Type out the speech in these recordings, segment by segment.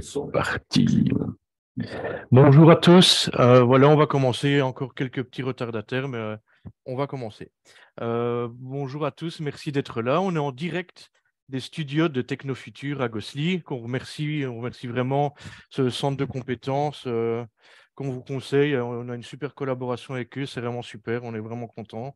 sont parti. Bonjour à tous. Euh, voilà, on va commencer. Encore quelques petits retardataires, mais euh, on va commencer. Euh, bonjour à tous. Merci d'être là. On est en direct des studios de Technofuture à Gosselies. Qu'on remercie. On remercie vraiment ce centre de compétences qu'on vous conseille. On a une super collaboration avec eux. C'est vraiment super. On est vraiment content.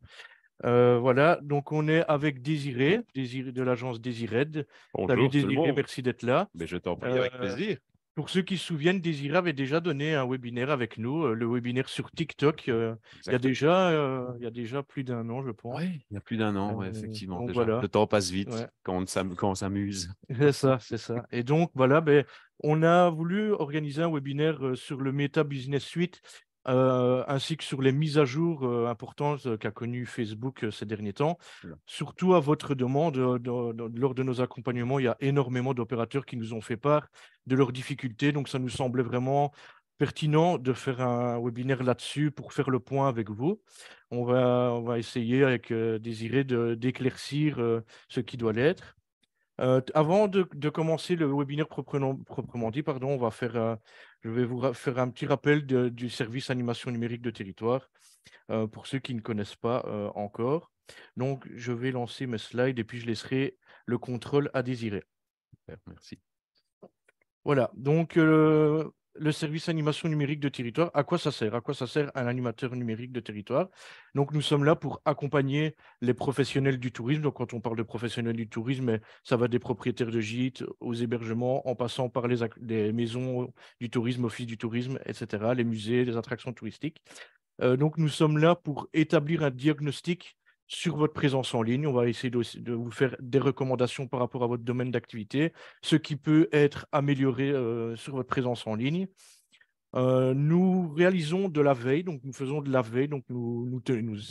Euh, voilà, donc on est avec Désiré, Désiré de l'agence Désired. Bonjour, Désiré, merci d'être là. Mais je t'en prie, avec euh, plaisir. Pour ceux qui se souviennent, Désiré avait déjà donné un webinaire avec nous, euh, le webinaire sur TikTok, il, y a déjà, il y a déjà plus d'un an, je pense. Oui, il y a plus d'un an, effectivement. Le temps passe vite quand on s'amuse. C'est ça, c'est ça. Et donc, voilà, ben, on a voulu organiser un webinaire sur le Meta Business Suite euh, ainsi que sur les mises à jour euh, importantes euh, qu'a connues Facebook ces derniers temps. Surtout à votre demande, lors de nos accompagnements, il y a énormément d'opérateurs qui nous ont fait part de leurs difficultés. Donc, ça nous semblait vraiment pertinent de faire un webinaire là-dessus pour faire le point avec vous. On va, on va essayer avec Désiré d'éclaircir ce qui doit l'être. avant de, commencer le webinaire proprement, proprement dit, pardon, on va faire je vais vous faire un petit rappel du service animation numérique de territoire euh, pour ceux qui ne connaissent pas euh, encore. Donc, je vais lancer mes slides et puis je laisserai le contrôle à désirer. Merci. Voilà, donc euh, le service animation numérique de territoire, à quoi ça sert À quoi ça sert un animateur numérique de territoire Donc nous sommes là pour accompagner les professionnels du tourisme. Donc quand on parle de professionnels du tourisme, eh, ça va des propriétaires de gîtes aux hébergements, en passant par les, maisons du tourisme, office du tourisme, etc., les musées, les attractions touristiques. Euh, donc nous sommes là pour établir un diagnostic sur votre présence en ligne. On va essayer de, vous faire des recommandations par rapport à votre domaine d'activité, ce qui peut être amélioré euh, sur votre présence en ligne. Euh, nous réalisons de la veille, donc nous faisons de la veille, donc nous,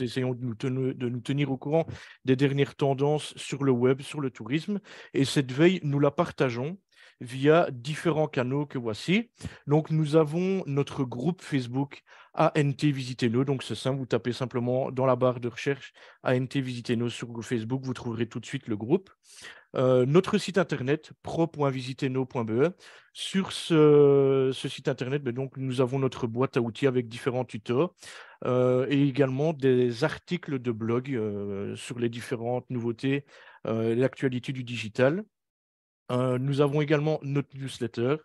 essayons de nous, tenir au courant des dernières tendances sur le web, sur le tourisme, et cette veille, nous la partageons via différents canaux que voici. Donc, nous avons notre groupe Facebook ANT Visitez-nous. Donc, c'est simple, vous tapez simplement dans la barre de recherche ANT Visitez-nous sur Facebook, vous trouverez tout de suite le groupe. Euh, notre site internet pro.visitez-nous.be. Sur ce, site internet, ben donc, nous avons notre boîte à outils avec différents tutos euh, et également des articles de blog euh, sur les différentes nouveautés, l'actualité du digital. Euh, nous avons également notre newsletter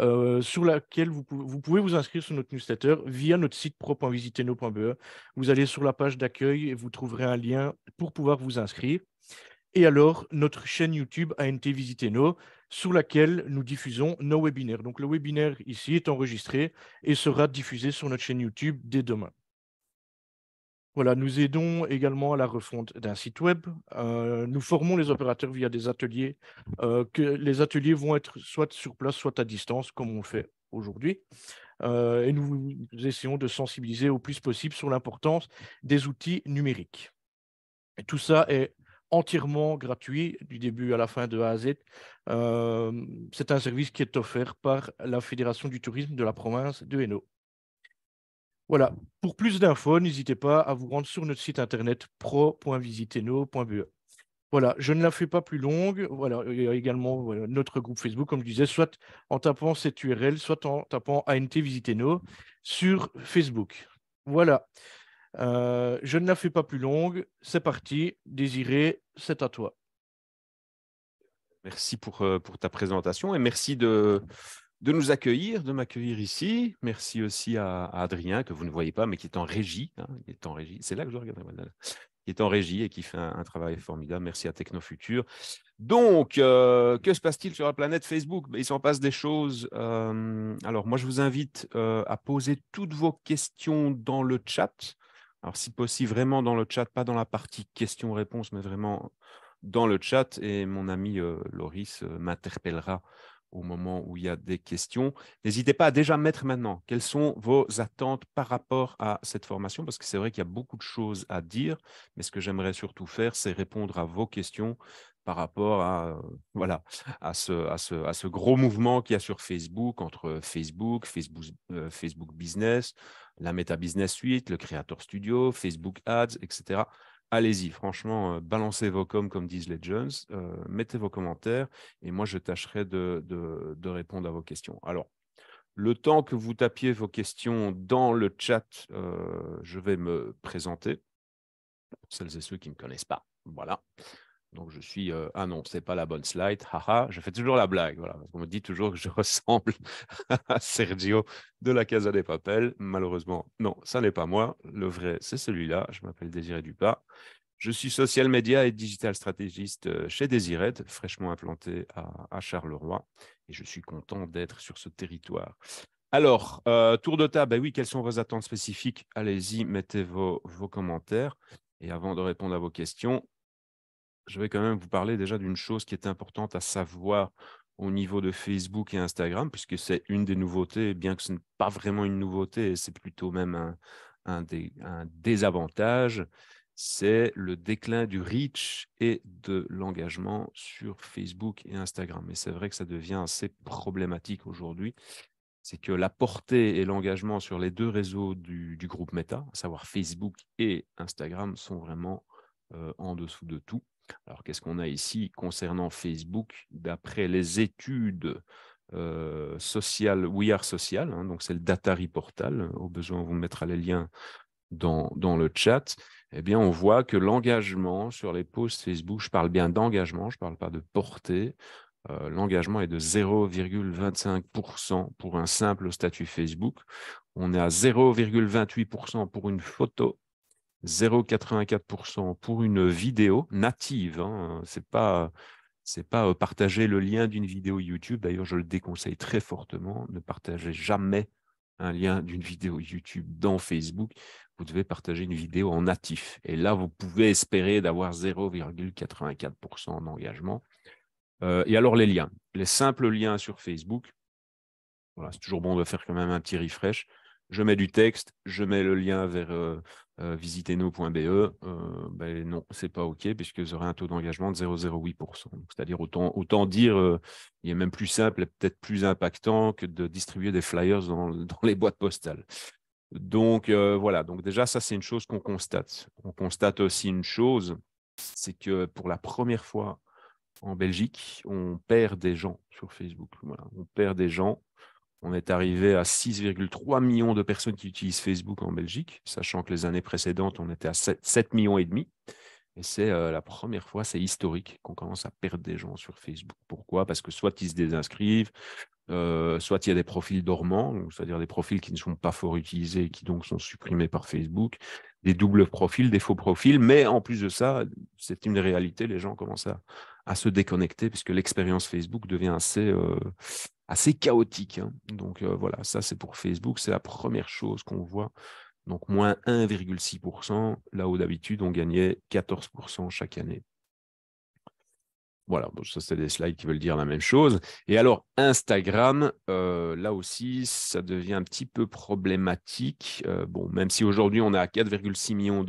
euh, sur laquelle vous, pouvez vous inscrire sur notre newsletter via notre site pro.visiteno.be. Vous allez sur la page d'accueil et vous trouverez un lien pour pouvoir vous inscrire. Et alors, notre chaîne YouTube ANT Visiteno, sur laquelle nous diffusons nos webinaires. Donc, le webinaire ici est enregistré et sera diffusé sur notre chaîne YouTube dès demain nous aidons également à la refonte d'un site web. Euh, nous formons les opérateurs via des ateliers. Euh, que les ateliers vont être soit sur place, soit à distance, comme on le fait aujourd'hui. Euh, et nous essayons de sensibiliser au plus possible sur l'importance des outils numériques. Et tout ça est entièrement gratuit du début à la fin de A à Z. C'est un service qui est offert par la Fédération du tourisme de la province de Hainaut. Voilà. Pour plus d'infos, n'hésitez pas à vous rendre sur notre site internet pro.visiteno.be. Voilà, je ne la fais pas plus longue. Voilà, il y a également notre groupe Facebook, comme je disais, soit en tapant cette URL, soit en tapant ANT Visiteno sur Facebook. Voilà. Euh, je ne la fais pas plus longue. C'est parti. Désiré, c'est à toi. Merci pour euh, ta présentation et merci de, de nous accueillir, de m'accueillir ici. Merci aussi à, Adrien, que vous ne voyez pas, mais qui est en régie. Hein, est en régie. C'est là que je regarde. est en régie et qui fait un, travail formidable. Merci à Technofutur. Donc, euh, que se passe-t-il sur la planète Facebook Il s'en passe des choses. Euh, alors, moi, je vous invite euh, à poser toutes vos questions dans le chat. Alors, si possible, vraiment dans le chat, pas dans la partie questions-réponses, mais vraiment dans le chat. Et mon ami Loris m'interpellera au moment où il y a des questions. N'hésitez pas à déjà mettre maintenant quelles sont vos attentes par rapport à cette formation, parce que c'est vrai qu'il y a beaucoup de choses à dire, mais ce que j'aimerais surtout faire, c'est répondre à vos questions par rapport à, euh, voilà, à, ce, à, ce, gros mouvement qu'il y a sur Facebook, entre Facebook, Facebook, euh, Facebook Business, la Meta Business Suite, le Creator Studio, Facebook Ads, etc allez-y, franchement, euh, balancez vos coms comme disent les Jones, euh, mettez vos commentaires et moi je tâcherai de, de, répondre à vos questions. Alors, le temps que vous tapiez vos questions dans le chat, euh, je vais me présenter celles et ceux qui ne me connaissent pas. Voilà. Donc je suis ah non, n'est pas la bonne slide, haha. Je fais toujours la blague, voilà. On me dit toujours que je ressemble à Sergio de la Casa des Papels. Malheureusement, non, ça n'est pas moi. Le vrai, c'est celui-là. Je m'appelle Désiré Dupas. Je suis social media et digital stratégiste chez Désiré, fraîchement implanté à, Charleroi, et je suis content d'être sur ce territoire. Alors, tour de table, ben oui, quelles sont vos attentes spécifiques Allez-y, mettez vos, vos commentaires. Et avant de répondre à vos questions, je vais quand même vous parler déjà d'une chose qui est importante à savoir au niveau de Facebook et Instagram, puisque c'est une des nouveautés, bien que ce n'est pas vraiment une nouveauté, c'est plutôt même un, désavantage, c'est le déclin du reach et de l'engagement sur Facebook et Instagram. Et c'est vrai que ça devient assez problématique aujourd'hui. C'est que la portée et l'engagement sur les deux réseaux du, groupe Meta, à savoir Facebook et Instagram, sont vraiment euh, en dessous de tout. Alors, qu'est-ce qu'on a ici concernant Facebook D'après les études euh, sociales, We Are Social, hein, donc c'est le Data Reportal, euh, au besoin, on vous mettra les liens dans, le chat, eh bien, on voit que l'engagement sur les posts Facebook, je parle bien d'engagement, je ne parle pas de portée, euh, l'engagement est de 0,25% pour un simple statut Facebook. On est à 0,28% pour une photo 0,84% pour une vidéo native. Hein. Ce n'est pas, euh, partager le lien d'une vidéo YouTube. D'ailleurs, je le déconseille très fortement. Ne partagez jamais un lien d'une vidéo YouTube dans Facebook. Vous devez partager une vidéo en natif. Et là, vous pouvez espérer d'avoir 0,84% d'engagement. Euh, et alors, les liens. Les simples liens sur Facebook. Voilà, c'est toujours bon de faire quand même un petit refresh je mets du texte, je mets le lien vers euh, euh, visitez-nous.be. Euh, ben non, c'est pas OK, puisque vous aurez un taux d'engagement de 0,08%. C'est-à-dire, autant, autant dire, il est même plus simple et peut-être plus impactant que de distribuer des flyers dans, les boîtes postales. Donc, voilà. Donc, déjà, ça, c'est une chose qu'on constate. On constate aussi une chose, c'est que pour la première fois en Belgique, on perd des gens sur Facebook. On perd des gens on est arrivé à 6,3 millions de personnes qui utilisent Facebook en Belgique, sachant que les années précédentes, on était à 7,5 millions et demi. Et c'est euh, la première fois, c'est historique, qu'on commence à perdre des gens sur Facebook. Pourquoi Parce que soit ils se désinscrivent, euh, soit il y a des profils dormants, c'est-à-dire des profils qui ne sont pas fort utilisés et qui donc sont supprimés par Facebook, des doubles profils, des faux profils. Mais en plus de ça, c'est une réalité, les gens commencent à, se déconnecter puisque l'expérience Facebook devient assez... Euh, assez chaotique. Hein. Donc euh, voilà, ça c'est pour Facebook, c'est la première chose qu'on voit. Donc moins 1,6%, là où d'habitude on gagnait 14% chaque année. Voilà, ça c'est des slides qui veulent dire la même chose. Et alors Instagram, euh, là aussi, ça devient un petit peu problématique. Euh, bon, même si aujourd'hui on est à 4,6 millions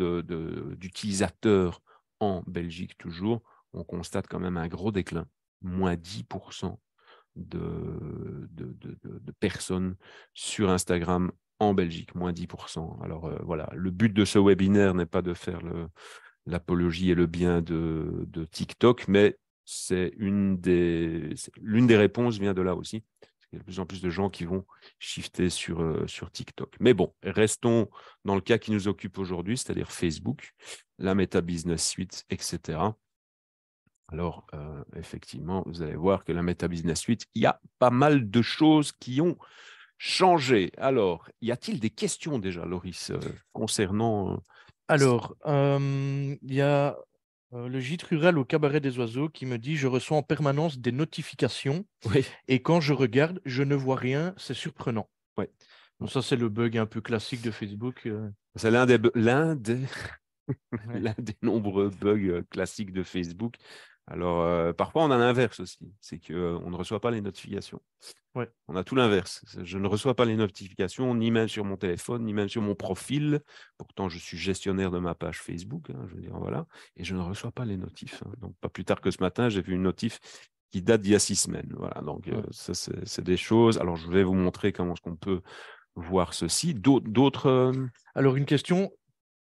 d'utilisateurs de, en Belgique toujours, on constate quand même un gros déclin, moins 10% de, personnes sur Instagram en Belgique, moins 10%. Alors euh, voilà, le but de ce webinaire n'est pas de faire l'apologie et le bien de, TikTok, mais c'est une des, l'une des réponses vient de là aussi. Il y a de plus en plus de gens qui vont shifter sur, euh, sur TikTok. Mais bon, restons dans le cas qui nous occupe aujourd'hui, c'est-à-dire Facebook, la Meta Business Suite, etc. Alors, euh, effectivement, vous allez voir que la Meta Business Suite, il y a pas mal de choses qui ont changé. Alors, y a-t-il des questions déjà, Loris, euh, concernant... Euh, Alors, il y a le gîte rural au cabaret des oiseaux qui me dit, je reçois en permanence des notifications, et quand je regarde, je ne vois rien, c'est surprenant. Oui. ça, c'est le bug un peu classique de Facebook. C'est L'un des... L'un des nombreux bugs classiques de Facebook, alors, euh, parfois, on a l'inverse aussi, c'est qu'on euh, ne reçoit pas les notifications. On a tout l'inverse. Je ne reçois pas les notifications, ni même sur mon téléphone, ni même sur mon profil. Pourtant, je suis gestionnaire de ma page Facebook, hein, je veux dire, voilà, et je ne reçois pas les notifs. Hein. Donc, pas plus tard que ce matin, j'ai vu une notif qui date d'il y a six semaines. Voilà, donc euh, ça, c'est des choses. Alors, je vais vous montrer comment est-ce qu'on peut voir ceci. D'autres. Alors, une question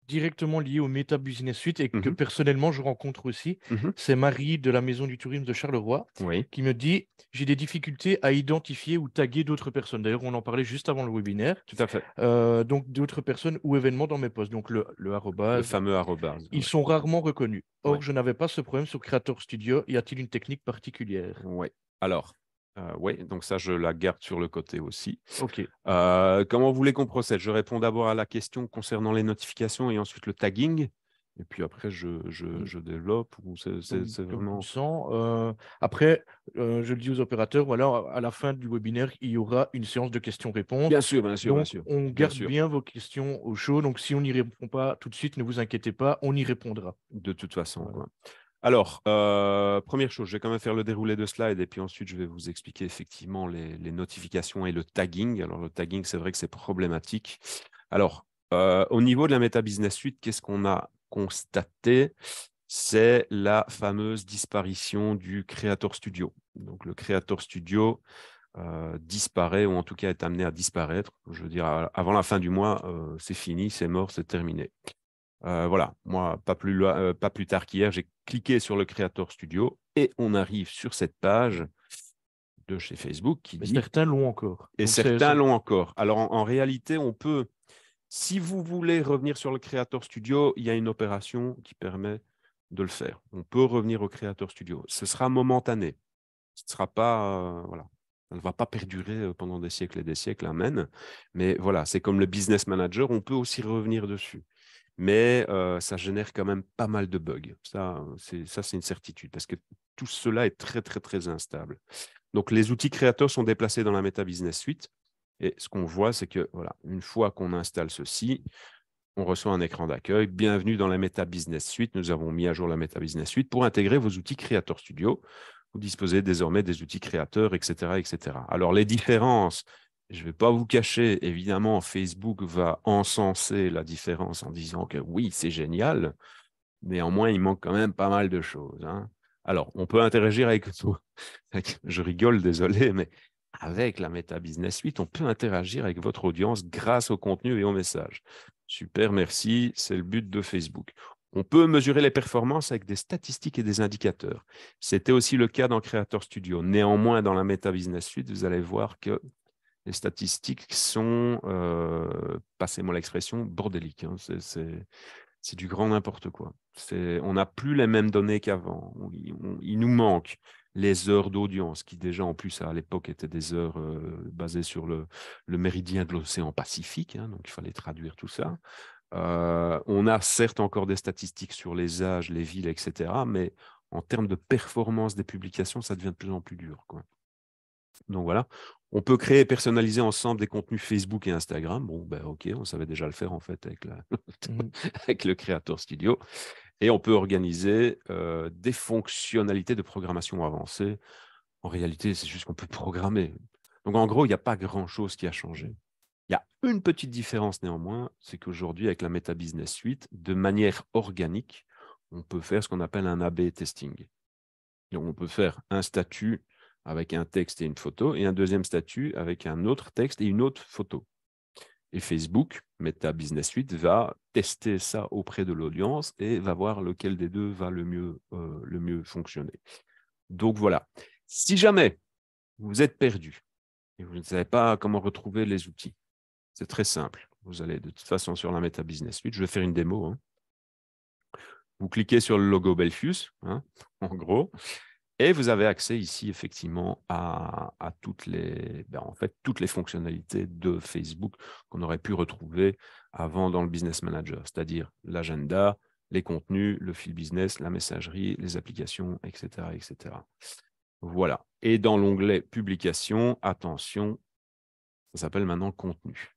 directement lié au Meta Business Suite et que mhm. personnellement je rencontre aussi. Mhm. C'est Marie de la Maison du Tourisme de Charleroi qui me dit j'ai des difficultés à identifier ou taguer d'autres personnes. D'ailleurs, on en parlait juste avant le webinaire. Tout à fait. Euh, donc d'autres personnes ou événements dans mes posts. Donc le le, fameux arrobas. Ils sont rarement reconnus. Or, je n'avais pas ce problème sur Creator Studio. Y a-t-il une technique particulière Oui. Alors, euh, oui, donc ça, je la garde sur le côté aussi. OK. Euh, comment vous voulez qu'on procède Je réponds d'abord à la question concernant les notifications et ensuite le tagging. Et puis après, je, mmh. développe. Ou c'est, euh, après, euh, je le dis aux opérateurs, à la fin du webinaire, il y aura une séance de questions-réponses. Bien sûr, bien sûr, On garde bien, vos questions au chaud. Donc si on n'y répond pas tout de suite, ne vous inquiétez pas, on y répondra. De toute façon. Alors, euh, première chose, je vais quand même faire le déroulé de slide et puis ensuite je vais vous expliquer effectivement les, notifications et le tagging. Alors, le tagging, c'est vrai que c'est problématique. Alors, euh, au niveau de la Meta Business Suite, qu'est-ce qu'on a constaté C'est la fameuse disparition du Creator Studio. Donc, le Creator Studio, euh, disparaît ou en tout cas est amené à disparaître. Je veux dire, avant la fin du mois, c'est fini, c'est mort, c'est terminé. Euh, voilà, moi, pas plus, euh, pas plus tard qu'hier, j'ai cliqué sur le Creator Studio et on arrive sur cette page de chez Facebook qui dit... Certains l'ont encore. Et certains l'ont encore. Alors, en, réalité, on peut... Si vous voulez revenir sur le Creator Studio, il y a une opération qui permet de le faire. On peut revenir au Creator Studio. Ce sera momentané. Ce ne sera pas... Euh, voilà, voilà ne va pas perdurer pendant des siècles et des siècles, amen. Mais voilà, c'est comme le business manager, on peut aussi revenir dessus mais ça génère quand même pas mal de bugs. Ça, c'est une certitude, parce que tout cela est très, très, très instable. Donc, les outils créateurs sont déplacés dans la Meta Business Suite. Et ce qu'on voit, c'est que, voilà, une fois qu'on installe ceci, on reçoit un écran d'accueil. Bienvenue dans la Meta Business Suite. Nous avons mis à jour la Meta Business Suite pour intégrer vos outils Creator Studio. Vous disposez désormais des outils créateurs, etc., etc. Alors, les différences je ne vais pas vous cacher, évidemment, Facebook va encenser la différence en disant que oui, c'est génial. Néanmoins, il manque quand même pas mal de choses. Hein. Alors, on peut interagir avec vous. Je rigole, désolé, mais avec la Meta Business Suite, on peut interagir avec votre audience grâce au contenu et au messages. Super, merci, c'est le but de Facebook. On peut mesurer les performances avec des statistiques et des indicateurs. C'était aussi le cas dans Creator Studio. Néanmoins, dans la Meta Business Suite, vous allez voir que les statistiques sont, euh, passez-moi l'expression, bordéliques. Hein. C'est du grand n'importe quoi. On n'a plus les mêmes données qu'avant. Il nous manque les heures d'audience, qui déjà en plus à l'époque étaient des heures euh, basées sur le, le méridien de l'océan Pacifique, hein, donc il fallait traduire tout ça. Euh, on a certes encore des statistiques sur les âges, les villes, etc., mais en termes de performance des publications, ça devient de plus en plus dur. Quoi. Donc voilà, on peut créer et personnaliser ensemble des contenus Facebook et Instagram. Bon, ben ok, on savait déjà le faire en fait avec, mmh. le Creator Studio. Et on peut organiser euh, des fonctionnalités de programmation avancée. En réalité, c'est juste qu'on peut programmer. Donc en gros, il n'y a pas grand-chose qui a changé. Il y a une petite différence néanmoins, c'est qu'aujourd'hui, avec la Meta Business Suite, de manière organique, on peut faire ce qu'on appelle un AB testing. Donc on peut faire un statut avec un texte et une photo, et un deuxième statut avec un autre texte et une autre photo. Et Facebook, Meta Business Suite, va tester ça auprès de l'audience et va voir lequel des deux va le mieux, euh, le mieux fonctionner. Donc voilà. Si jamais vous êtes perdu et vous ne savez pas comment retrouver les outils, c'est très simple. Vous allez de toute façon sur la Meta Business Suite. Je vais faire une démo. Hein. Vous cliquez sur le logo Belfius, hein, en gros, et vous avez accès ici effectivement à, toutes, les, ben, en fait, toutes les fonctionnalités de Facebook qu'on aurait pu retrouver avant dans le Business Manager, c'est-à-dire l'agenda, les contenus, le fil business, la messagerie, les applications, etc. etc. Voilà. Et dans l'onglet publication, attention, ça s'appelle maintenant contenu.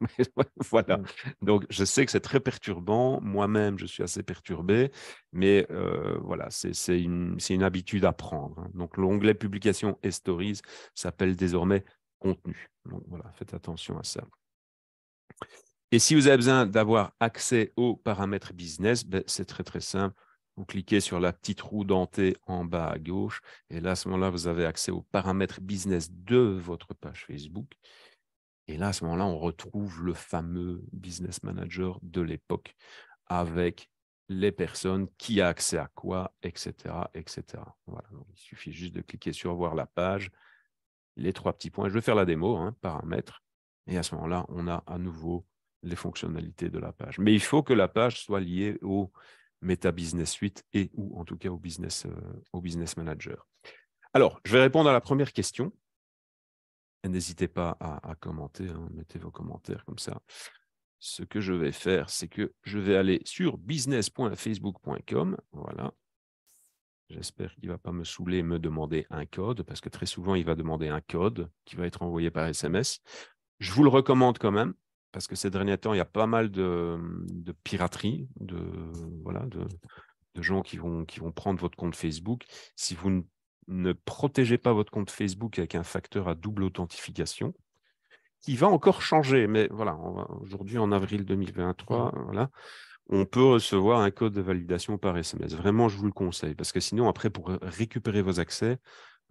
voilà. Mmh. Donc, je sais que c'est très perturbant. Moi-même, je suis assez perturbé. Mais euh, voilà, c'est une, habitude à prendre. Hein. Donc, l'onglet publication et stories s'appelle désormais contenu. Donc, voilà, faites attention à ça. Et si vous avez besoin d'avoir accès aux paramètres business, ben, c'est très, très simple. Vous cliquez sur la petite roue dentée en bas à gauche. Et là, à ce moment-là, vous avez accès aux paramètres business de votre page Facebook. Et là, à ce moment-là, on retrouve le fameux business manager de l'époque avec les personnes, qui a accès à quoi, etc. etc. Voilà. il suffit juste de cliquer sur voir la page, les trois petits points. Je vais faire la démo, hein, paramètres. Et à ce moment-là, on a à nouveau les fonctionnalités de la page. Mais il faut que la page soit liée au Meta Business Suite et ou en tout cas au Business, euh, au business Manager. Alors, je vais répondre à la première question. N'hésitez pas à, commenter, hein, mettez vos commentaires comme ça. Ce que je vais faire, c'est que je vais aller sur business.facebook.com. Voilà. J'espère qu'il ne va pas me saouler me demander un code, parce que très souvent, il va demander un code qui va être envoyé par SMS. Je vous le recommande quand même, parce que ces derniers temps, il y a pas mal de, piraterie, de, voilà, gens qui vont, qui vont prendre votre compte Facebook. Si vous ne ne protégez pas votre compte Facebook avec un facteur à double authentification qui va encore changer. Mais voilà, aujourd'hui, en avril 2023, mmh. voilà, on peut recevoir un code de validation par SMS. Vraiment, je vous le conseille, parce que sinon, après, pour récupérer vos accès,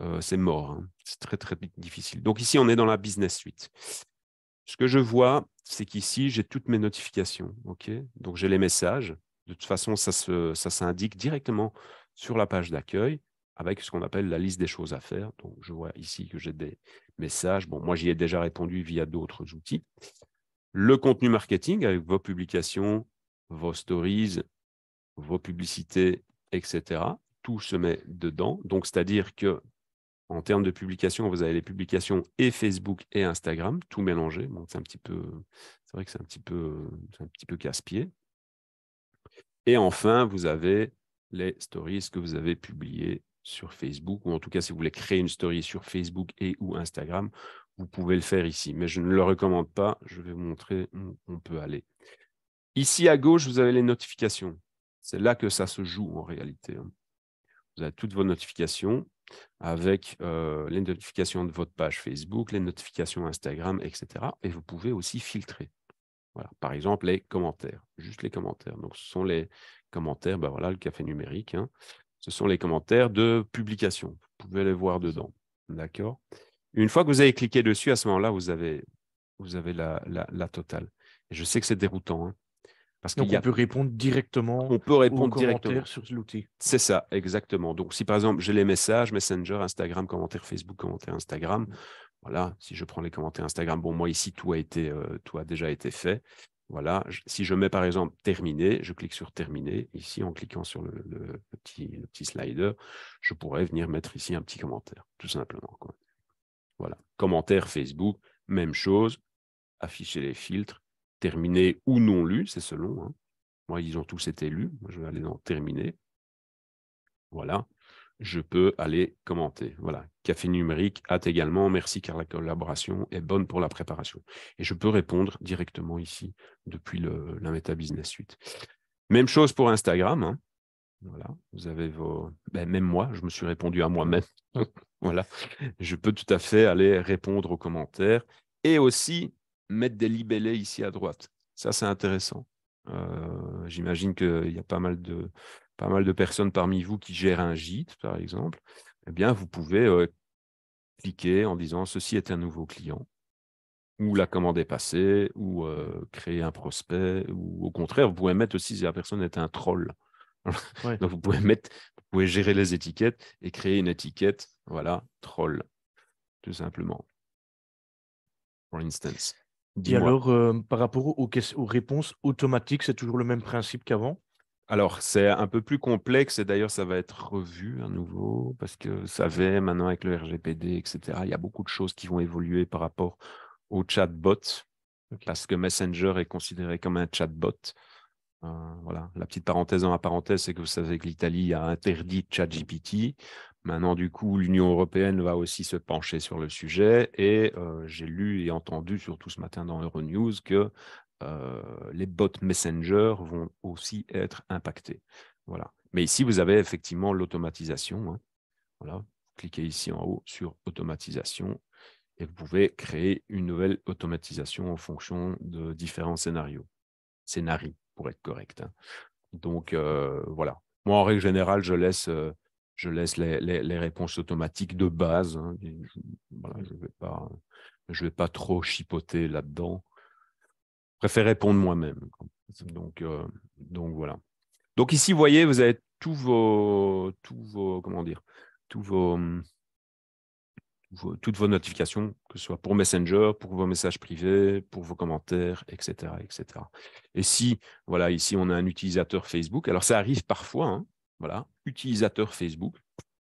euh, c'est mort. Hein. C'est très, très difficile. Donc ici, on est dans la business suite. Ce que je vois, c'est qu'ici, j'ai toutes mes notifications. ok Donc, j'ai les messages. De toute façon, ça s'indique directement sur la page d'accueil avec ce qu'on appelle la liste des choses à faire. Donc, je vois ici que j'ai des messages. Bon, moi, j'y ai déjà répondu via d'autres outils. Le contenu marketing avec vos publications, vos stories, vos publicités, etc. Tout se met dedans. Donc, c'est-à-dire que en termes de publication, vous avez les publications et Facebook et Instagram, tout mélangé. Bon, c'est un petit peu, c'est vrai que c'est un petit peu, un petit peu casse-pied. Et enfin, vous avez les stories que vous avez publiées sur Facebook, ou en tout cas si vous voulez créer une story sur Facebook et ou Instagram, vous pouvez le faire ici. Mais je ne le recommande pas, je vais vous montrer où on peut aller. Ici à gauche, vous avez les notifications. C'est là que ça se joue en réalité. Hein. Vous avez toutes vos notifications avec euh, les notifications de votre page Facebook, les notifications Instagram, etc. Et vous pouvez aussi filtrer. Voilà. Par exemple, les commentaires, juste les commentaires. Donc, ce sont les commentaires, ben voilà, le café numérique. Hein ce sont les commentaires de publication. Vous pouvez les voir dedans. D'accord Une fois que vous avez cliqué dessus, à ce moment-là, vous avez, vous avez la, totale. Et je sais que c'est déroutant. Hein, parce Donc, on peut répondre directement on peut répondre aux commentaires directement. sur l'outil. C'est ça, exactement. Donc, si par exemple, j'ai les messages, Messenger, Instagram, commentaires Facebook, commentaires Instagram, voilà, si je prends les commentaires Instagram, bon, moi ici, tout a, été, euh, tout a déjà été fait. Voilà, si je mets par exemple Terminé », je clique sur terminer. Ici, en cliquant sur le, petit, slider, je pourrais venir mettre ici un petit commentaire, tout simplement. Voilà, commentaire Facebook, même chose, afficher les filtres, Terminé » ou non lu, c'est selon. Hein. Moi, ils ont tous été lus. je vais aller dans terminer. Voilà je peux aller commenter. Voilà, Café Numérique, hâte également, merci car la collaboration est bonne pour la préparation. Et je peux répondre directement ici depuis la Meta Business Suite. Même chose pour Instagram. Hein. Voilà, vous avez vos. Ben, même moi, je me suis répondu à moi-même. voilà, je peux tout à fait aller répondre aux commentaires et aussi mettre des libellés ici à droite. Ça, c'est intéressant. Euh, j'imagine qu'il y a pas mal de, pas mal de personnes parmi vous qui gèrent un gîte, par exemple, eh bien, vous pouvez euh, cliquer en disant ceci est un nouveau client, ou la commande est passée, ou euh, créer un prospect, ou au contraire, vous pouvez mettre aussi si la personne est un troll. Donc, vous pouvez mettre, vous pouvez gérer les étiquettes et créer une étiquette, voilà, troll, tout simplement. For instance. Et alors, euh, par rapport aux réponses automatiques, c'est toujours le même principe qu'avant alors, c'est un peu plus complexe et d'ailleurs, ça va être revu à nouveau parce que mmh. vous savez, maintenant avec le RGPD, etc. Il y a beaucoup de choses qui vont évoluer par rapport au chatbot parce que Messenger est considéré comme un chatbot. Euh, voilà, la petite parenthèse dans la parenthèse, c'est que vous savez que l'Italie a interdit ChatGPT. Maintenant, du coup, l'Union européenne va aussi se pencher sur le sujet et euh, j'ai lu et entendu, surtout ce matin dans Euronews, que euh, les bots Messenger vont aussi être impactés. Voilà. Mais ici, vous avez effectivement l'automatisation. Hein. Voilà. Cliquez ici en haut sur automatisation et vous pouvez créer une nouvelle automatisation en fonction de différents scénarios. Scénarii, pour être correct. Hein. Donc, euh, voilà. Moi, en règle générale, je laisse, euh, je laisse les, réponses automatiques de base. Hein, je ne je vais, pas, vais pas trop chipoter là-dedans préfère répondre moi-même. Donc, euh, donc voilà. Donc ici, vous voyez, vous avez tous vos, tous vos comment dire, tous vos, toutes vos notifications, que ce soit pour Messenger, pour vos messages privés, pour vos commentaires, etc., etc. Et si, voilà, ici, on a un utilisateur Facebook, alors ça arrive parfois, hein, voilà, utilisateur Facebook,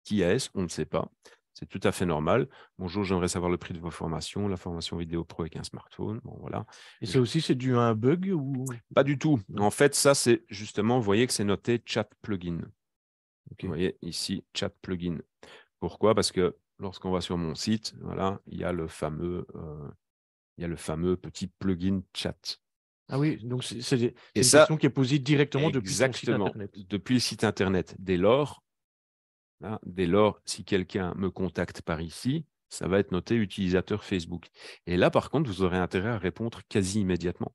qui est-ce On ne sait pas. C'est tout à fait normal. Bonjour, j'aimerais savoir le prix de vos formations, la formation vidéo pro avec un smartphone. voilà. Et ça aussi, c'est dû à un bug ou Pas du tout. En fait, ça, c'est justement, vous voyez que c'est noté chat plugin. Vous voyez ici, chat plugin. Pourquoi Parce que lorsqu'on va sur mon site, voilà, il y a le fameux, euh, il y a le fameux petit plugin chat. Ah oui, donc c'est une question qui est posée directement depuis le site Internet. Depuis le site Internet. Dès lors, Hein. dès lors, si quelqu'un me contacte par ici, ça va être noté utilisateur Facebook. Et là, par contre, vous aurez intérêt à répondre quasi immédiatement.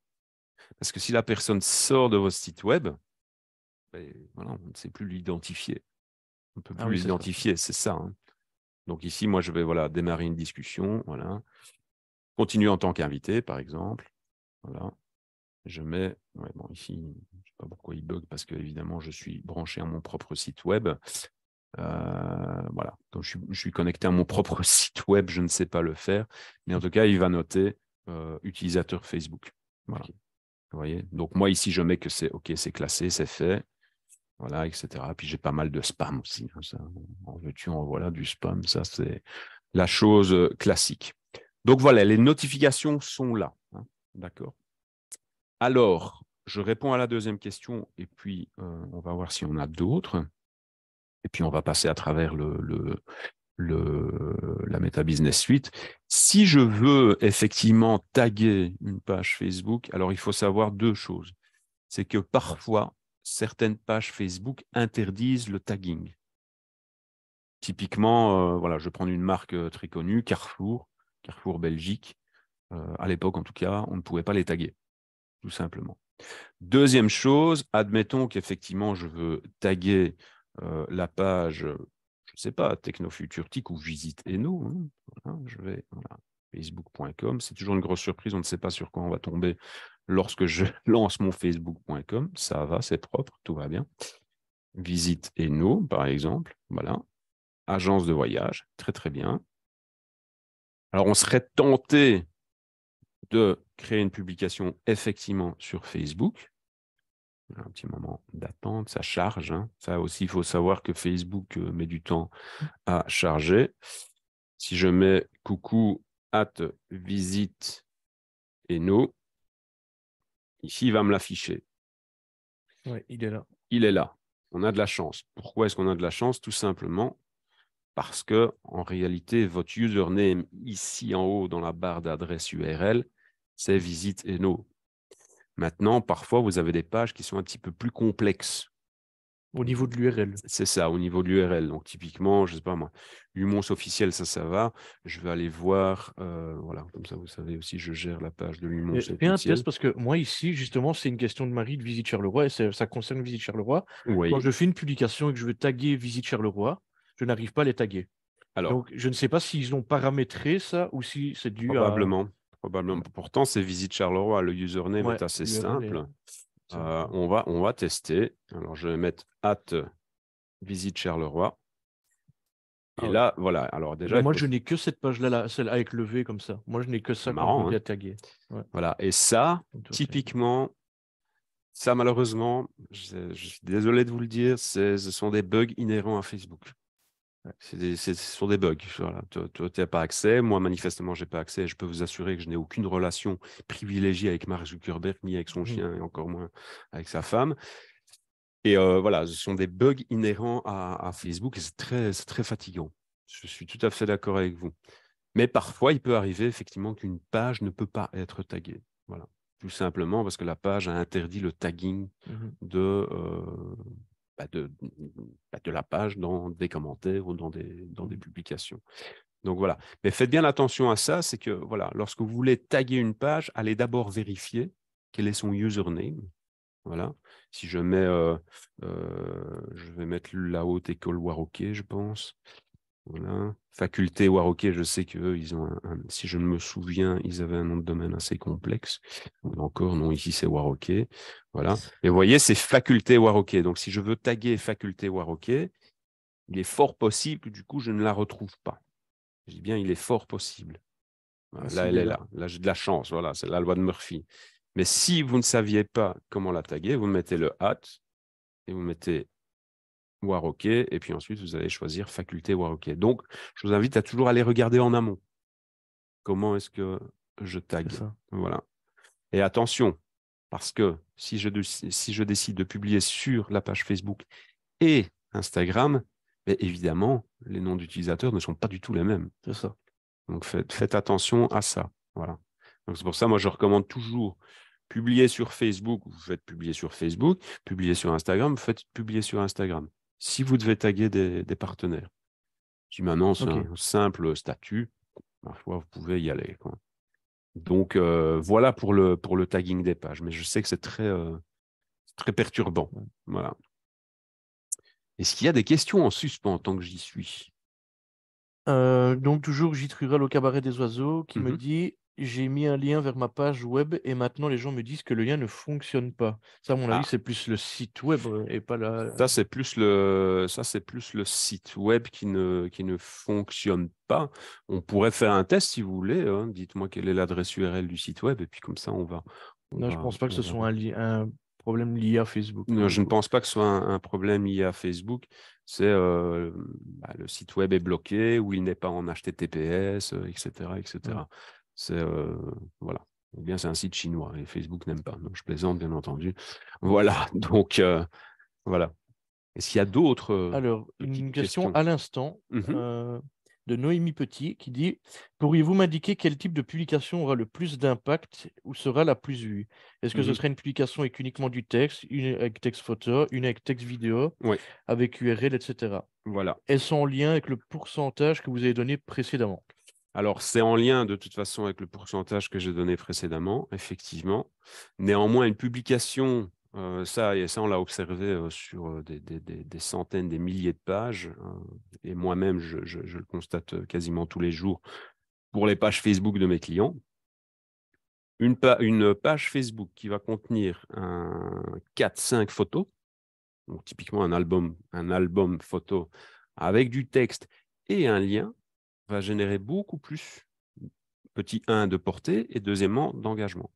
Parce que si la personne sort de votre site web, ben, voilà, on ne sait plus l'identifier. On ne peut ah plus l'identifier, c'est ça. Hein. Donc ici, moi, je vais voilà, démarrer une discussion. Voilà. Continuer en tant qu'invité, par exemple. Voilà. Je mets, ici, je ne sais pas pourquoi il bug, parce que évidemment, je suis branché à mon propre site web. Euh, voilà, donc je suis, connecté à mon propre site web, je ne sais pas le faire, mais en tout cas, il va noter euh, utilisateur Facebook. Voilà. Vous voyez Donc moi ici, je mets que c'est OK, c'est classé, c'est fait, voilà, etc. Puis j'ai pas mal de spam aussi. Hein, en veux-tu, voilà du spam. Ça, c'est la chose euh, classique. Donc voilà, les notifications sont là. Hein. D'accord. Alors, je réponds à la deuxième question et puis on va voir si on a d'autres et puis on va passer à travers le, la Meta Business Suite. Si je veux effectivement taguer une page Facebook, alors il faut savoir deux choses. C'est que parfois, certaines pages Facebook interdisent le tagging. Typiquement, euh, voilà, je prends une marque euh, très connue, Carrefour, Carrefour Belgique. Euh, à l'époque, en tout cas, on ne pouvait pas les taguer, tout simplement. Deuxième chose, admettons qu'effectivement, je veux taguer euh, la page, euh, je ne sais pas, Technofuturtic ou Visite et hein, je vais, facebook.com. C'est toujours une grosse surprise, on ne sait pas sur quoi on va tomber lorsque je lance mon facebook.com. Ça va, c'est propre, tout va bien. Visite et par exemple. Voilà. Agence de voyage, très très bien. Alors, on serait tenté de créer une publication effectivement sur Facebook, un petit moment d'attente, ça charge. Hein. Ça aussi, il faut savoir que Facebook euh, met du temps mmh. à charger. Si je mets coucou, at, visite et no, ici, il va me l'afficher. Oui, il est là. Il est là. On a de la chance. Pourquoi est-ce qu'on a de la chance Tout simplement parce que, en réalité, votre username ici en haut dans la barre d'adresse URL, c'est visite et no. Maintenant, parfois, vous avez des pages qui sont un petit peu plus complexes. Au niveau de l'URL. C'est ça, au niveau de l'URL. Donc, typiquement, je ne sais pas moi, Lumons officiel, ça, ça va. Je vais aller voir, euh, voilà, comme ça, vous savez aussi, je gère la page de Lumons officiel. parce que moi, ici, justement, c'est une question de Marie de Visite Charleroi, et ça, concerne Visite Charleroi. Oui. Quand je fais une publication et que je veux taguer Visite Charleroi, je n'arrive pas à les taguer. Alors, Donc, je ne sais pas s'ils ont paramétré ça ou si c'est dû à. Probablement. Pourtant, c'est visite Charleroi. Le username est assez simple. Euh, on, va, on va tester. Alors, je vais mettre at visite Charleroi. Et ah là, voilà. Alors déjà, moi, je n'ai que cette page-là, là, celle avec le V comme ça. Moi, je n'ai que ça marrant, hein. Voilà. Et ça, typiquement, ça malheureusement, je, suis désolé de vous le dire, ce sont des bugs inhérents à Facebook. C'est sont des bugs. tu n'as pas accès. Moi, manifestement, je n'ai pas accès. Je peux vous assurer que je n'ai aucune relation privilégiée avec Mark Zuckerberg, ni avec son mmh. chien, et encore moins avec sa femme. Et euh, voilà, ce sont des bugs inhérents à, Facebook et c'est très, fatigant. Je suis tout à fait d'accord avec vous. Mais parfois, il peut arriver effectivement qu'une page ne peut pas être taguée. Voilà. Tout simplement parce que la page a interdit le tagging mmh de, euh, de, la page dans des commentaires ou dans des, dans des publications. Donc voilà. Mais faites bien attention à ça, c'est que voilà, lorsque vous voulez taguer une page, allez d'abord vérifier quel est son username. Voilà. Si je mets, euh, euh, je vais mettre la haute école Waroké, je pense. Voilà. Faculté Waroké, je sais que ils ont, si je ne me souviens, ils avaient un nom de domaine assez complexe. Encore, non, ici c'est Waroké. Voilà. Et vous voyez, c'est Faculté Waroké. Donc, si je veux taguer Faculté Waroké, il est fort possible que du coup, je ne la retrouve pas. Je dis bien, il est fort possible. Ah, là, elle est là. Là, j'ai de la chance. Voilà, c'est la loi de Murphy. Mais si vous ne saviez pas comment la taguer, vous mettez le Hat et vous mettez War et puis ensuite vous allez choisir faculté Waroké. Donc, je vous invite à toujours aller regarder en amont. Comment est-ce que je tag Voilà. Et attention, parce que si je, si je décide de publier sur la page Facebook et Instagram, mais évidemment, les noms d'utilisateurs ne sont pas du tout les mêmes. ça. Donc faites, faites, attention à ça. Voilà. Donc c'est pour ça, moi, je recommande toujours publier sur Facebook, vous faites publier sur Facebook, publier sur Instagram, vous faites publier sur Instagram si vous devez taguer des, partenaires. Si maintenant un simple statut, parfois vous pouvez y aller. Donc euh, voilà pour le, pour le tagging des pages. Mais je sais que c'est très, euh, très perturbant. Voilà. Est-ce qu'il y a des questions en suspens tant que j'y suis euh, donc toujours j'y au cabaret des oiseaux qui me mmh dit j'ai mis un lien vers ma page web et maintenant les gens me disent que le lien ne fonctionne pas. Ça, à mon avis, ah. c'est plus le site web euh, et pas la. Ça, c'est plus le, ça, c'est plus le site web qui ne, qui ne fonctionne pas. On pourrait faire un test si vous voulez. Hein. Dites-moi quelle est l'adresse URL du site web et puis comme ça, on va. je ne pense pas que ce soit un, problème lié à Facebook. je ne pense pas que ce soit un, problème lié à Facebook. C'est euh, bah, le site web est bloqué ou il n'est pas en HTTPS, etc., etc. C'est euh, voilà. Eh bien, c'est un site chinois et Facebook n'aime pas. je plaisante, bien entendu. Voilà, donc euh, voilà. Est-ce qu'il y a d'autres euh, Alors, une question à l'instant mhm. de Noémie Petit qui dit Pourriez-vous m'indiquer quel type de publication aura le plus d'impact ou sera la plus vue Est-ce que ce mhm. serait une publication avec uniquement du texte, une avec texte photo, une avec texte vidéo, avec URL, etc. Voilà. Est-ce en lien avec le pourcentage que vous avez donné précédemment alors, c'est en lien de toute façon avec le pourcentage que j'ai donné précédemment, effectivement. Néanmoins, une publication, euh, ça, et ça, on l'a observé euh, sur euh, des, centaines, des milliers de pages, hein, et moi-même, je, le constate quasiment tous les jours pour les pages Facebook de mes clients. Une, page Facebook qui va contenir 4-5 photos, donc typiquement un album, un album photo avec du texte et un lien, va générer beaucoup plus, petit 1, de portée et deuxièmement, d'engagement.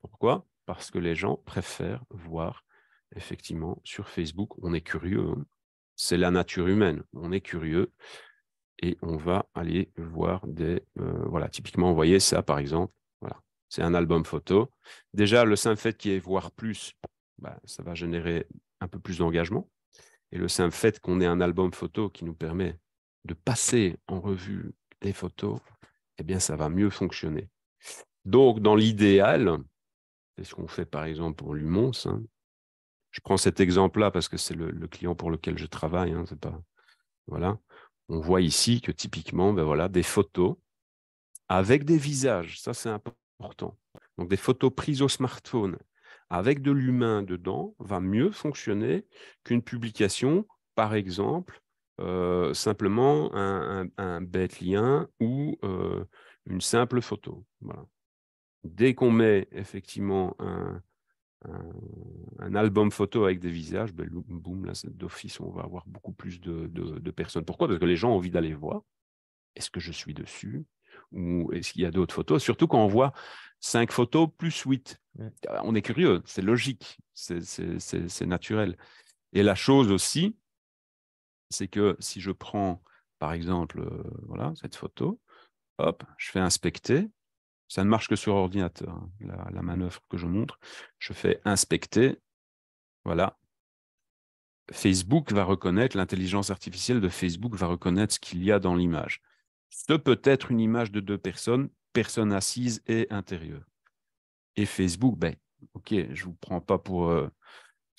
Pourquoi Parce que les gens préfèrent voir, effectivement, sur Facebook, on est curieux, hein. c'est la nature humaine, on est curieux et on va aller voir des... Euh, voilà, typiquement, vous voyez ça, par exemple, voilà, c'est un album photo. Déjà, le simple fait qu'il y ait voir plus, bah, ça va générer un peu plus d'engagement. Et le simple fait qu'on ait un album photo qui nous permet de passer en revue des photos, eh bien, ça va mieux fonctionner. Donc, dans l'idéal, c'est ce qu'on fait par exemple pour Lumons. Hein. Je prends cet exemple-là parce que c'est le, client pour lequel je travaille. Hein, voilà. On voit ici que typiquement, ben voilà, des photos avec des visages, ça c'est important. Donc des photos prises au smartphone avec de l'humain dedans va mieux fonctionner qu'une publication, par exemple, simplement un, bête lien ou une simple photo. Dès qu'on met effectivement un, album photo avec des visages, ben, boum, là, d'office, on va avoir beaucoup plus de, personnes. Pourquoi Parce que les gens ont envie d'aller voir. Est-ce que je suis dessus Ou est-ce qu'il y a d'autres photos Surtout quand on voit 5 photos plus 8. Ah, on est curieux, c'est logique, c'est naturel. Et la chose aussi, c'est que si je prends, par exemple, euh, voilà, cette photo, hop, je fais inspecter, ça ne marche que sur ordinateur, hein. la, manœuvre que je montre, je fais inspecter, voilà. Facebook va reconnaître, l'intelligence artificielle de Facebook va reconnaître ce qu'il y a dans l'image. Ce peut être une image de deux personnes, personne assise et intérieure. Et Facebook, ben, ok, je ne vous prends pas pour... Euh,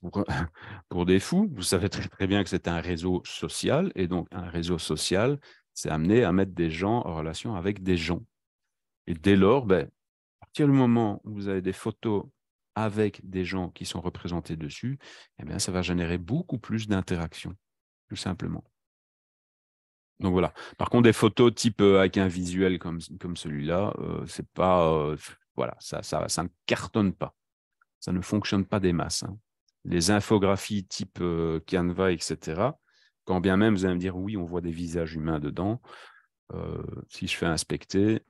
pour, des fous. Vous savez très, très bien que c'est un réseau social, et donc un réseau social, c'est amené à mettre des gens en relation avec des gens. Et dès lors, ben, à partir du moment où vous avez des photos avec des gens qui sont représentés dessus, eh bien, ça va générer beaucoup plus d'interactions, tout simplement. Donc voilà. Par contre, des photos type euh, avec un visuel comme, celui-là, euh, c'est pas. Euh, voilà, ça, ça, ne cartonne pas. Ça ne fonctionne pas des masses. Hein les infographies type euh, Canva, etc., quand bien même vous allez me dire oui, on voit des visages humains dedans, euh, si je fais inspecter,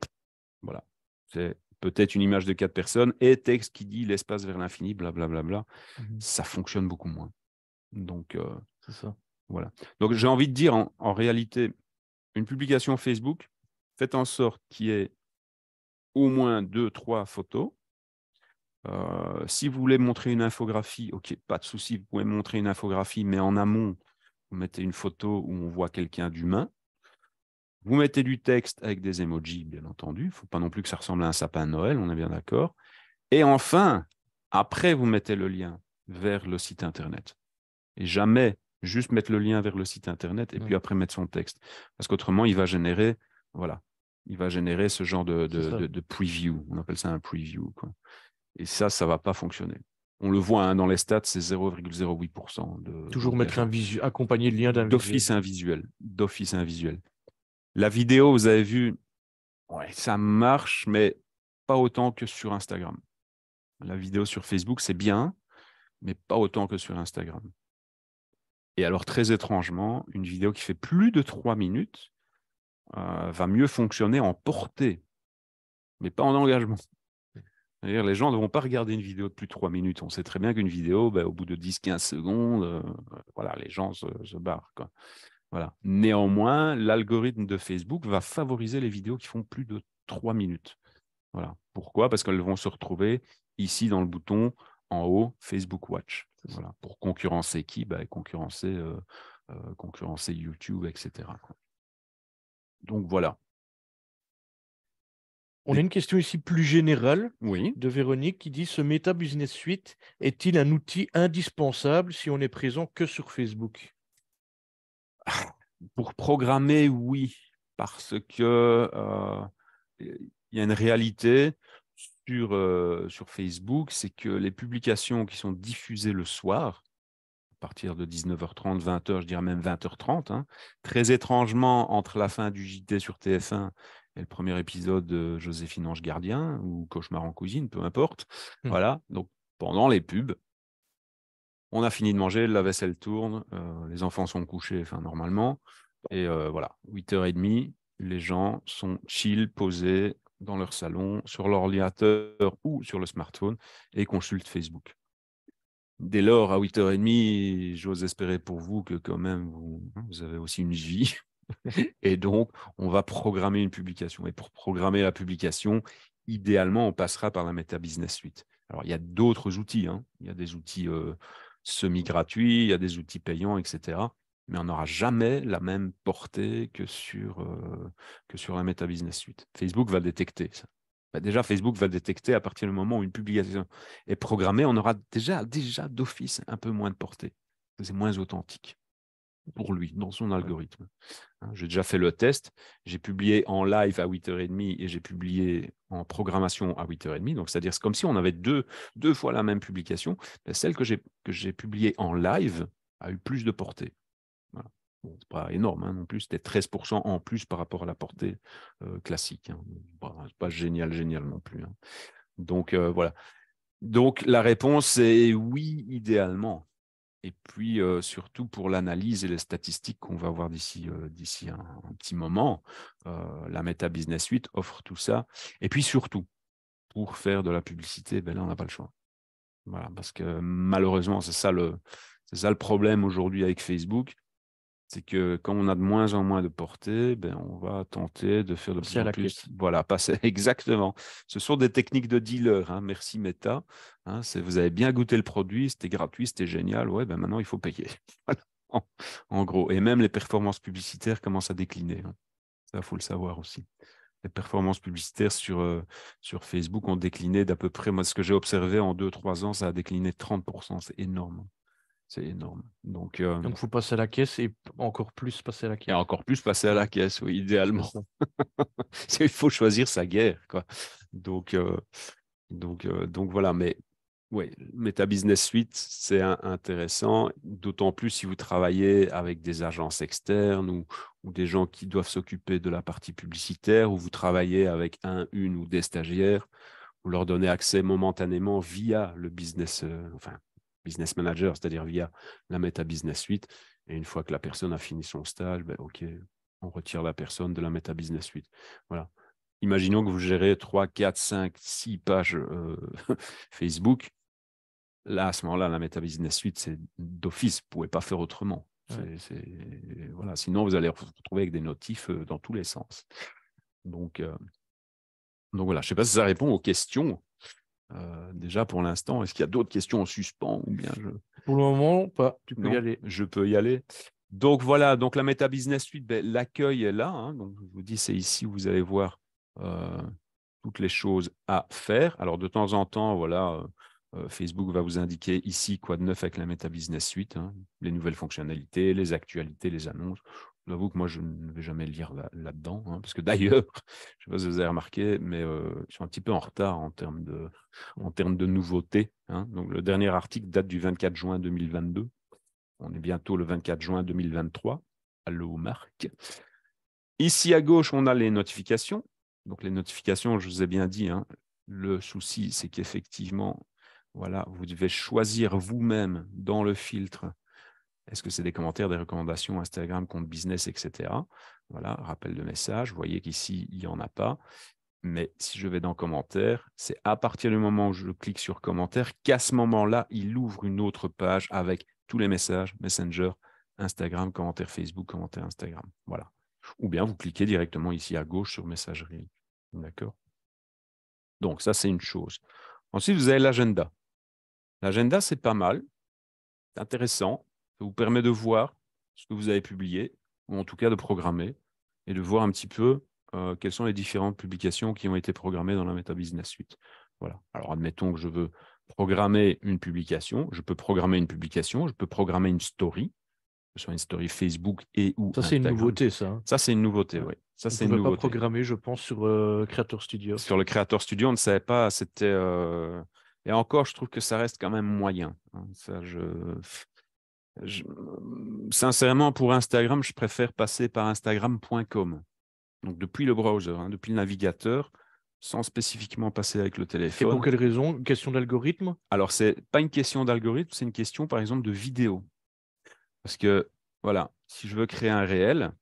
voilà, c'est peut-être une image de quatre personnes et texte qui dit l'espace vers l'infini, blablabla, bla, bla, mhm. ça fonctionne beaucoup moins. Donc, euh, ça. voilà. Donc, j'ai envie de dire en, en, réalité, une publication Facebook, faites en sorte qu'il y ait au moins deux, trois photos euh, si vous voulez montrer une infographie, ok, pas de souci, vous pouvez montrer une infographie, mais en amont, vous mettez une photo où on voit quelqu'un d'humain. Vous mettez du texte avec des emojis, bien entendu. Il ne faut pas non plus que ça ressemble à un sapin de Noël, on est bien d'accord. Et enfin, après, vous mettez le lien vers le site Internet. Et jamais juste mettre le lien vers le site Internet et puis après mettre son texte. Parce qu'autrement, il va générer, voilà, il va générer ce genre de, de preview. On appelle ça un preview. Quoi. Et ça, ça ne va pas fonctionner. On le voit hein, dans les stats, c'est 0,08%. Toujours mettre un visuel, accompagner le lien d'un D'office visuel. D'office un La vidéo, vous avez vu, ça marche, mais pas autant que sur Instagram. La vidéo sur Facebook, c'est bien, mais pas autant que sur Instagram. Et alors, très étrangement, une vidéo qui fait plus de 3 minutes euh, va mieux fonctionner en portée, mais pas en engagement cest les gens ne vont pas regarder une vidéo de plus de 3 minutes. On sait très bien qu'une vidéo, bah, au bout de 10-15 secondes, euh, voilà, les gens se, barrent. Voilà. Néanmoins, l'algorithme de Facebook va favoriser les vidéos qui font plus de 3 minutes. Voilà. Pourquoi Parce qu'elles vont se retrouver ici dans le bouton en haut, Facebook Watch. Voilà. Pour concurrencer qui bah, concurrencer, euh, euh, concurrencer YouTube, etc. Donc voilà. On a une question ici plus générale oui. de Véronique qui dit Ce Meta Business Suite est-il un outil indispensable si on n'est présent que sur Facebook ah, Pour programmer, oui, parce que euh, il y a une réalité sur, euh, sur Facebook c'est que les publications qui sont diffusées le soir, à partir de 19h30, 20h, je dirais même 20h30. Hein, très étrangement, entre la fin du JT sur TF1 le premier épisode de Joséphine Ange Gardien ou Cauchemar en cuisine, peu importe. Mmh. Voilà, donc pendant les pubs, on a fini de manger, la vaisselle tourne, euh, les enfants sont couchés, enfin normalement. Et euh, voilà, 8h30, les gens sont chill, posés dans leur salon, sur l'ordinateur ou sur le smartphone et consultent Facebook. Dès lors, à 8h30, j'ose espérer pour vous que quand même vous, vous avez aussi une vie et donc, on va programmer une publication. Et pour programmer la publication, idéalement, on passera par la Meta Business Suite. Alors, il y a d'autres outils. Hein. Il y a des outils euh, semi-gratuits, il y a des outils payants, etc. Mais on n'aura jamais la même portée que sur, euh, que sur la Meta Business Suite. Facebook va détecter ça. Bah, déjà, Facebook va détecter à partir du moment où une publication est programmée, on aura déjà, déjà d'office un peu moins de portée. C'est moins authentique pour lui, dans son algorithme. Hein. J'ai déjà fait le test, j'ai publié en live à 8h30 et j'ai publié en programmation à 8h30. Donc, c'est-à-dire, c'est comme si on avait deux, deux fois la même publication. Mais celle que j'ai publiée en live a eu plus de portée. Voilà. pas énorme hein, non plus, c'était 13% en plus par rapport à la portée euh, classique. Ce hein. Bon, pas génial, génial non plus. Donc, euh, voilà. Donc, la réponse est oui, idéalement et puis euh, surtout pour l'analyse et les statistiques qu'on va voir d'ici euh, un, petit moment. Euh, la Meta Business Suite offre tout ça. Et puis surtout, pour faire de la publicité, ben là, on n'a pas le choix. Voilà, parce que malheureusement, c'est ça c'est ça le problème aujourd'hui avec Facebook c'est que quand on a de moins en moins de portée, ben, on va tenter de faire de plus en plus. Voilà, passer exactement. Ce sont des techniques de dealer. Hein, merci Meta. Hein, vous avez bien goûté le produit, c'était gratuit, c'était génial. Ouais, ben maintenant il faut payer. En, gros. Et même les performances publicitaires commencent à décliner. Hein. Ça, faut le savoir aussi. Les performances publicitaires sur, euh, sur Facebook ont décliné d'à peu près, moi, ce que j'ai observé en 2-3 ans, ça a décliné 30%. C'est énorme. C'est énorme. Donc, euh, Donc, faut passer à la caisse et encore plus passer à la caisse. encore plus passer à la caisse, oui, idéalement. Il faut choisir sa guerre, quoi. Donc, euh, Donc, euh, Donc, voilà. Mais oui, Meta Business Suite, c'est intéressant, d'autant plus si vous travaillez avec des agences externes ou, ou des gens qui doivent s'occuper de la partie publicitaire, ou vous travaillez avec un, une ou des stagiaires, vous leur donnez accès momentanément via le business, enfin, business manager, c'est-à-dire via la Meta Business Suite. Et une fois que la personne a fini son stage, ben, OK, on retire la personne de la Meta Business Suite. Voilà. Imaginons que vous gérez 3, 4, 5, 6 pages euh, Facebook. Là, à ce moment-là, la Meta Business Suite, c'est d'office, vous ne pouvez pas faire autrement. Voilà. Sinon, vous allez retrouver avec des notifs euh, dans tous les sens. Donc, euh, Donc voilà, je ne sais pas si ça répond aux questions. Euh, déjà pour l'instant. Est-ce qu'il y a d'autres questions en suspens ou bien Pour le moment, pas. Tu peux y aller. Je peux y aller. Donc voilà, donc la Meta Business Suite, ben, l'accueil est là. Hein. donc, je vous dis, c'est ici où vous allez voir euh, toutes les choses à faire. Alors de temps en temps, voilà, euh, Facebook va vous indiquer ici quoi de neuf avec la Meta Business Suite, hein. les nouvelles fonctionnalités, les actualités, les annonces. J'avoue que moi, je ne vais jamais lire là-dedans, hein, parce que d'ailleurs, je ne sais pas si vous avez remarqué, mais je suis un petit peu en retard en termes de, en termes de nouveautés. Hein. Donc, le dernier article date du 24 juin 2022. On est bientôt le 24 juin 2023. Allô, Marc. Ici à gauche, on a les notifications. Donc, les notifications, je vous ai bien dit, hein. le souci, c'est qu'effectivement, voilà, vous devez choisir vous-même dans le filtre est-ce que c'est des commentaires, des recommandations, Instagram, compte business, etc. Voilà, rappel de message. Vous voyez qu'ici, il n'y en a pas. Mais si je vais dans commentaires, c'est à partir du moment où je clique sur commentaires qu'à ce moment-là, il ouvre une autre page avec tous les messages, Messenger, Instagram, commentaires Facebook, commentaires Instagram. Voilà. Ou bien vous cliquez directement ici à gauche sur messagerie. D'accord Donc, ça, c'est une chose. Ensuite, vous avez l'agenda. L'agenda, c'est pas mal, intéressant. Ça vous permet de voir ce que vous avez publié, ou en tout cas de programmer, et de voir un petit peu euh, quelles sont les différentes publications qui ont été programmées dans la Meta Business Suite. Voilà. Alors, admettons que je veux programmer une publication. Je peux programmer une publication, je peux programmer une story, que ce soit une story Facebook et ou. Ça, c'est une nouveauté, ça. Hein. Ça, c'est une nouveauté, oui. Ça, c'est une nouveauté. pas programmer, je pense, sur euh, Creator Studio. Sur le Creator Studio, on ne savait pas. C'était. Euh, et encore, je trouve que ça reste quand même moyen. Hein. Ça, je Mm, sincèrement, pour Instagram, je préfère passer par instagram.com. Donc depuis le browser, hein, depuis le navigateur, sans spécifiquement passer avec le téléphone. Et pour quelle raison Question d'algorithme Alors, c'est pas une question d'algorithme, c'est une question, par exemple, de vidéo. Parce que, voilà, si je veux créer un réel,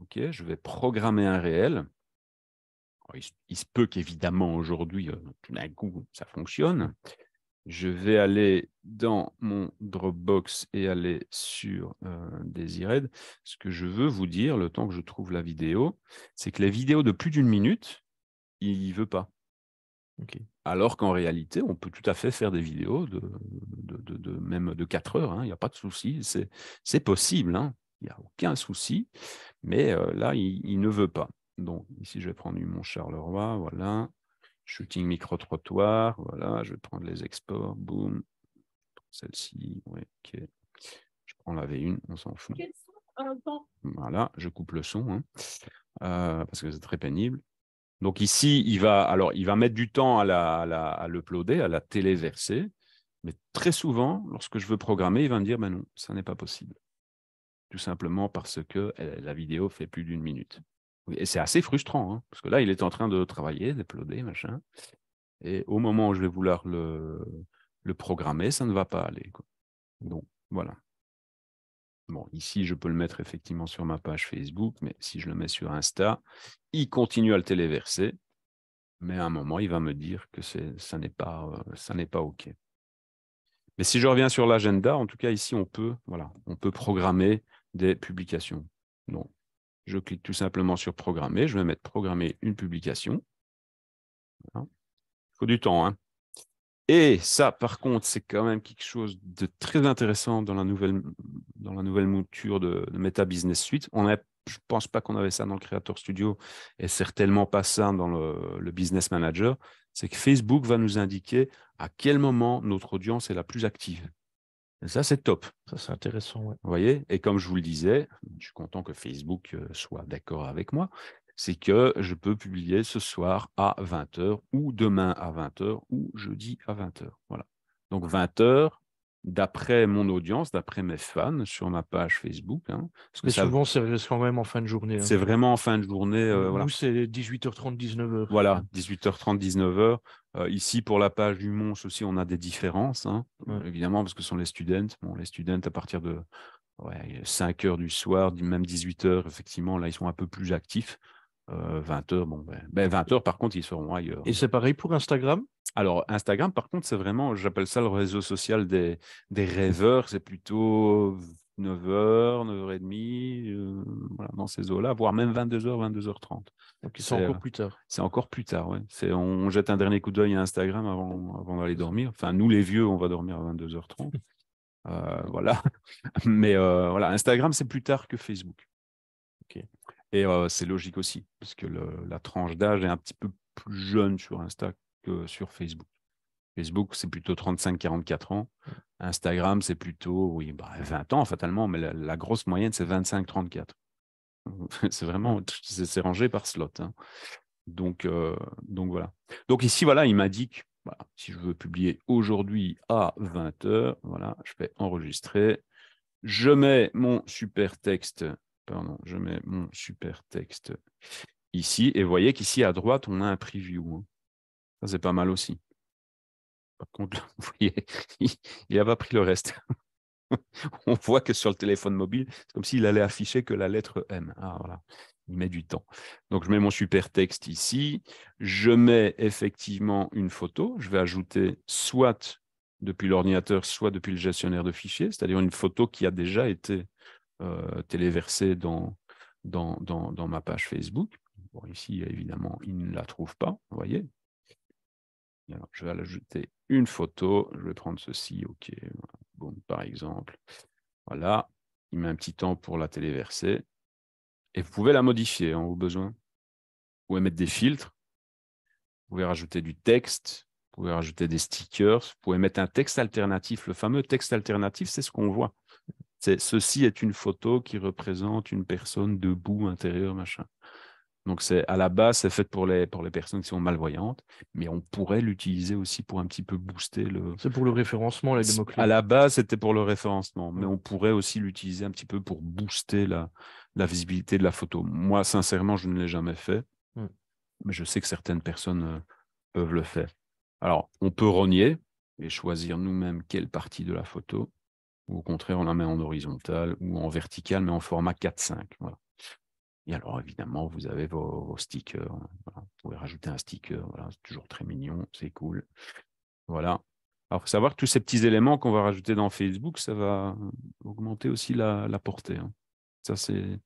ok, je vais programmer un réel. il, il, se peut qu'évidemment, aujourd'hui, euh, tout d'un coup, ça fonctionne. Je vais aller dans mon Dropbox et aller sur euh, Desired. Ce que je veux vous dire, le temps que je trouve la vidéo, c'est que les vidéos de plus d'une minute, il n'y veut pas. Alors qu'en réalité, on peut tout à fait faire des vidéos de, même de 4 heures, hein, il n'y a pas de souci, c'est possible, hein. il n'y a aucun souci, mais euh, là, il, ne veut pas. Donc ici, je vais prendre mon Charleroi, voilà, Shooting micro-trottoir, voilà, je vais prendre les exports, boum. Celle-ci, ok. Je prends la V1, on s'en fout. Voilà, je coupe le son, hein. euh, parce que c'est très pénible. Donc ici, il va, alors, il va mettre du temps à, la, la, à l'uploader, à la téléverser, mais très souvent, lorsque je veux programmer, il va me dire, ben non, ça n'est pas possible. Tout simplement parce que euh, la vidéo fait plus d'une minute. Et c'est assez frustrant, hein, parce que là, il est en train de travailler, d'uploader, machin. Et au moment où je vais vouloir le, programmer, ça ne va pas aller. Donc, voilà. Bon, ici, je peux le mettre effectivement sur ma page Facebook, mais si je le mets sur Insta, il continue à le téléverser. Mais à un moment, il va me dire que euh, ça n'est pas, OK. Mais si je reviens sur l'agenda, en tout cas, ici, on peut, voilà, on peut programmer des publications. Donc, je clique tout simplement sur Programmer. Je vais mettre Programmer une publication. Il faut du temps. Hein. Et ça, par contre, c'est quand même quelque chose de très intéressant dans la nouvelle, dans la nouvelle mouture de, Meta Business Suite. On je ne pense pas qu'on avait ça dans le Creator Studio et certainement pas ça dans le Business Manager. C'est que Facebook va nous indiquer à quel moment notre audience est la plus active. Ça, c'est top. Ça, c'est intéressant. Ouais. Vous voyez Et comme je vous le disais, je suis content que Facebook euh, soit d'accord avec moi. C'est que je peux publier ce soir à 20h ou demain à 20h ou jeudi à 20h. Voilà. Donc 20h, d'après mon audience, d'après mes fans sur ma page Facebook. Hein, parce Mais que souvent, c'est quand même en fin de journée. Hein. C'est vraiment en fin de journée. Euh, ou c'est 18h30, 19h. Voilà, 18h30, 19h ici, pour la page du Mons aussi, on a des différences, hein, évidemment, parce que ce sont les students. Bon, les students, à partir de 5 heures du soir, même 18 heures, effectivement, là, ils sont un peu plus actifs. 20 heures, bon, ben, 20 ben, heures, par contre, ils seront ailleurs. Et c'est pareil pour Instagram Alors, Instagram, par contre, c'est vraiment, j'appelle ça le réseau social des, des rêveurs. C'est plutôt 9h, euh, 9h30, voilà, dans ces eaux-là, voire même 22h, 22h30. Donc c'est euh, encore plus tard. C'est encore plus tard, oui. On, jette un dernier coup d'œil à Instagram avant, d'aller dormir. Enfin, nous les vieux, on va dormir à 22h30. Euh, voilà. Mais voilà, Instagram, c'est plus tard que Facebook. Et c'est logique aussi, parce que la tranche d'âge est un petit peu plus jeune sur Insta que sur Facebook. Facebook, c'est plutôt 35-44 ans. Instagram, c'est plutôt oui, 20 bah, ans fatalement, mais la, grosse moyenne, c'est 25-34. c'est vraiment, c'est rangé par slot. Hein. Donc, euh, donc voilà. Donc ici, voilà, il m'indique, si je veux publier aujourd'hui à 20h, voilà, je fais enregistrer. Je mets mon super texte, pardon, je mets mon super texte ici. Et vous voyez qu'ici à droite, on a un preview. Hein. Ça, c'est pas mal aussi. Par contre, vous voyez, il n'a pas pris le reste. On voit que sur le téléphone mobile, c'est comme s'il allait afficher que la lettre M. Ah, voilà. Il met du temps. Donc, je mets mon super texte ici. Je mets effectivement une photo. Je vais ajouter soit depuis l'ordinateur, soit depuis le gestionnaire de fichiers, c'est-à-dire une photo qui a déjà été euh, téléversée dans, dans, dans, ma page Facebook. ici, évidemment, il ne la trouve pas, vous voyez, je vais ajouter une photo. Je vais prendre ceci. OK. Bon, par exemple. Voilà. Il met un petit temps pour la téléverser. Et vous pouvez la modifier en hein, vous besoin. Vous pouvez mettre des filtres. Vous pouvez rajouter du texte. Vous pouvez rajouter des stickers. Vous pouvez mettre un texte alternatif. Le fameux texte alternatif, c'est ce qu'on voit. C'est ceci est une photo qui représente une personne debout, intérieur, machin. Donc, c'est à la base, c'est fait pour les, pour les personnes qui sont malvoyantes, mais on pourrait l'utiliser aussi pour un petit peu booster le. C'est pour le référencement, les démocratie. À la base, c'était pour le référencement, mais on pourrait aussi l'utiliser un petit peu pour booster la, visibilité de la photo. Moi, sincèrement, je ne l'ai jamais fait, mais je sais que certaines personnes euh, peuvent le faire. Alors, on peut renier et choisir nous-mêmes quelle partie de la photo, ou au contraire, on la met en horizontale ou en vertical, mais en format 4-5. Voilà. Et alors, évidemment, vous avez vos, stickers. Euh, vous pouvez rajouter un sticker. Euh, c'est toujours très mignon. C'est cool. Voilà. Alors, il faut savoir que tous ces petits éléments qu'on va rajouter dans Facebook, ça va augmenter aussi la, portée. Hein. Ça, c'est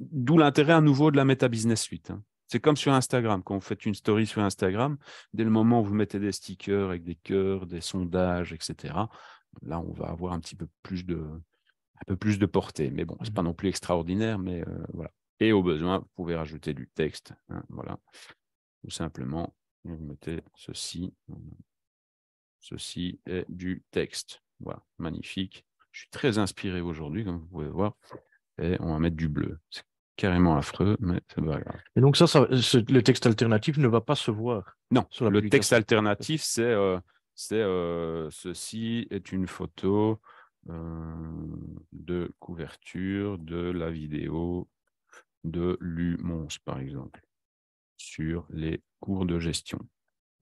d'où l'intérêt à nouveau de la Meta Business Suite. Hein. C'est comme sur Instagram. Quand vous faites une story sur Instagram, dès le moment où vous mettez des stickers avec des cœurs, des sondages, etc., là, on va avoir un petit peu plus de, un peu plus de portée. Mais bon, ce n'est pas mmh. non plus extraordinaire, mais euh, voilà. Et au besoin, vous pouvez rajouter du texte. Hein, voilà. Tout simplement, vous mettez ceci. Ceci est du texte. Voilà, magnifique. Je suis très inspiré aujourd'hui, comme vous pouvez voir. Et on va mettre du bleu. C'est carrément affreux, mais pas Et donc ça, le texte alternatif ne va pas se voir Non, le texte alternatif, c'est euh, euh, ceci est une photo euh, de couverture de la vidéo de l'UMONS, par exemple, sur les cours de gestion.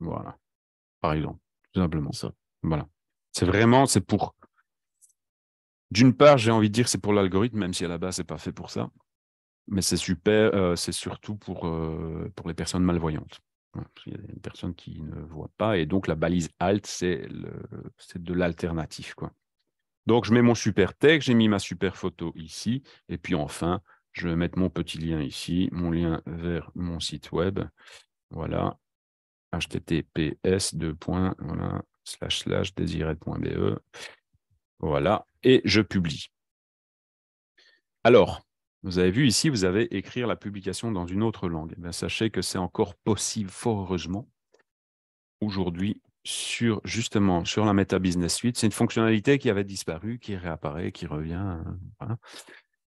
Voilà. Par exemple, tout simplement. Ça. Voilà. C'est vraiment, c'est pour. D'une part, j'ai envie de dire, c'est pour l'algorithme, même si à la base, c'est pas fait pour ça. Mais c'est super, euh, c'est surtout euh, pour, les personnes malvoyantes. Il y a des personnes qui ne voient pas. Et donc, la balise Alt, c'est de l'alternatif. quoi. Donc, je mets mon super texte, j'ai mis ma super photo ici. Et puis, enfin, je vais mettre mon petit lien ici, mon lien vers mon site web. Voilà. https voilà, e. Voilà. Et je publie. Alors, vous avez vu ici, vous avez écrire la publication dans une autre langue. Eh sachez que c'est encore possible, fort heureusement, aujourd'hui, sur justement sur la Meta Business Suite. C'est une fonctionnalité qui avait disparu, qui réapparaît, qui revient. Hein,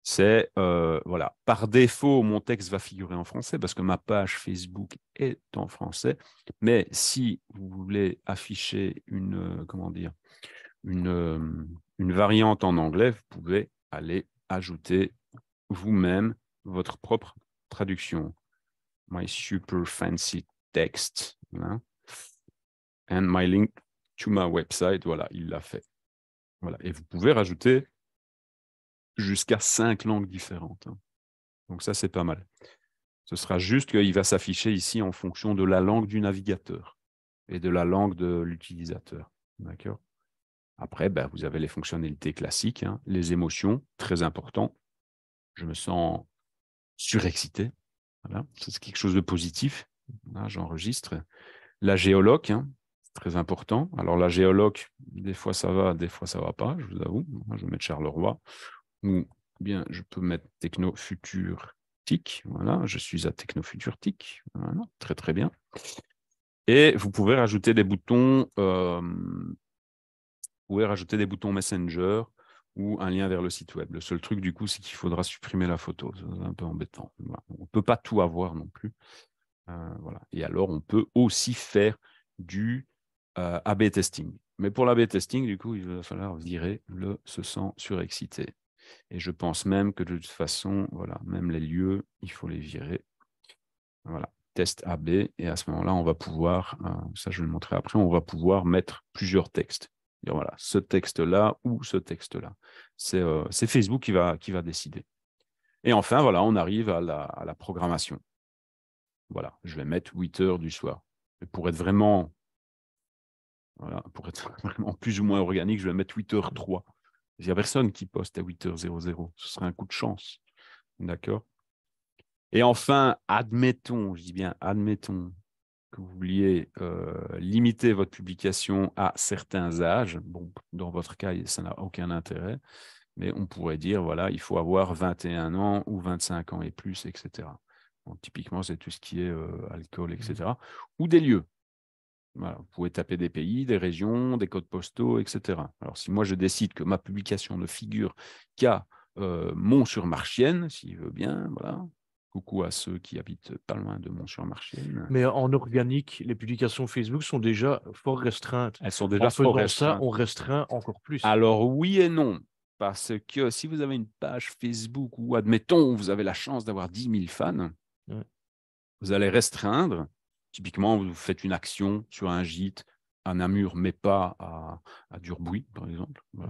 c'est euh, voilà, par défaut, mon texte va figurer en français parce que ma page Facebook est en français. Mais si vous voulez afficher une, euh, comment dire, euh, une, variante en anglais, vous pouvez aller ajouter vous-même votre propre traduction. My super fancy text hein. and my link to my website. Voilà, il l'a fait. Voilà, et vous pouvez rajouter jusqu'à cinq langues différentes. Hein. Donc ça, c'est pas mal. Ce sera juste qu'il va s'afficher ici en fonction de la langue du navigateur et de la langue de l'utilisateur. D'accord Après, ben, vous avez les fonctionnalités classiques, hein, les émotions, très important. Je me sens surexcité. Voilà, c'est quelque chose de positif. Hein, j'enregistre. La géologue, très important. Alors la géologue, des fois ça va, des fois ça ne va pas, je vous avoue. Je vais mettre Charleroi ou bien je peux mettre techno tic Voilà, je suis à techno Voilà, très très bien. Et vous pouvez rajouter des boutons. Euh, rajouter des boutons Messenger ou un lien vers le site web. Le seul truc du coup, c'est qu'il faudra supprimer la photo. C'est un peu embêtant. On ne peut pas tout avoir non plus. Euh, voilà. Et alors, on peut aussi faire du euh, b testing. Mais pour l'A-B testing, du coup, il va falloir virer le se sent surexcité. Et je pense même que de toute façon, voilà, même les lieux, il faut les virer. Voilà, test AB. Et à ce moment-là, on va pouvoir, euh, ça je vais le montrer après, on va pouvoir mettre plusieurs textes. voilà, ce texte-là ou ce texte-là. C'est euh, Facebook qui va, décider. Et enfin, voilà, on arrive à la, programmation. Voilà, je vais mettre 8 heures du soir. Et pour être vraiment voilà, pour être vraiment plus ou moins organique, je vais mettre 8 h 3 ». Il n'y a personne qui poste à 8h00. Ce serait un coup de chance. D'accord Et enfin, admettons, je dis bien admettons, que vous vouliez euh, limiter votre publication à certains âges. Bon, dans votre cas, ça n'a aucun intérêt. Mais on pourrait dire, voilà, il faut avoir 21 ans ou 25 ans et plus, etc. Bon, typiquement, c'est tout ce qui est euh, alcool, etc. Mmh. Ou des lieux vous pouvez taper des pays, des régions, des codes postaux, etc. Alors, si moi je décide que ma publication ne figure qu'à euh, Mont-sur-Marchienne, s'il veut bien, voilà. Coucou à ceux qui habitent pas loin de Mont-sur-Marchienne. Mais en organique, les publications Facebook sont déjà fort restreintes. Elles sont déjà en fort restreintes. ça, on restreint encore plus. Alors, oui et non. Parce que si vous avez une page Facebook ou admettons, vous avez la chance d'avoir 10 000 fans, vous allez restreindre Typiquement, vous faites une action sur un gîte, à Namur, mais pas à, à Durbuy, par exemple. Mmh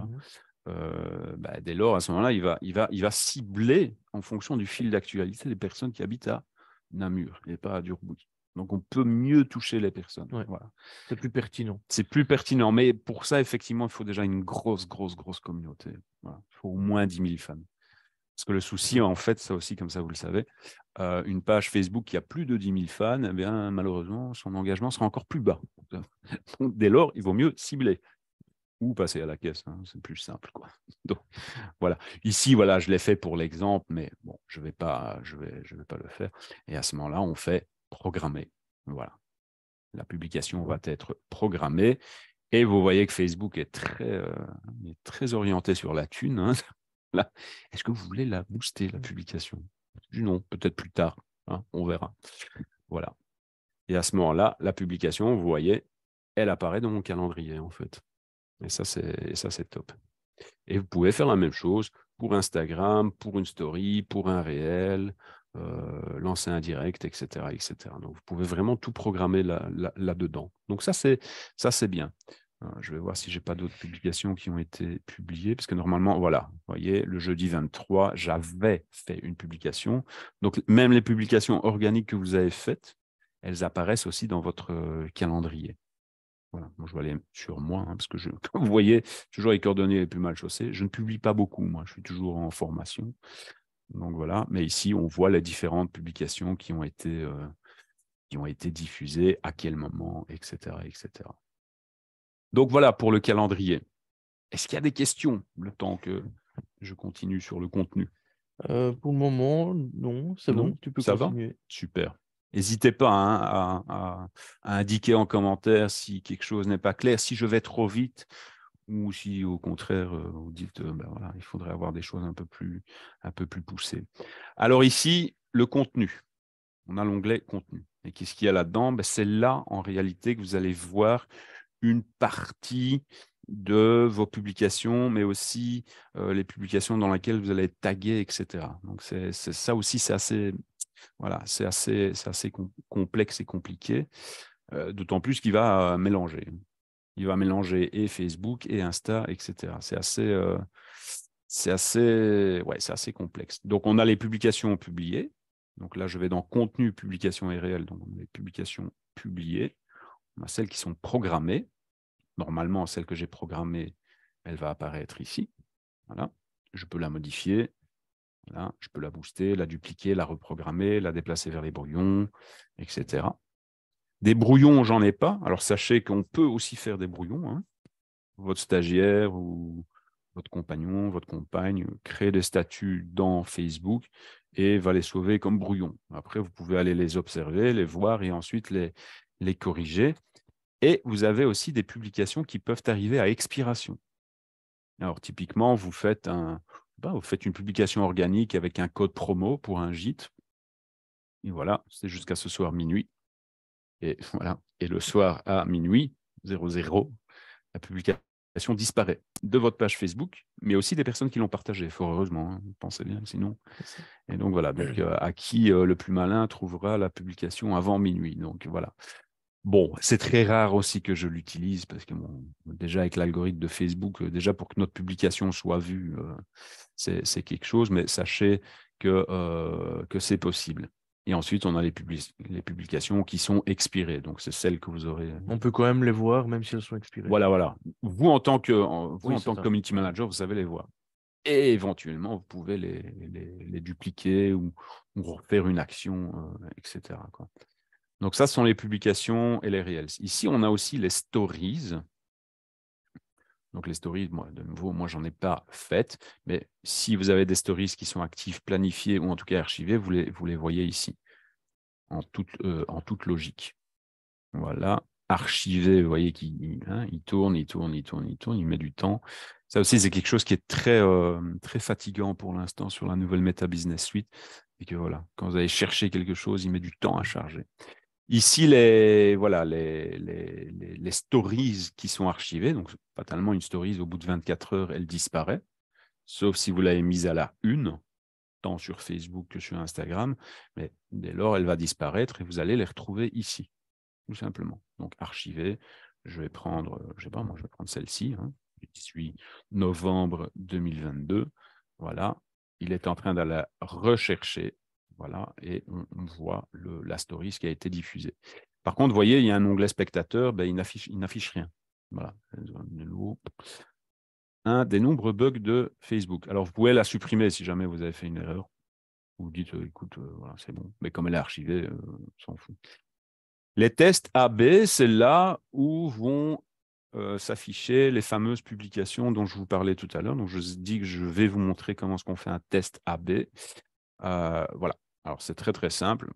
euh, bah, dès lors, à ce moment-là, il va, il, va, il va cibler en fonction du fil d'actualité les personnes qui habitent à Namur et pas à Durbuy. Donc, on peut mieux toucher les personnes. C'est plus pertinent. C'est plus pertinent. Mais pour ça, effectivement, il faut déjà une grosse, grosse, grosse communauté. Il faut au moins 10 000 fans. Parce que le souci, en fait, ça aussi, comme ça vous le savez, euh, une page Facebook qui a plus de 10 000 fans, eh bien, malheureusement, son engagement sera encore plus bas. dès lors, il vaut mieux cibler ou passer à la caisse. Hein, c'est plus simple. Donc, voilà. Ici, voilà, je l'ai fait pour l'exemple, mais bon, je ne vais, pas, je vais, vais pas le faire. Et à ce moment-là, on fait programmer. Voilà. La publication va être programmée. Et vous voyez que Facebook est très, euh, très orienté sur la thune. Hein est-ce que vous voulez la booster, la mmh. publication Non, peut-être plus tard, hein, on verra. Voilà. Et à ce moment-là, la publication, vous voyez, elle apparaît dans mon calendrier, en fait. Et ça, c'est, ça, c'est top. Et vous pouvez faire la même chose pour Instagram, pour une story, pour un réel, euh, lancer un direct, etc., etc. Donc, vous pouvez vraiment tout programmer là, là-dedans. Donc, ça, c'est, ça, c'est bien. Hein, je vais voir si j'ai pas d'autres publications qui ont été publiées, parce que normalement, voilà, vous voyez, le jeudi 23, j'avais fait une publication. Donc, même les publications organiques que vous avez faites, elles apparaissent aussi dans votre euh, calendrier. Voilà, bon, je vais aller sur moi, hein, parce que vous voyez, toujours les coordonnées les plus mal chaussées. Je ne publie pas beaucoup, moi, je suis toujours en formation. Donc voilà, mais ici, on voit les différentes publications qui ont été, euh, qui ont été diffusées, à quel moment, etc. etc. Donc voilà pour le calendrier. Est-ce qu'il y a des questions le temps que je continue sur le contenu euh, Pour le moment, non, c'est bon, tu peux continuer. Super. N'hésitez pas hein, à, indiquer en commentaire si quelque chose n'est pas clair, si je vais trop vite ou si au contraire euh, vous dites qu'il euh, ben il faudrait avoir des choses un peu plus, poussées. Alors ici, le contenu. On a l'onglet contenu. Et qu'est-ce qu'il y a là-dedans ben, C'est là en réalité que vous allez voir une partie de vos publications, mais aussi euh, les publications dans lesquelles vous allez être tagué, etc. Donc, c'est ça aussi, c'est assez, voilà, c'est assez, assez complexe et compliqué, euh, d'autant plus qu'il va euh, mélanger. Il va mélanger et Facebook et Insta, etc. C'est assez, c'est assez, ouais, c'est assez complexe. Donc, on a les publications publiées. Donc là, je vais dans contenu, publication et réel. Donc, les publications publiées. Bah, celles qui sont programmées, normalement, celle que j'ai programmée, elle va apparaître ici. Voilà. Je peux la modifier. Je peux la booster, la dupliquer, la reprogrammer, la déplacer vers les brouillons, etc. Des brouillons, j'en ai pas. Alors sachez qu'on peut aussi faire des brouillons. Hein. Votre stagiaire ou votre compagnon, votre compagne crée des statuts dans Facebook et va les sauver comme brouillons. Après, vous pouvez aller les observer, les voir et ensuite les, les corriger. Et vous avez aussi des publications qui peuvent arriver à expiration. Alors, typiquement, vous faites, un, ben, vous faites une publication organique avec un code promo pour un gîte. Et voilà, c'est jusqu'à ce soir minuit. Et voilà. Et le soir à minuit 00, la publication disparaît de votre page Facebook, mais aussi des personnes qui l'ont partagée, fort heureusement. Hein, pensez bien, sinon. Et donc voilà, donc, euh, à qui euh, le plus malin trouvera la publication avant minuit. Donc voilà. Bon, c'est très rare aussi que je l'utilise parce que déjà avec l'algorithme de Facebook, euh, déjà pour que notre publication soit vue, euh, c'est quelque chose, mais sachez que, euh, que c'est possible. Et ensuite, on a les, publications qui sont expirées. Donc, c'est celles que vous aurez. On peut quand même les voir, même si elles sont expirées. Voilà, voilà. Vous, en tant que, vous, en tant que community manager, vous savez les voir. Et éventuellement, vous pouvez les, les, dupliquer ou, refaire une action, etc. Donc ça, ce sont les publications et les reels. Ici, on a aussi les stories. Donc les stories, moi, de nouveau, moi, j'en ai pas faites, mais si vous avez des stories qui sont actives, planifiées ou en tout cas archivées, vous les, voyez ici, en toute, euh, logique. Voilà, archivées, vous voyez qu'il hein, il tourne, il tourne, il tourne, il tourne, il met du temps. Ça aussi, c'est quelque chose qui est très, euh, très fatigant pour l'instant sur la nouvelle Meta Business Suite. Et que voilà, quand vous allez chercher quelque chose, il met du temps à charger. Ici, les, voilà, les, stories qui sont archivées, donc fatalement une story, au bout de 24 heures, elle disparaît, sauf si vous l'avez mise à la une, tant sur Facebook que sur Instagram, mais dès lors, elle va disparaître et vous allez les retrouver ici, tout simplement. Donc archiver je vais prendre, euh, je sais pas, moi je vais prendre celle-ci, hein, 18 novembre 2022, voilà, il est en train d'aller rechercher voilà, et on, voit la story, ce qui a été diffusé. Par contre, vous voyez, il y a un onglet spectateur, ben, il n'affiche rien. Voilà, un des nombreux bugs de Facebook. Alors, vous pouvez la supprimer si jamais vous avez fait une erreur. Vous dites, euh, écoute, euh, voilà, c'est bon. Mais comme elle est archivée, euh, on s'en fout. Les tests AB, c'est là où vont s'afficher les fameuses publications dont je vous parlais tout à l'heure. Donc, je dis que je vais vous montrer comment est-ce qu'on fait un test AB. voilà. Alors, c'est très, très simple.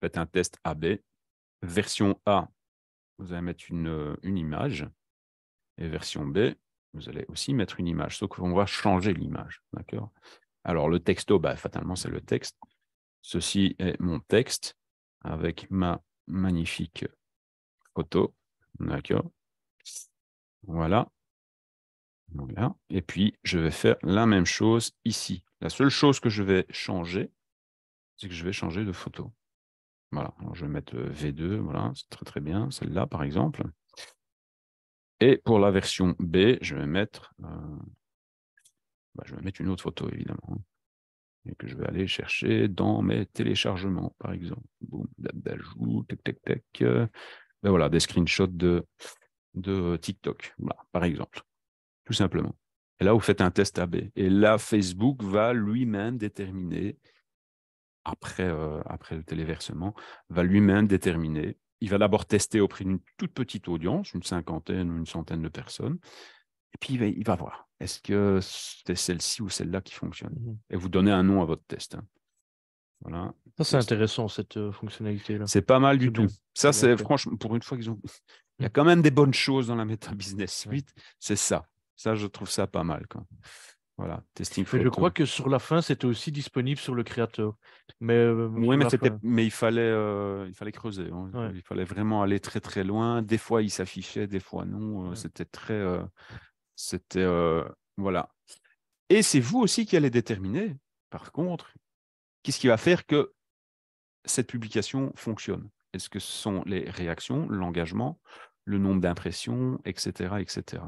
Faites un test AB. Version A, vous allez mettre euh, une, image. Et version B, vous allez aussi mettre une image, sauf qu'on va changer l'image. D'accord Alors, le texto, bah, fatalement, c'est le texte. Ceci est mon texte avec ma magnifique photo. D'accord Voilà. Voilà. Et puis, je vais faire la même chose ici. La seule chose que je vais changer, c'est que je vais changer de photo. Voilà, je vais mettre euh, V2, voilà, c'est très très bien, celle-là par exemple. Et pour la version B, je vais mettre, euh, bah, je vais mettre une autre photo évidemment, hein, et que je vais aller chercher dans mes téléchargements par exemple. Boum, date d'ajout, tac tac tac. Euh, ben voilà, des screenshots de, TikTok, voilà, par exemple, tout simplement. Et là, vous faites un test AB. Et là, Facebook va lui-même déterminer après, euh, après le téléversement, va lui-même déterminer. Il va d'abord tester auprès d'une toute petite audience, une cinquantaine ou une centaine de personnes, et puis il va, il va voir, est-ce que c'est celle-ci ou celle-là qui fonctionne mhm. Et vous donnez un nom à votre test. Hein. Voilà. Ça, c'est intéressant, cette euh, fonctionnalité-là. C'est pas mal du tout. Ça, c'est franchement, pour une fois ont. Il y a mhm. quand même des bonnes choses dans la Meta Business Suite. C'est ça. Ça, je trouve ça pas mal. Voilà, Je crois que sur la fin, c'était aussi disponible sur le créateur. Mais, euh, oui, mais, il, fallait, euh, il fallait creuser. Hein. Il fallait vraiment aller très très loin. Des fois, il s'affichait, des fois non. Euh, c'était très. C'était. voilà. Et c'est vous aussi qui allez déterminer, par contre, qu'est-ce qui va faire que cette publication fonctionne. Est-ce que ce sont les réactions, l'engagement, le nombre d'impressions, etc., etc.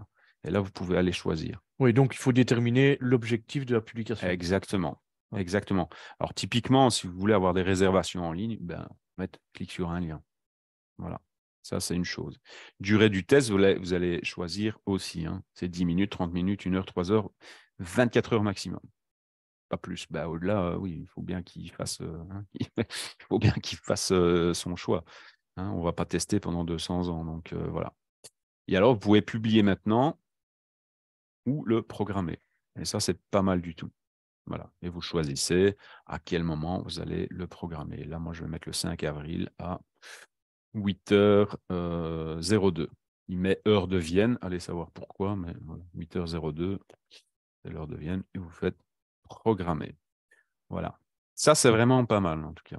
Et là, vous pouvez aller choisir. Oui, donc il faut déterminer l'objectif de la publication. Exactement. Exactement. Alors, typiquement, si vous voulez avoir des réservations en ligne, ben, mettre, clique sur un lien. Voilà. Ça, c'est une chose. Durée du test, vous, allez choisir aussi. Hein. C'est 10 minutes, 30 minutes, 1 heure, 3 heures, 24 heures maximum. Pas plus. Ben, au-delà, euh, oui, il faut bien qu'il fasse, euh, hein, faut bien qu'il fasse euh, son choix. Hein. on ne va pas tester pendant 200 ans. Donc, voilà. Et alors, vous pouvez publier maintenant le programmer. Et ça, c'est pas mal du tout. Voilà. Et vous choisissez à quel moment vous allez le programmer. Là, moi, je vais mettre le 5 avril à 8h02. Euh, Il met heure de Vienne. Allez savoir pourquoi, mais 8h02, c'est l'heure de Vienne. Et vous faites programmer. Voilà. Ça, c'est vraiment pas mal, en tout cas.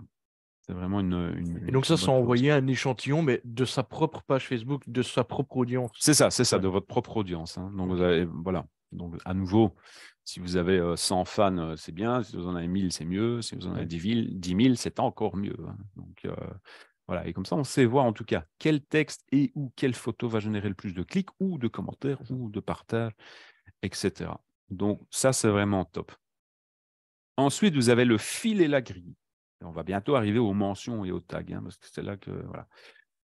C'est vraiment une, Et donc, ça, ça envoyer un échantillon, mais de sa propre page Facebook, de sa propre audience. C'est ça, c'est ça, de votre propre audience. Hein. Donc, vous avez, voilà. Donc, à nouveau, si vous avez 100 euh, fans, euh, c'est bien. Si vous en avez 1000, c'est mieux. Si vous en avez 10 000, c'est encore mieux. Hein. Donc, euh, voilà. Et comme ça, on sait voir en tout cas quel texte et ou quelle photo va générer le plus de clics ou de commentaires ou de partages, etc. Donc, ça, c'est vraiment top. Ensuite, vous avez le fil et la grille on va bientôt arriver aux mentions et aux tags, hein, parce que c'est là que. Voilà.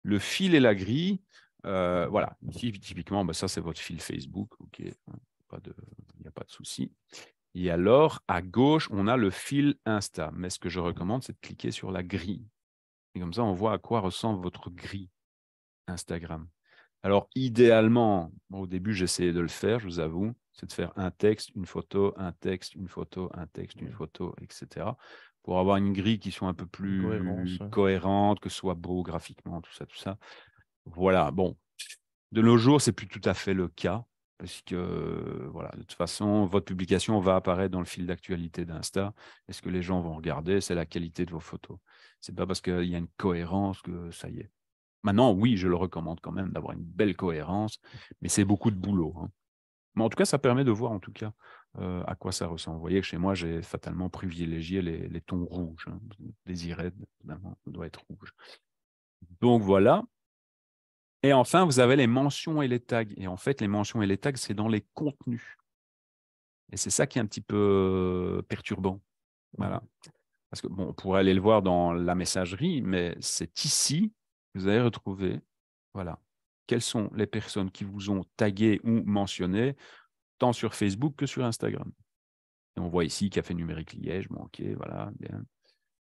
Le fil et la grille, euh, voilà. Ici, typiquement, bah, ça, c'est votre fil Facebook. OK, hein, il n'y a pas de souci. Et alors, à gauche, on a le fil Insta. Mais ce que je recommande, c'est de cliquer sur la grille. Et comme ça, on voit à quoi ressemble votre grille Instagram. Alors, idéalement, au début, j'essayais de le faire, je vous avoue, c'est de faire un texte, une photo, un texte, une photo, un texte, une photo, etc pour avoir une grille qui soit un peu plus cohérente, que ce soit beau graphiquement, tout ça, tout ça. Voilà, bon. De nos jours, ce n'est plus tout à fait le cas, parce que voilà, de toute façon, votre publication va apparaître dans le fil d'actualité d'Insta. Et ce que les gens vont regarder, c'est la qualité de vos photos. Ce n'est pas parce qu'il y a une cohérence que ça y est. Maintenant, oui, je le recommande quand même d'avoir une belle cohérence, mais c'est beaucoup de boulot. Hein. Mais en tout cas, ça permet de voir en tout cas euh, à quoi ça ressemble. Vous voyez que chez moi, j'ai fatalement privilégié les, tons rouges. Hein. Les Désiré, finalement, doit être rouge. Donc voilà. Et enfin, vous avez les mentions et les tags. Et en fait, les mentions et les tags, c'est dans les contenus. Et c'est ça qui est un petit peu euh, perturbant. Voilà. Parce que, bon, on pourrait aller le voir dans la messagerie, mais c'est ici que vous allez retrouver, voilà, quelles sont les personnes qui vous ont tagué ou mentionné tant sur Facebook que sur Instagram. Et on voit ici Café Numérique Liège, bon voilà, bien.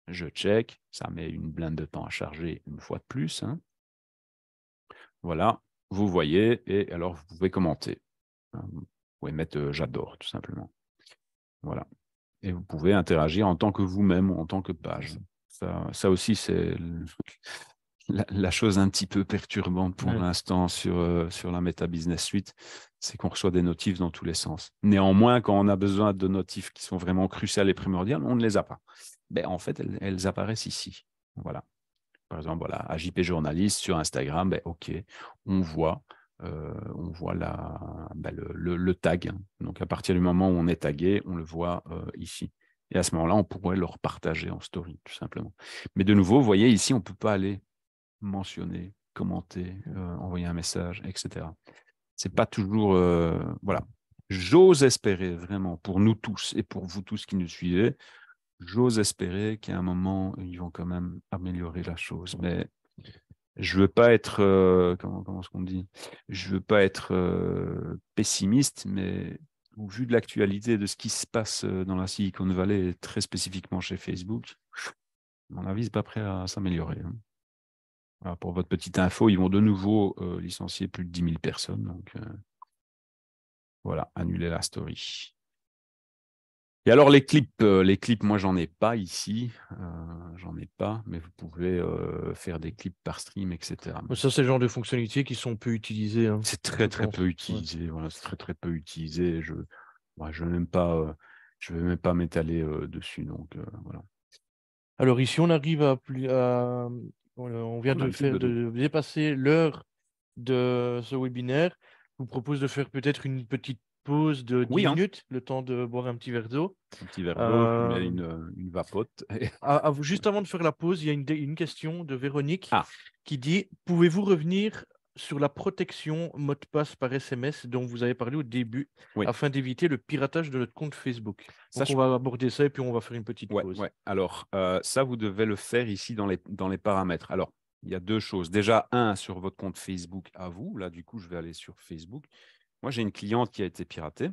Je check, ça met une blinde de temps à charger une fois de plus. Hein. Voilà, vous voyez, et alors vous pouvez commenter. Hein. Vous pouvez mettre euh, j'adore, tout simplement. Voilà. Et vous pouvez interagir en tant que vous-même, ou en tant que page. Ça, ça aussi, c'est la, chose un petit peu perturbante pour l'instant sur, euh, sur la Meta Business Suite, c'est qu'on reçoit des notifs dans tous les sens. Néanmoins, quand on a besoin de notifs qui sont vraiment cruciales et primordiales, on ne les a pas. Ben, en fait, elles, apparaissent ici. Voilà. Par exemple, voilà, AJP Journaliste sur Instagram, ben, OK, on voit, euh, on voit ben, le, tag. Hein. Donc, à partir du moment où on est tagué, on le voit euh, ici. Et à ce moment-là, on pourrait le repartager en story, tout simplement. Mais de nouveau, vous voyez, ici, on ne peut pas aller mentionner, commenter, euh, envoyer un message, etc. C'est mm. pas toujours. Euh, voilà. J'ose espérer vraiment pour nous tous et pour vous tous qui nous suivez, j'ose espérer qu'à un moment, ils vont quand même améliorer la chose. Mais je veux pas être. Euh, comment est-ce qu'on dit Je veux pas être pessimiste, mais au vu de l'actualité, de ce qui se passe dans la Silicon Valley, très spécifiquement chez Facebook, mon avis, c'est pas prêt à s'améliorer. Hein pour votre petite info, ils vont de nouveau euh, licencier plus de 10 000 personnes. Donc, euh, voilà, annuler la story. Et alors les clips, euh, les clips, moi j'en ai pas ici, j'en ai pas, mais vous pouvez faire des clips par stream, etc. Ça c'est le genre de fonctionnalités qui sont peu utilisées. Hein, c'est très très peu utilisé, voilà, c'est très très peu utilisé. Je, ne je je vais même pas m'étaler dessus, donc voilà. Alors ici on arrive à, à euh, on vient de, faire, dépasser l'heure de ce webinaire. Je vous propose de faire peut-être une petite pause de 10 hein. minutes, le temps de boire un petit verre d'eau. Un petit verre d'eau, une, euh, euh, vapote. juste avant de faire la pause, il y a une, question de Véronique ah. qui dit Pouvez-vous revenir sur la protection mot de passe par SMS dont vous avez parlé au début, afin d'éviter le piratage de notre compte Facebook. on va aborder ça et puis on va faire une petite pause. Alors, euh, ça, vous devez le faire ici dans les, dans les paramètres. Alors, il y a deux choses. Déjà, un, sur votre compte Facebook à vous. Là, du coup, je vais aller sur Facebook. Moi, j'ai une cliente qui a été piratée.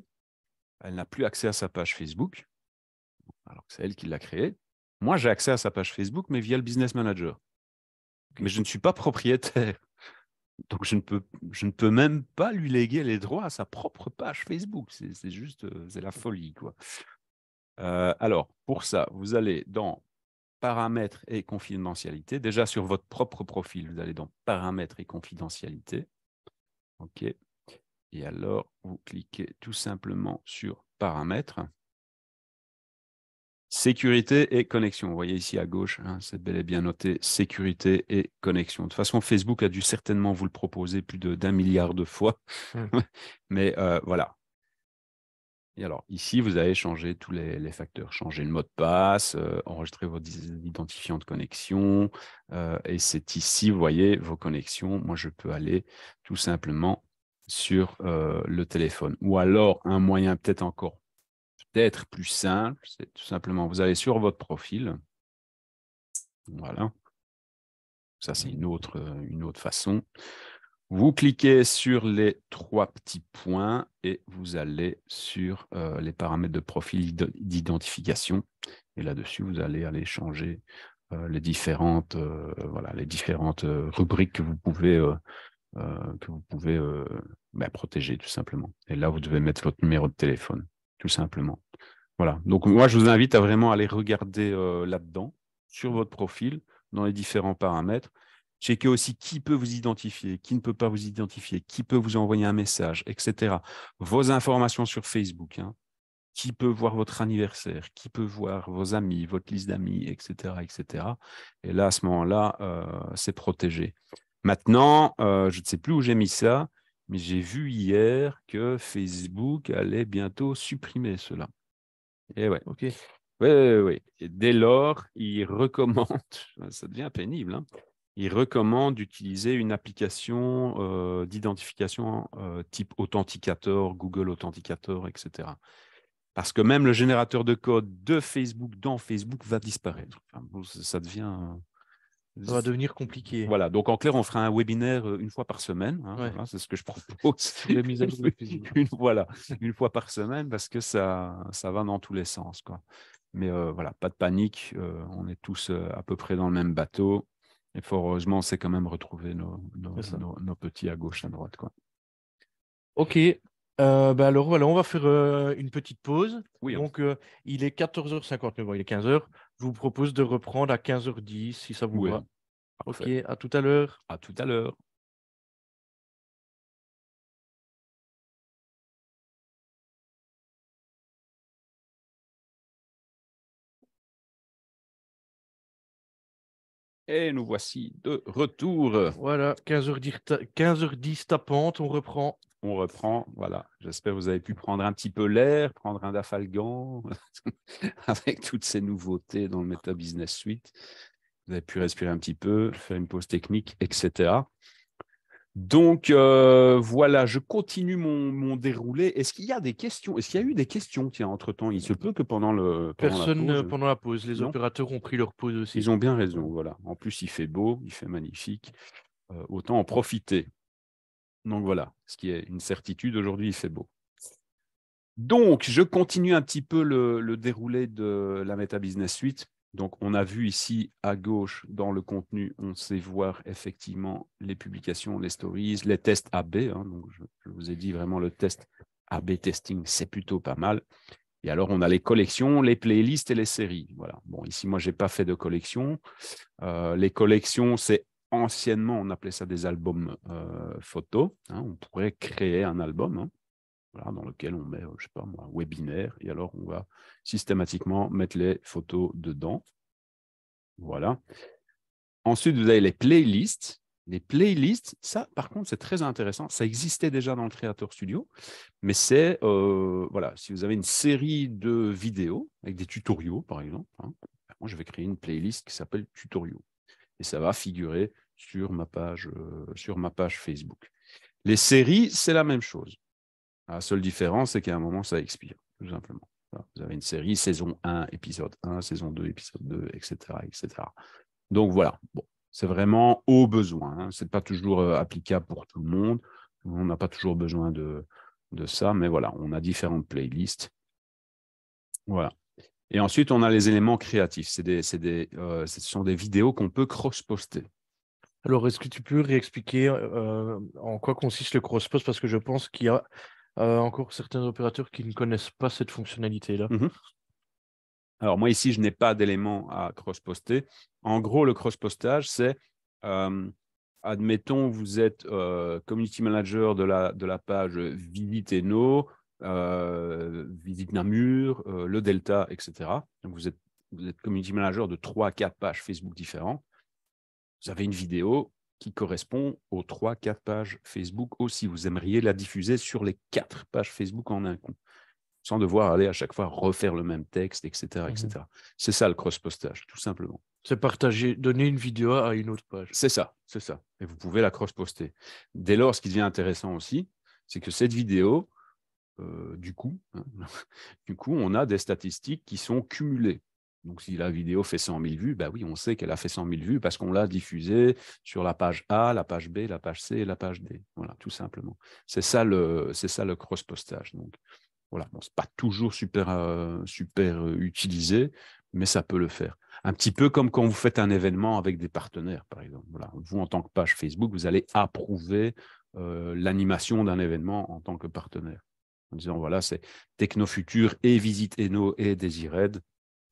Elle n'a plus accès à sa page Facebook, alors que c'est elle qui l'a créée. Moi, j'ai accès à sa page Facebook, mais via le Business Manager. Mais je ne suis pas propriétaire donc je ne, peux, même pas lui léguer les droits à sa propre page Facebook. C'est juste, euh, c'est la mmh. folie. Euh, alors, pour ça, vous allez dans paramètres et confidentialité. Déjà sur votre propre profil, vous allez dans paramètres et confidentialité. OK. Et alors, vous cliquez tout simplement sur paramètres. Sécurité et connexion. Vous voyez ici à gauche, hein, c'est bel et bien noté sécurité et connexion. De toute façon, Facebook a dû certainement vous le proposer plus d'un milliard de fois. Hmm. Mais euh, voilà. Et alors, ici, vous avez changé tous les, facteurs. Changer le mot de passe, euh, enregistrer vos identifiants de connexion. Euh, et c'est ici, vous voyez, vos connexions. Moi, je peux aller tout simplement sur le téléphone. Ou alors, un moyen peut-être encore être plus simple, c'est tout simplement, vous allez sur votre profil. Voilà. Ça, c'est une autre, une autre façon. Vous cliquez sur les trois petits points et vous allez sur euh, les paramètres de profil d'identification. Et là-dessus, vous allez aller changer euh, les, différentes, euh, voilà, les différentes rubriques que vous pouvez, vous pouvez bah, protéger tout simplement. Et là, vous devez mettre votre numéro de téléphone tout simplement. Voilà. Donc, moi, je vous invite à vraiment aller regarder euh, là-dedans, sur votre profil, dans les différents paramètres. checker aussi qui peut vous identifier, qui ne peut pas vous identifier, qui peut vous envoyer un message, etc. Vos informations sur Facebook, hein. qui peut voir votre anniversaire, qui peut voir vos amis, votre liste d'amis, etc., etc. Et là, à ce moment-là, euh, c'est protégé. Maintenant, euh, je ne sais plus où j'ai mis ça. Mais j'ai vu hier que Facebook allait bientôt supprimer cela. Et eh ouais. OK. Oui, oui, oui. dès lors, il recommande, ça devient pénible, hein, recommande d'utiliser une application euh, d'identification euh, type Authenticator, Google Authenticator, etc. Parce que même le générateur de code de Facebook dans Facebook va disparaître. ça devient euh, ça va devenir compliqué. Voilà, donc en clair, on fera un webinaire euh, une fois par semaine. Hein, c'est ce que je propose. une, voilà, une fois par semaine parce que ça, ça va dans tous les sens. Quoi. Mais euh, voilà, pas de panique. Euh, on est tous à peu près dans le même bateau. Et fort heureusement, on s'est quand même retrouver nos, nos, nos, petits à gauche, à droite. Quoi. OK. Bah, alors voilà, on va faire une petite pause. Donc il est 14h59, bon, il est 15h. Je vous propose de reprendre à 15h10 si ça vous va. Ok, à tout à l'heure. À tout à l'heure. Et nous voici de retour. Voilà, 15h10 tapante, on reprend on reprend. Voilà, j'espère que vous avez pu prendre un petit peu l'air, prendre un dafalgan avec toutes ces nouveautés dans le Meta Business Suite. Vous avez pu respirer un petit peu, faire une pause technique, etc. Donc euh, voilà, je continue mon, déroulé. Est-ce qu'il y a des questions Est-ce qu'il y a eu des questions Tiens, entre-temps, il se peut que pendant le personne euh, pendant la pause, les opérateurs ont pris leur pause aussi. Ils ont bien raison, voilà. En plus, il fait beau, il fait magnifique. Euh, autant en profiter. Donc voilà, ce qui est une certitude, aujourd'hui il fait beau. Donc, je continue un petit peu le, déroulé de la Meta Business Suite. Donc, on a vu ici à gauche dans le contenu, on sait voir effectivement les publications, les stories, les tests AB. Hein. donc je, vous ai dit vraiment le test AB testing, c'est plutôt pas mal. Et alors, on a les collections, les playlists et les séries. Voilà. Bon, ici, moi, je n'ai pas fait de collection. Euh, les collections, c'est anciennement, on appelait ça des albums euh, photos. Hein. on pourrait créer un album hein. dans lequel on met, euh, je sais pas un webinaire, et alors on va systématiquement mettre les photos dedans. Voilà. Ensuite, vous avez les playlists. Les playlists, ça, par contre, c'est très intéressant. Ça existait déjà dans le Creator Studio, mais c'est, euh, voilà, si vous avez une série de vidéos avec des tutoriaux, par exemple, hein, moi, je vais créer une playlist qui s'appelle tutoriaux. Et ça va figurer sur ma page, euh, sur ma page Facebook. Les séries, c'est la même chose. La seule différence, c'est qu'à un moment, ça expire, tout simplement. Vous avez une série, saison 1, épisode 1, saison 2, épisode 2, etc. etc. Donc voilà, bon, c'est vraiment au besoin. Hein. Ce n'est pas toujours euh, applicable pour tout le monde. On n'a pas toujours besoin de, ça, mais voilà, on a différentes playlists. Voilà. Et ensuite, on a les éléments créatifs. Des, euh, ce sont des vidéos qu'on peut cross-poster. Alors, est-ce que tu peux réexpliquer euh, en quoi consiste le cross-post Parce que je pense qu'il y a euh, encore certains opérateurs qui ne connaissent pas cette fonctionnalité-là. Mmh Alors, moi, ici, je n'ai pas d'éléments à cross-poster. En gros, le cross-postage, c'est, euh, admettons, vous êtes community manager de la, de la page Visite Eno, Visite Namur, le Delta, etc. Donc, vous êtes, vous êtes community manager de trois, quatre pages Facebook différents vous avez une vidéo qui correspond aux 3-4 pages Facebook aussi. Vous aimeriez la diffuser sur les 4 pages Facebook en un coup, sans devoir aller à chaque fois refaire le même texte, etc. etc. Mhm. C'est ça le cross-postage, tout simplement. C'est partager, donner une vidéo à une autre page. C'est ça, c'est ça. Et vous pouvez la cross-poster. Dès lors, ce qui devient intéressant aussi, c'est que cette vidéo, euh, du coup, hein, du coup, on a des statistiques qui sont cumulées. Donc, si la vidéo fait 100 000 vues, ben oui, on sait qu'elle a fait 100 000 vues parce qu'on l'a diffusée sur la page A, la page B, la page C et la page D. Voilà, tout simplement. C'est ça le, c'est ça le cross-postage. Donc, voilà, ce n'est pas toujours super, euh, super euh, utilisé, mais ça peut le faire. Un petit peu comme quand vous faites un événement avec des partenaires, par exemple. vous, en tant que page Facebook, vous allez approuver euh, l'animation d'un événement en tant que partenaire. En disant, voilà, c'est Future et Visite Eno et Desired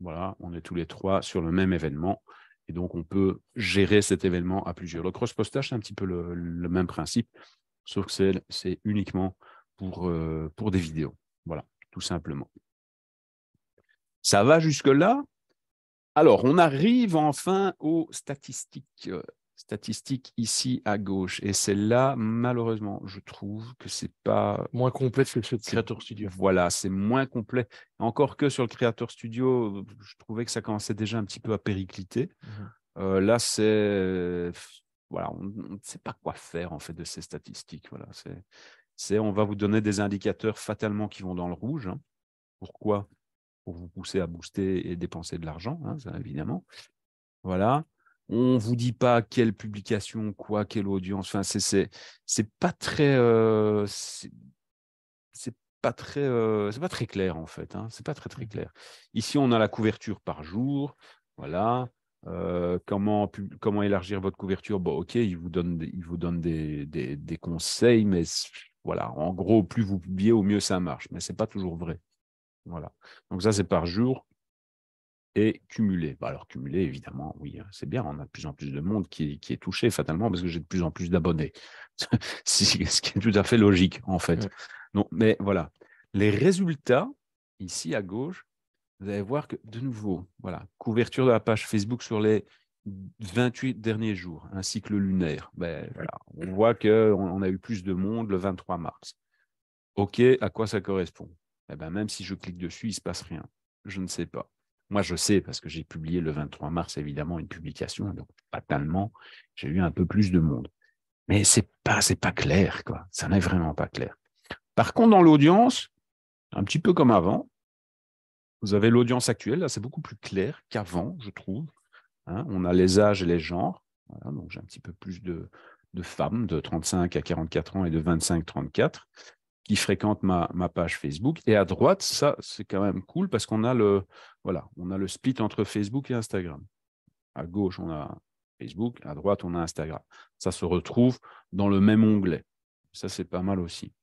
voilà, on est tous les trois sur le même événement. Et donc, on peut gérer cet événement à plusieurs. Le cross-postage, c'est un petit peu le, même principe, sauf que c'est uniquement pour, euh, pour des vidéos. Voilà, tout simplement. Ça va jusque-là Alors, on arrive enfin aux statistiques statistiques ici à gauche. Et celle-là, malheureusement, je trouve que c'est pas. Moins complet que le de Creator Studio. Voilà, c'est moins complet. Encore que sur le Creator Studio, je trouvais que ça commençait déjà un petit peu à péricliter. Mhm. Euh, là, c'est. Voilà, on ne sait pas quoi faire en fait de ces statistiques. Voilà, c'est, on va vous donner des indicateurs fatalement qui vont dans le rouge. Hein. Pourquoi Pour vous pousser à booster et dépenser de l'argent, hein, évidemment. Voilà on vous dit pas quelle publication, quoi, quelle audience. Enfin, c'est pas très c'est pas très euh, euh, c'est pas très clair en fait. Hein. C'est pas très très mmh. clair. Ici, on a la couverture par jour. Voilà. Euh, comment, comment élargir votre couverture Bon, ok, il vous donne, il vous donne des, des, conseils, mais voilà, en gros, plus vous publiez, au mieux ça marche. Mais c'est pas toujours vrai. Voilà. Donc ça, c'est par jour et cumulé. Bah, alors cumulé, évidemment, oui, hein, c'est bien, on a de plus en plus de monde qui, est touché fatalement parce que j'ai de plus en plus d'abonnés. ce qui est tout à fait logique, en fait. non mais voilà, les résultats, ici à gauche, vous allez voir que, de nouveau, voilà, couverture de la page Facebook sur les 28 derniers jours, un cycle lunaire. Ben, voilà, on voit qu'on on a eu plus de monde le 23 mars. OK, à quoi ça correspond eh ben, Même si je clique dessus, il ne se passe rien. Je ne sais pas. Moi, je sais, parce que j'ai publié le 23 mars, évidemment, une publication, donc pas j'ai eu un peu plus de monde. Mais c'est pas, c'est pas clair, quoi. Ça n'est vraiment pas clair. Par contre, dans l'audience, un petit peu comme avant, vous avez l'audience actuelle, là, c'est beaucoup plus clair qu'avant, je trouve. Hein. on a les âges et les genres. donc, j'ai un petit peu plus de, de femmes de 35 à 44 ans et de 25 à 34 qui fréquentent ma, page Facebook. Et à droite, ça, c'est quand même cool parce qu'on a le, voilà, on a le split entre Facebook et Instagram. À gauche, on a Facebook, à droite, on a Instagram. Ça se retrouve dans le même onglet. Ça, c'est pas mal aussi.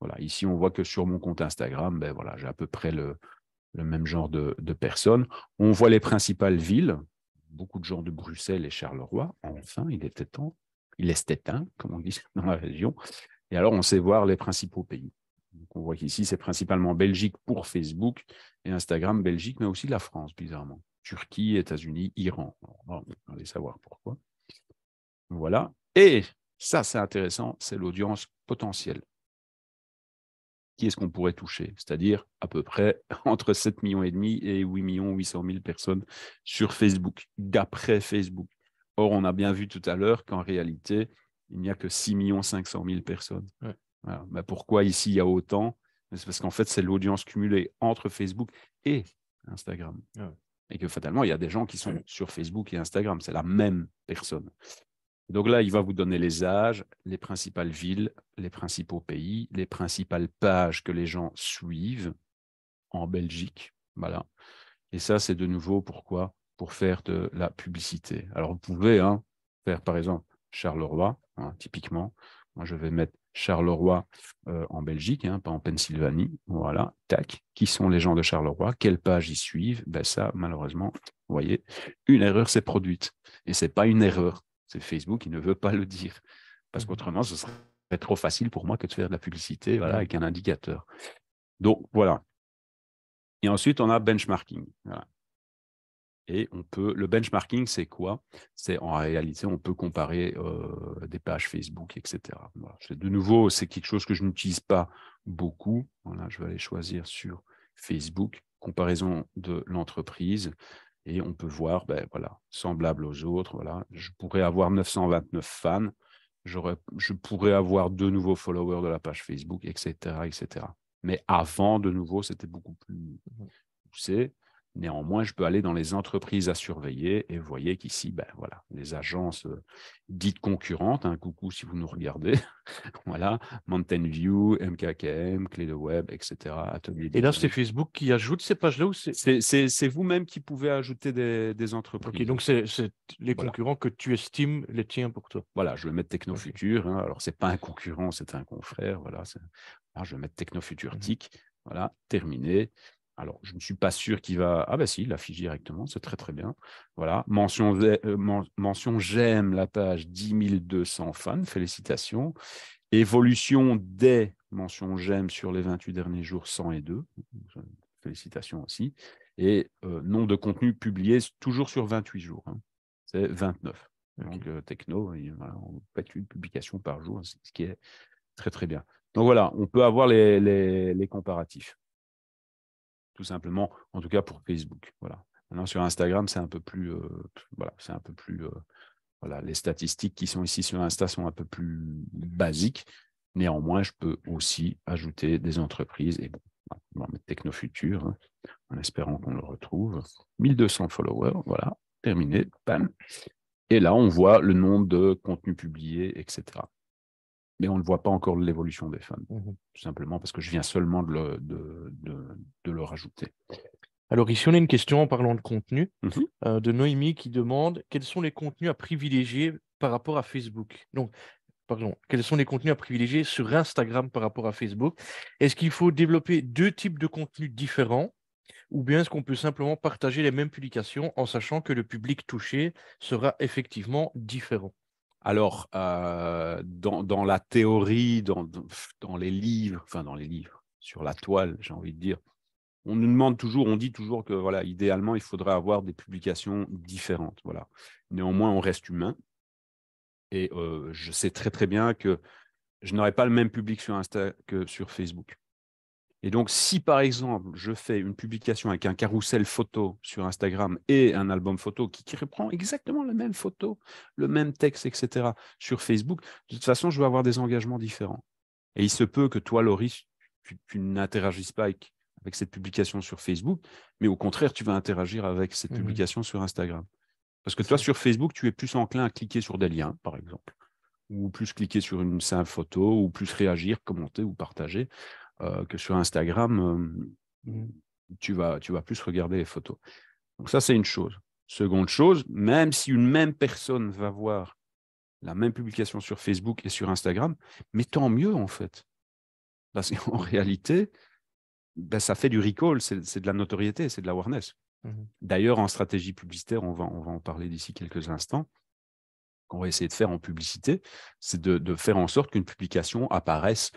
Voilà, ici, on voit que sur mon compte Instagram, ben voilà, j'ai à peu près le, même genre de, personnes. On voit les principales villes, beaucoup de gens de Bruxelles et Charleroi. Enfin, il est temps, il est éteint, comme on dit dans la région. Et alors, on sait voir les principaux pays. on voit qu'ici, c'est principalement Belgique pour Facebook et Instagram Belgique, mais aussi la France, bizarrement. Turquie, États-Unis, Iran. on va savoir pourquoi. Voilà. Et ça, c'est intéressant, c'est l'audience potentielle. Qui est-ce qu'on pourrait toucher C'est-à-dire à peu près entre 7,5 millions et demi et 8 millions 800 000 personnes sur Facebook, d'après Facebook. Or, on a bien vu tout à l'heure qu'en réalité, il n'y a que 6 500 000 personnes. Bah, pourquoi ici il y a autant C'est parce qu'en fait, c'est l'audience cumulée entre Facebook et Instagram. Et que fatalement, il y a des gens qui sont sur Facebook et Instagram. C'est la même personne. Donc là, il va vous donner les âges, les principales villes, les principaux pays, les principales pages que les gens suivent en Belgique. Voilà. Et ça, c'est de nouveau pourquoi Pour faire de la publicité. Alors, vous pouvez hein, faire, par exemple, Charleroi, hein, typiquement. Moi, je vais mettre Charleroi euh, en Belgique, hein, pas en Pennsylvanie. Voilà, tac. Qui sont les gens de Charleroi Quelle page ils suivent ben Ça, malheureusement, vous voyez, une erreur s'est produite. Et ce n'est pas une erreur. C'est Facebook qui ne veut pas le dire. Parce mmh. qu'autrement, ce serait trop facile pour moi que de faire de la publicité voilà, mmh. avec un indicateur. Donc, voilà. Et ensuite, on a benchmarking. Voilà. Et on peut, le benchmarking, c'est quoi C'est en réalité, on peut comparer euh, des pages Facebook, etc. De nouveau, c'est quelque chose que je n'utilise pas beaucoup. je vais aller choisir sur Facebook, comparaison de l'entreprise. Et on peut voir, ben, voilà, semblable aux autres. Voilà, je pourrais avoir 929 fans. Je pourrais avoir deux nouveaux followers de la page Facebook, etc. etc. Mais avant, de nouveau, c'était beaucoup plus mmh poussé. Néanmoins, je peux aller dans les entreprises à surveiller et vous voyez qu'ici, ben, voilà, les agences euh, dites concurrentes, un hein, coucou si vous nous regardez, voilà, Mountain View, MKKM, Clé de Web, etc. et là, c'est Facebook qui ajoute ces pages-là ou c'est vous-même qui pouvez ajouter des, entreprises. donc, c'est les concurrents que tu estimes les tiens pour toi. Voilà, je vais mettre Techno Okay. Hein, alors, c'est pas un concurrent, c'est un confrère. Voilà, ah, je vais mettre Technofutur mhm. TIC. Voilà, terminé. Alors, je ne suis pas sûr qu'il va. Ah, ben si, il l'affiche directement, c'est très très bien. Voilà. Mention, euh, mention j'aime la page 10 200 fans, félicitations. Évolution des mentions j'aime sur les 28 derniers jours, 102, Félicitations aussi. Et euh, nombre de contenus publiés toujours sur 28 jours. Hein. C'est 29. Donc, euh, techno, il, une publication par jour, ce qui est très très bien. Donc voilà, on peut avoir les comparatifs tout simplement, en tout cas pour Facebook. Voilà. Maintenant, sur Instagram, c'est un peu plus. Euh, voilà, c'est un peu plus. Euh, voilà, les statistiques qui sont ici sur Insta sont un peu plus basiques. Néanmoins, je peux aussi ajouter des entreprises. Et bon, on va mettre Technofutur, hein, en espérant qu'on le retrouve. 1200 followers, voilà, terminé, Et là, on voit le nombre de contenus publiés, etc mais on ne voit pas encore l'évolution des fans, mhm. tout simplement parce que je viens seulement de le, de, rajouter. Alors ici, on a une question en parlant de contenu mhm. euh, de Noémie qui demande quels sont les contenus à privilégier par rapport à Facebook. Donc, pardon, quels sont les contenus à privilégier sur Instagram par rapport à Facebook Est-ce qu'il faut développer deux types de contenus différents ou bien est-ce qu'on peut simplement partager les mêmes publications en sachant que le public touché sera effectivement différent alors, euh, dans, la théorie, dans, les livres, enfin dans les livres, sur la toile, j'ai envie de dire, on nous demande toujours, on dit toujours que voilà, idéalement, il faudrait avoir des publications différentes. Voilà. Néanmoins, on reste humain. Et euh, je sais très très bien que je n'aurai pas le même public sur Insta que sur Facebook. Et donc, si par exemple, je fais une publication avec un carrousel photo sur Instagram et un album photo qui, reprend exactement la même photo, le même texte, etc., sur Facebook, de toute façon, je vais avoir des engagements différents. Et il se peut que toi, Laurie, tu, n'interagisses pas avec, cette publication sur Facebook, mais au contraire, tu vas interagir avec cette mmh publication sur Instagram. Parce que toi, sur Facebook, tu es plus enclin à cliquer sur des liens, par exemple, ou plus cliquer sur une simple photo, ou plus réagir, commenter ou partager, euh, que sur Instagram, euh, mm. tu, vas, tu vas plus regarder les photos. Donc ça, c'est une chose. Seconde chose, même si une même personne va voir la même publication sur Facebook et sur Instagram, mais tant mieux en fait. Parce qu'en réalité, ben, ça fait du recall, c'est de la notoriété, c'est de l'awareness. Mm-hmm. D'ailleurs, en stratégie publicitaire, on va, on va en parler d'ici quelques instants, qu'on va essayer de faire en publicité, c'est de, faire en sorte qu'une publication apparaisse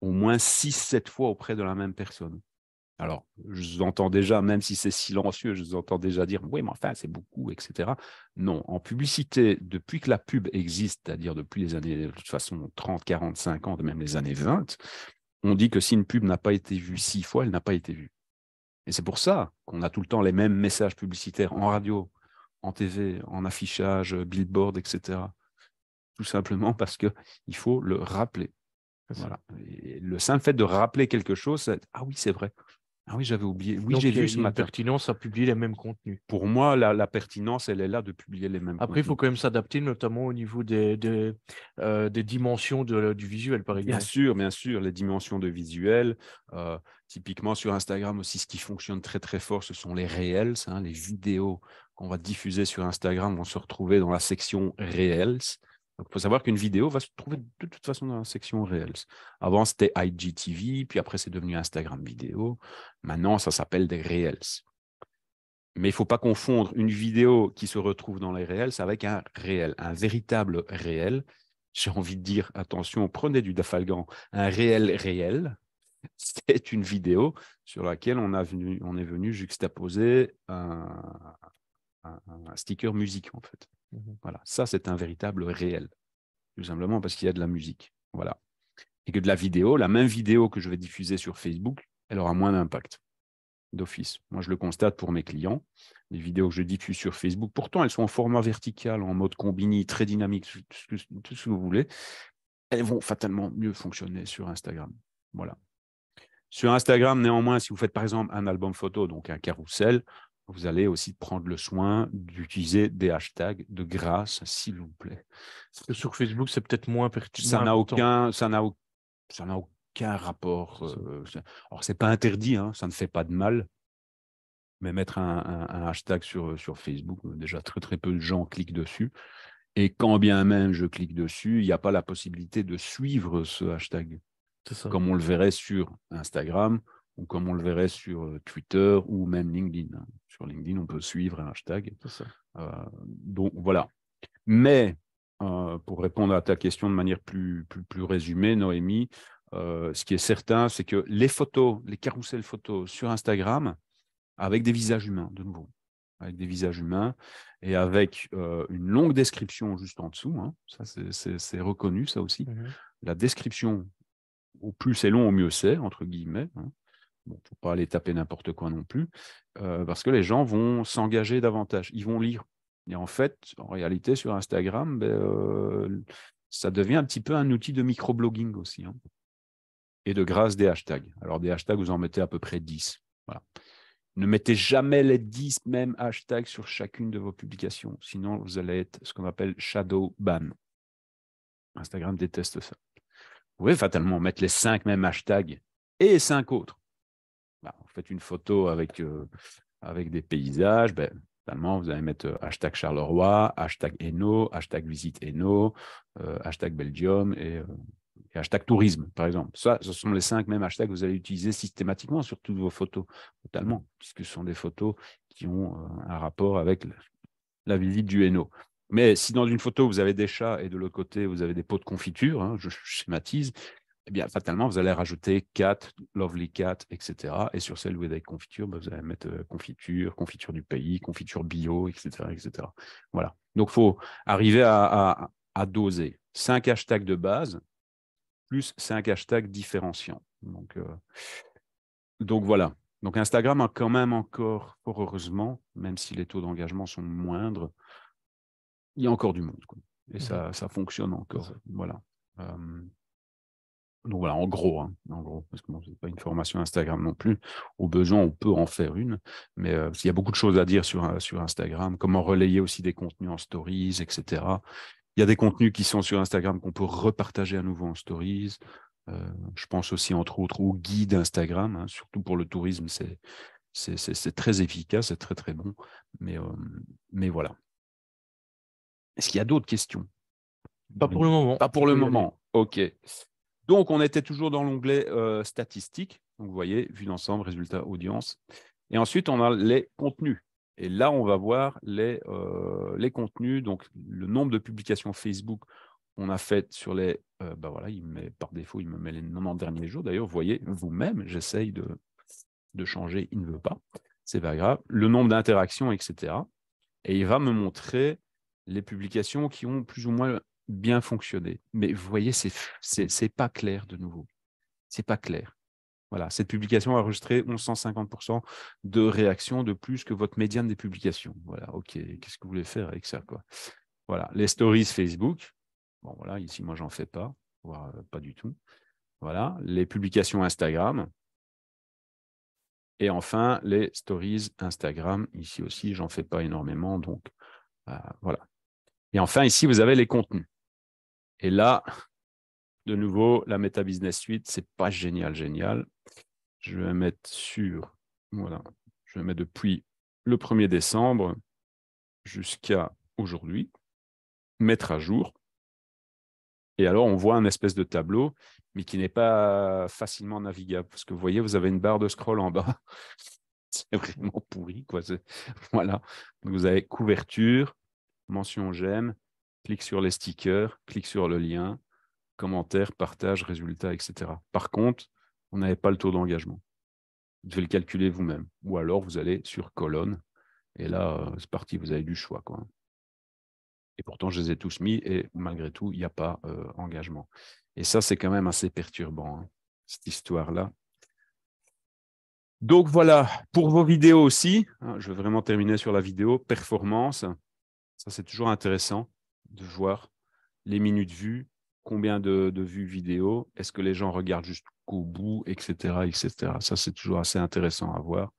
au moins 6-7 fois auprès de la même personne. Alors, je vous entends déjà, même si c'est silencieux, je vous entends déjà dire oui, mais enfin, c'est beaucoup, etc. Non, en publicité, depuis que la pub existe, c'est-à-dire depuis les années, de toute façon, 30, 40, 50, même les années 20, on dit que si une pub n'a pas été vue six fois, elle n'a pas été vue. Et c'est pour ça qu'on a tout le temps les mêmes messages publicitaires en radio, en TV, en affichage, billboard, etc. Tout simplement parce qu'il faut le rappeler. Voilà. le simple fait de rappeler quelque chose, ah oui, c'est vrai. Ah oui, j'avais oublié. Oui, j'ai vu ma pertinence à publier les mêmes contenus. Pour moi, la, pertinence, elle est là de publier les mêmes. Après, il faut quand même s'adapter, notamment au niveau des, des, euh, dimensions de, du visuel, par exemple. Bien sûr, bien sûr, les dimensions de visuel. Euh, typiquement sur Instagram aussi, ce qui fonctionne très très fort, ce sont les réels, hein, les vidéos qu'on va diffuser sur Instagram vont se retrouver dans la section réels il faut savoir qu'une vidéo va se trouver de toute façon dans la section Reels. Avant, c'était IGTV, puis après, c'est devenu Instagram vidéo. Maintenant, ça s'appelle des Reels. Mais il ne faut pas confondre une vidéo qui se retrouve dans les Reels avec un réel, un véritable réel. J'ai envie de dire, attention, prenez du dafalgan. Un réel réel, c'est une vidéo sur laquelle on, a venu, on est venu juxtaposer un, un sticker musique, en fait. Mmh voilà, ça c'est un véritable réel, tout simplement parce qu'il y a de la musique. Voilà. Et que de la vidéo, la même vidéo que je vais diffuser sur Facebook, elle aura moins d'impact d'office. Moi, je le constate pour mes clients. Les vidéos que je diffuse sur Facebook, pourtant, elles sont en format vertical, en mode combini, très dynamique, tout ce, que vous voulez. Elles vont fatalement mieux fonctionner sur Instagram. Voilà. Sur Instagram, néanmoins, si vous faites par exemple un album photo, donc un carrousel, vous allez aussi prendre le soin d'utiliser des hashtags de grâce, s'il vous plaît. sur Facebook, c'est peut-être moins pertinent. Ça n'a aucun, ça aucun rapport. Alors, alors, c'est pas interdit, hein, ça ne fait pas de mal. Mais mettre un, hashtag sur, sur Facebook, euh, déjà très très peu de gens cliquent dessus. Et quand bien même je clique dessus, il n'y a pas la possibilité de suivre ce hashtag. Comme on le verrait sur Instagram, comme on le verrait sur euh, Twitter ou même LinkedIn. Hein. Sur LinkedIn, on peut suivre un hashtag. Euh, donc voilà. Mais euh, pour répondre à ta question de manière plus, résumée, Noémie, ce qui est certain, c'est que les photos, les carousels photos sur Instagram, avec des visages humains, de nouveau, avec des visages humains et avec une longue description juste en dessous, hein. ça c'est reconnu, ça aussi. Mm-hmm. La description au plus c'est long, au mieux c'est, entre guillemets. Hein ne faut pas aller taper n'importe quoi non plus, parce que les gens vont s'engager davantage, ils vont lire. Et en fait, en réalité, sur Instagram, ben, ça devient un petit peu un outil de microblogging aussi. Hein. Et de grâce, des hashtags. Alors, des hashtags, vous en mettez à peu près 10. Voilà. Ne mettez jamais les 10 mêmes hashtags sur chacune de vos publications, sinon vous allez être ce qu'on appelle shadow ban. Instagram déteste ça. Vous pouvez fatalement mettre les 5 mêmes hashtags et 5 autres. Bah, vous faites une photo avec, euh, avec des paysages, totalement. Ben, vous allez mettre euh, hashtag Charleroi, hashtag Eno, hashtag visite Eno, euh, hashtag Belgium et, hashtag tourisme, par exemple. Ça, ce sont les cinq mêmes hashtags que vous allez utiliser systématiquement sur toutes vos photos, totalement, puisque ce sont des photos qui ont un rapport avec la, visite du Eno. Mais si dans une photo, vous avez des chats et de l'autre côté, vous avez des pots de confiture, hein, je schématise, eh fatalement, vous allez rajouter cat, lovely cat, etc. Et sur celle où il y a bah, vous allez mettre euh, confiture, confiture du pays, confiture bio, etc. etc. Voilà. Donc, il faut arriver à, doser. 5 hashtags de base, plus 5 hashtags différenciants. Donc, euh, donc voilà. Donc, Instagram a quand même encore, heureusement, même si les taux d'engagement sont moindres, il y a encore du monde. Et mmh. ça, ça fonctionne encore. Voilà donc voilà, en gros, hein, parce que ce n'est pas une formation Instagram non plus. Au besoin, on peut en faire une, mais euh, il y a beaucoup de choses à dire euh, sur, Instagram, comment relayer aussi des contenus en stories, etc. Il y a des contenus qui sont sur Instagram qu'on peut repartager à nouveau en stories. Euh, je pense aussi, entre autres, au guide Instagram, hein, surtout pour le tourisme, c'est, très efficace, c'est très très bon. Mais, mais voilà. Est-ce qu'il y a d'autres questions Pas pour le moment. Pas pour le moment, ok. Donc, on était toujours dans l'onglet euh, statistiques. Donc, vous voyez, vue d'ensemble, résultat, audience. Et ensuite, on a les contenus. Et là, on va voir les, euh, les contenus, donc le nombre de publications Facebook on a fait sur les... Euh, bah voilà, il met, par défaut, il me met les 90 derniers jours. D'ailleurs, vous voyez, vous-même, j'essaye de, changer, il ne veut pas. C'est pas grave. Le nombre d'interactions, etc. Et il va me montrer les publications qui ont plus ou moins bien fonctionner. Mais vous voyez, ce n'est pas clair de nouveau. C'est pas clair. Voilà, cette publication a enregistré 1150% de réactions de plus que votre médiane des publications. Voilà, ok, qu'est-ce que vous voulez faire avec ça quoi Voilà, les stories Facebook. Bon, voilà, ici, moi, j'en fais pas, euh, pas du tout. Voilà, les publications Instagram. Et enfin, les stories Instagram. Ici aussi, j'en fais pas énormément, donc euh, voilà. Et enfin, ici, vous avez les contenus. Et là, de nouveau, la Meta Business Suite, n'est pas génial, génial. Je vais mettre sur, voilà, je vais mettre depuis le 1er décembre jusqu'à aujourd'hui, mettre à jour. Et alors, on voit un espèce de tableau, mais qui n'est pas facilement navigable. Parce que vous voyez, vous avez une barre de scroll en bas. C'est vraiment pourri, quoi. Voilà. Vous avez couverture, mention j'aime, clique sur les stickers, clique sur le lien, commentaire, partage, résultat, etc. Par contre, on n'avait pas le taux d'engagement. Vous devez le calculer vous-même. Ou alors, vous allez sur colonne. Et là, euh, c'est parti, vous avez du choix. Quoi. Et pourtant, je les ai tous mis et malgré tout, il n'y a pas d'engagement. Euh, engagement. Et ça, c'est quand même assez perturbant, hein, cette histoire-là. Donc voilà, pour vos vidéos aussi, hein. je vais vraiment terminer sur la vidéo, performance. Ça, c'est toujours intéressant de voir les minutes vues, combien de, vues vidéo, est-ce que les gens regardent jusqu'au bout, etc., etc. Ça, c'est toujours assez intéressant à voir.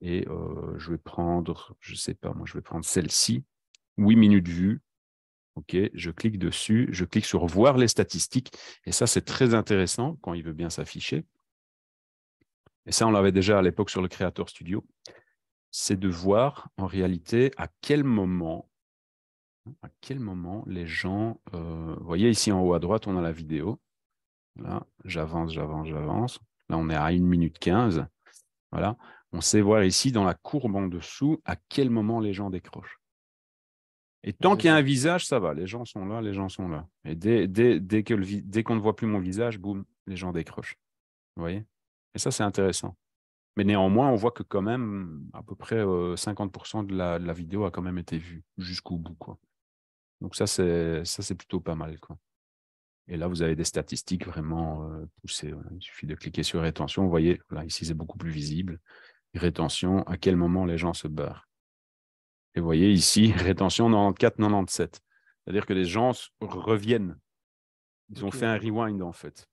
Et euh, je vais prendre, je sais pas, moi, je vais prendre celle-ci. 8 minutes vues. OK, je clique dessus, je clique sur voir les statistiques. Et ça, c'est très intéressant quand il veut bien s'afficher. Et ça, on l'avait déjà à l'époque sur le Creator Studio. C'est de voir en réalité à quel moment à quel moment les gens... Euh, vous voyez ici en haut à droite, on a la vidéo. Là, j'avance, j'avance, j'avance. Là, on est à 1 minute 15. Voilà. On sait voir ici dans la courbe en dessous à quel moment les gens décrochent. Et tant qu'il y a un visage, ça va. Les gens sont là, les gens sont là. Et dès, dès qu'on ne voit plus mon visage, boum, les gens décrochent. Vous voyez Et ça, c'est intéressant. Mais néanmoins, on voit que quand même, à peu près 50% euh, de la, de la, vidéo a quand même été vue jusqu'au bout. Quoi. Donc ça, c'est ça, c'est plutôt pas mal. Quoi. Et là, vous avez des statistiques vraiment euh, poussées. Il suffit de cliquer sur rétention. Vous voyez, là, ici, c'est beaucoup plus visible. Rétention, à quel moment les gens se barrent. Et vous voyez ici, rétention 94-97. C'est-à-dire que les gens reviennent. Ils ont fait un rewind, en fait.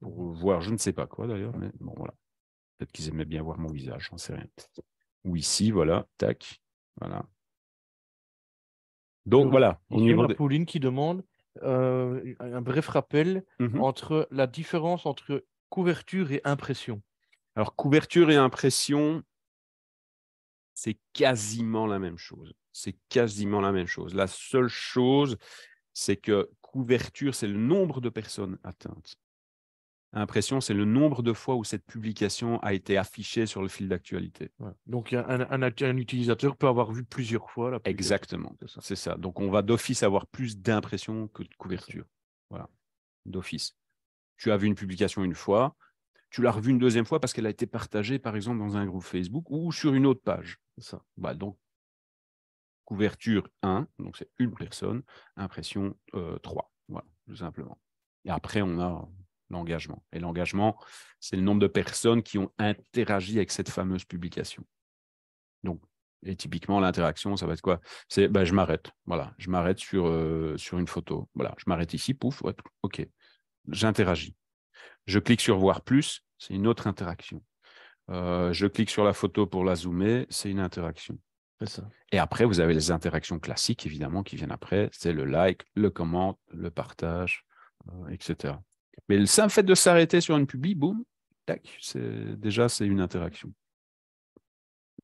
Pour voir, je ne sais pas quoi d'ailleurs, mais bon, voilà. Peut-être qu'ils aimaient bien voir mon visage, j'en sais rien. Ou ici, voilà, tac, voilà. Donc voilà. On y Pauline qui demande euh, un bref rappel mhm. entre la différence entre couverture et impression. Alors couverture et impression, c'est quasiment la même chose. C'est quasiment la même chose. La seule chose, c'est que couverture, c'est le nombre de personnes atteintes impression, c'est le nombre de fois où cette publication a été affichée sur le fil d'actualité. Donc un, utilisateur peut avoir vu plusieurs fois la Exactement, c'est ça. Donc on va d'office avoir plus d'impressions que de couverture. Voilà, d'office. Tu as vu une publication une fois, tu l'as revue une deuxième fois parce qu'elle a été partagée, par exemple, dans un groupe Facebook ou sur une autre page. Ça. Bah, donc, couverture 1, donc c'est une personne, impression 3, euh, voilà, tout simplement. Et après, on a l'engagement. Et l'engagement, c'est le nombre de personnes qui ont interagi avec cette fameuse publication. Donc, et typiquement, l'interaction, ça va être quoi C'est ben, je m'arrête. Voilà, je m'arrête sur, euh, sur une photo. Voilà, je m'arrête ici, pouf, ok. J'interagis. Je clique sur voir plus, c'est une autre interaction. Euh, je clique sur la photo pour la zoomer, c'est une interaction. Et après, vous avez les interactions classiques, évidemment, qui viennent après. C'est le like, le comment, le partage, euh, etc. Mais le simple fait de s'arrêter sur une publi, boum, tac, déjà c'est une interaction.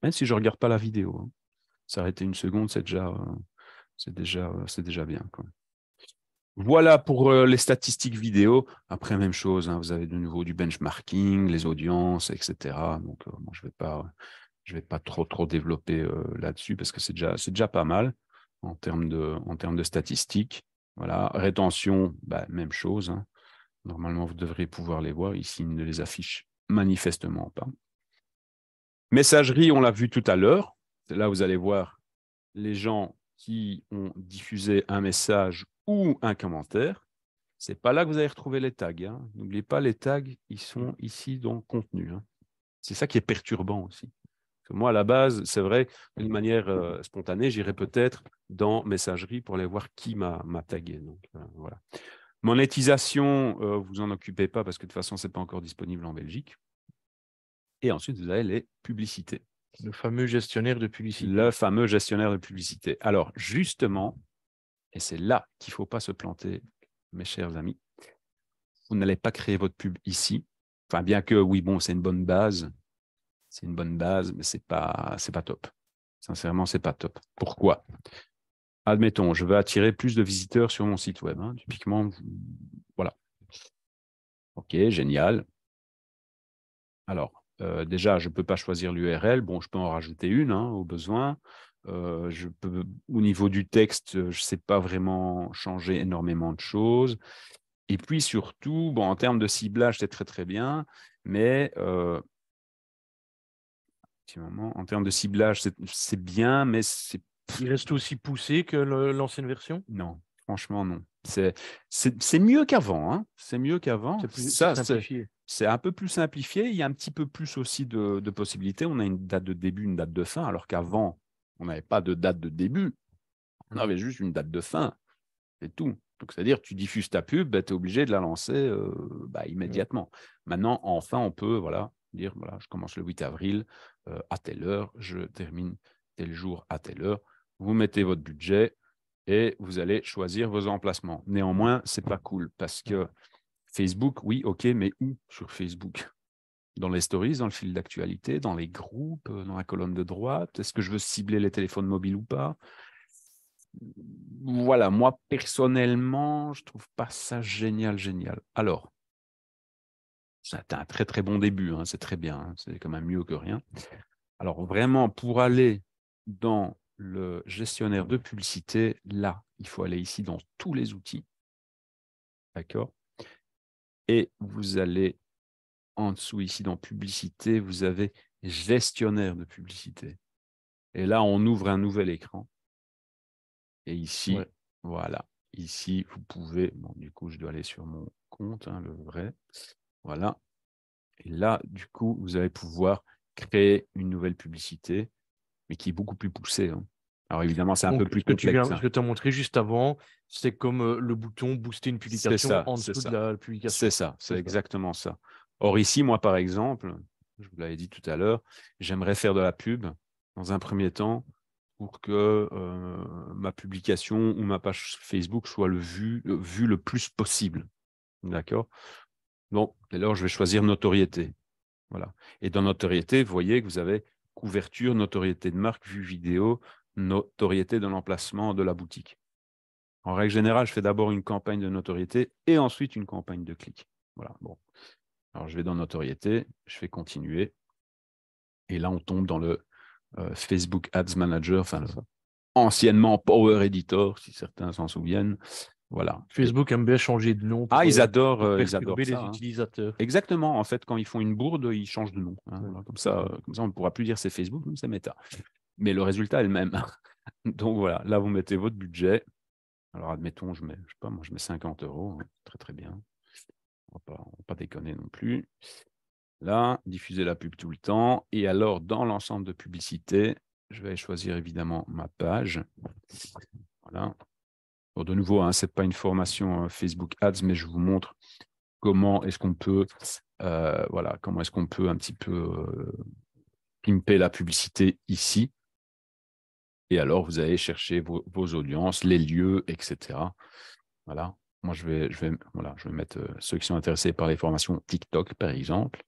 Même si je ne regarde pas la vidéo, hein. s'arrêter une seconde, c'est déjà, déjà, c'est déjà bien. Voilà pour euh, les statistiques vidéo. Après, même chose, hein, vous avez de nouveau du benchmarking, les audiences, etc. Donc, euh, je ne vais, pas, vais pas trop, trop développer euh, là-dessus parce que c'est déjà, pas mal en termes de, en de statistiques. Voilà, rétention, bah, même chose. Hein. Normalement, vous devriez pouvoir les voir. Ici, il ne les affiche manifestement pas. Messagerie, on l'a vu tout à l'heure. Là, vous allez voir les gens qui ont diffusé un message ou un commentaire. Ce n'est pas là que vous allez retrouver les tags. Hein. N'oubliez pas, les tags, ils sont ici dans contenu. Hein. C'est ça qui est perturbant aussi. moi, à la base, c'est vrai, d'une manière euh, spontanée, j'irai peut-être dans messagerie pour aller voir qui m'a tagué. Donc, euh, voilà. Monétisation, euh, vous en occupez pas parce que de toute façon, ce n'est pas encore disponible en Belgique. Et ensuite, vous avez les publicités. Le fameux gestionnaire de publicité. Le fameux gestionnaire de publicité. Alors, justement, et c'est là qu'il ne faut pas se planter, mes chers amis, vous n'allez pas créer votre pub ici. Enfin, bien que, oui, bon, c'est une bonne base, c'est une bonne base, mais ce n'est c'est pas top. Sincèrement, ce n'est pas top. Pourquoi admettons, je veux attirer plus de visiteurs sur mon site web. Hein. typiquement, voilà. OK, génial. Alors, euh, déjà, je ne peux pas choisir l'URL. Bon, je peux en rajouter une hein, au besoin. Euh, je peux, au niveau du texte, euh, je ne sais pas vraiment changer énormément de choses. Et puis surtout, bon, en termes de ciblage, c'est très très bien, mais euh, petit moment, en termes de ciblage, c'est bien, mais c'est il reste aussi poussé que l'ancienne version Non, franchement, non. C'est hein. mieux qu'avant. C'est mieux qu'avant. C'est un peu plus simplifié. Il y a un petit peu plus aussi de, possibilités. On a une date de début, une date de fin, alors qu'avant, on n'avait pas de date de début. On avait juste une date de fin. C'est tout. Donc, c'est-à-dire, tu diffuses ta pub, bah, tu es obligé de la lancer euh, bah, immédiatement. Maintenant, enfin, on peut voilà, dire voilà, je commence le 8 avril euh, à telle heure, je termine tel jour à telle heure vous mettez votre budget et vous allez choisir vos emplacements. Néanmoins, ce n'est pas cool parce que Facebook, oui, ok, mais où sur Facebook Dans les stories, dans le fil d'actualité, dans les groupes, euh, dans la colonne de droite Est-ce que je veux cibler les téléphones mobiles ou pas Voilà, moi personnellement, je ne trouve pas ça génial, génial. Alors, c'est un très très bon début, hein, c'est très bien, hein, c'est quand même mieux que rien. Alors vraiment, pour aller dans le gestionnaire de publicité, là, il faut aller ici dans tous les outils. D'accord Et vous allez en dessous ici dans publicité, vous avez gestionnaire de publicité. Et là, on ouvre un nouvel écran. Et ici, voilà. Ici, vous pouvez, bon, du coup, je dois aller sur mon compte, hein, le vrai. Voilà. Et là, du coup, vous allez pouvoir créer une nouvelle publicité mais qui est beaucoup plus poussé. Hein. Alors évidemment, c'est un peu plus Que tu hein. Ce que tu as montré juste avant, c'est comme euh, le bouton booster une publication en dessous de la publication. C'est ça, c'est exactement ça. Or ici, moi par exemple, je vous l'avais dit tout à l'heure, j'aimerais faire de la pub dans un premier temps pour que euh, ma publication ou ma page Facebook soit le vu, le, plus possible. D'accord Bon, dès lors, je vais choisir notoriété. Voilà. Et dans notoriété, vous voyez que vous avez couverture, notoriété de marque, vue vidéo, notoriété de l'emplacement de la boutique. En règle générale, je fais d'abord une campagne de notoriété et ensuite une campagne de clic. Voilà, bon. Alors, je vais dans notoriété, je fais continuer. Et là, on tombe dans le euh, Facebook Ads Manager, anciennement Power Editor, si certains s'en souviennent. Voilà. Facebook aime bien changer de nom. Ah, ils euh, adorent, euh, ils ça, hein. Exactement. En fait, quand ils font une bourde, ils changent de nom. Hein. comme ça, euh, comme ça, on ne pourra plus dire c'est Facebook, c'est Meta. Mais le résultat est le même. Donc voilà, là, vous mettez votre budget. Alors, admettons, je mets, sais pas, moi, je mets 50 euros. Hein. Très, très bien. On ne va pas déconner non plus. Là, diffuser la pub tout le temps. Et alors, dans l'ensemble de publicité, je vais choisir évidemment ma page. Voilà de nouveau, hein, ce n'est pas une formation euh, Facebook Ads, mais je vous montre comment est-ce qu'on peut, euh, voilà, comment est-ce qu'on peut un petit peu euh, pimper la publicité ici. Et alors, vous allez chercher vos, audiences, les lieux, etc. Voilà. Moi, je vais, je vais, voilà, je vais mettre ceux qui sont intéressés par les formations TikTok, par exemple.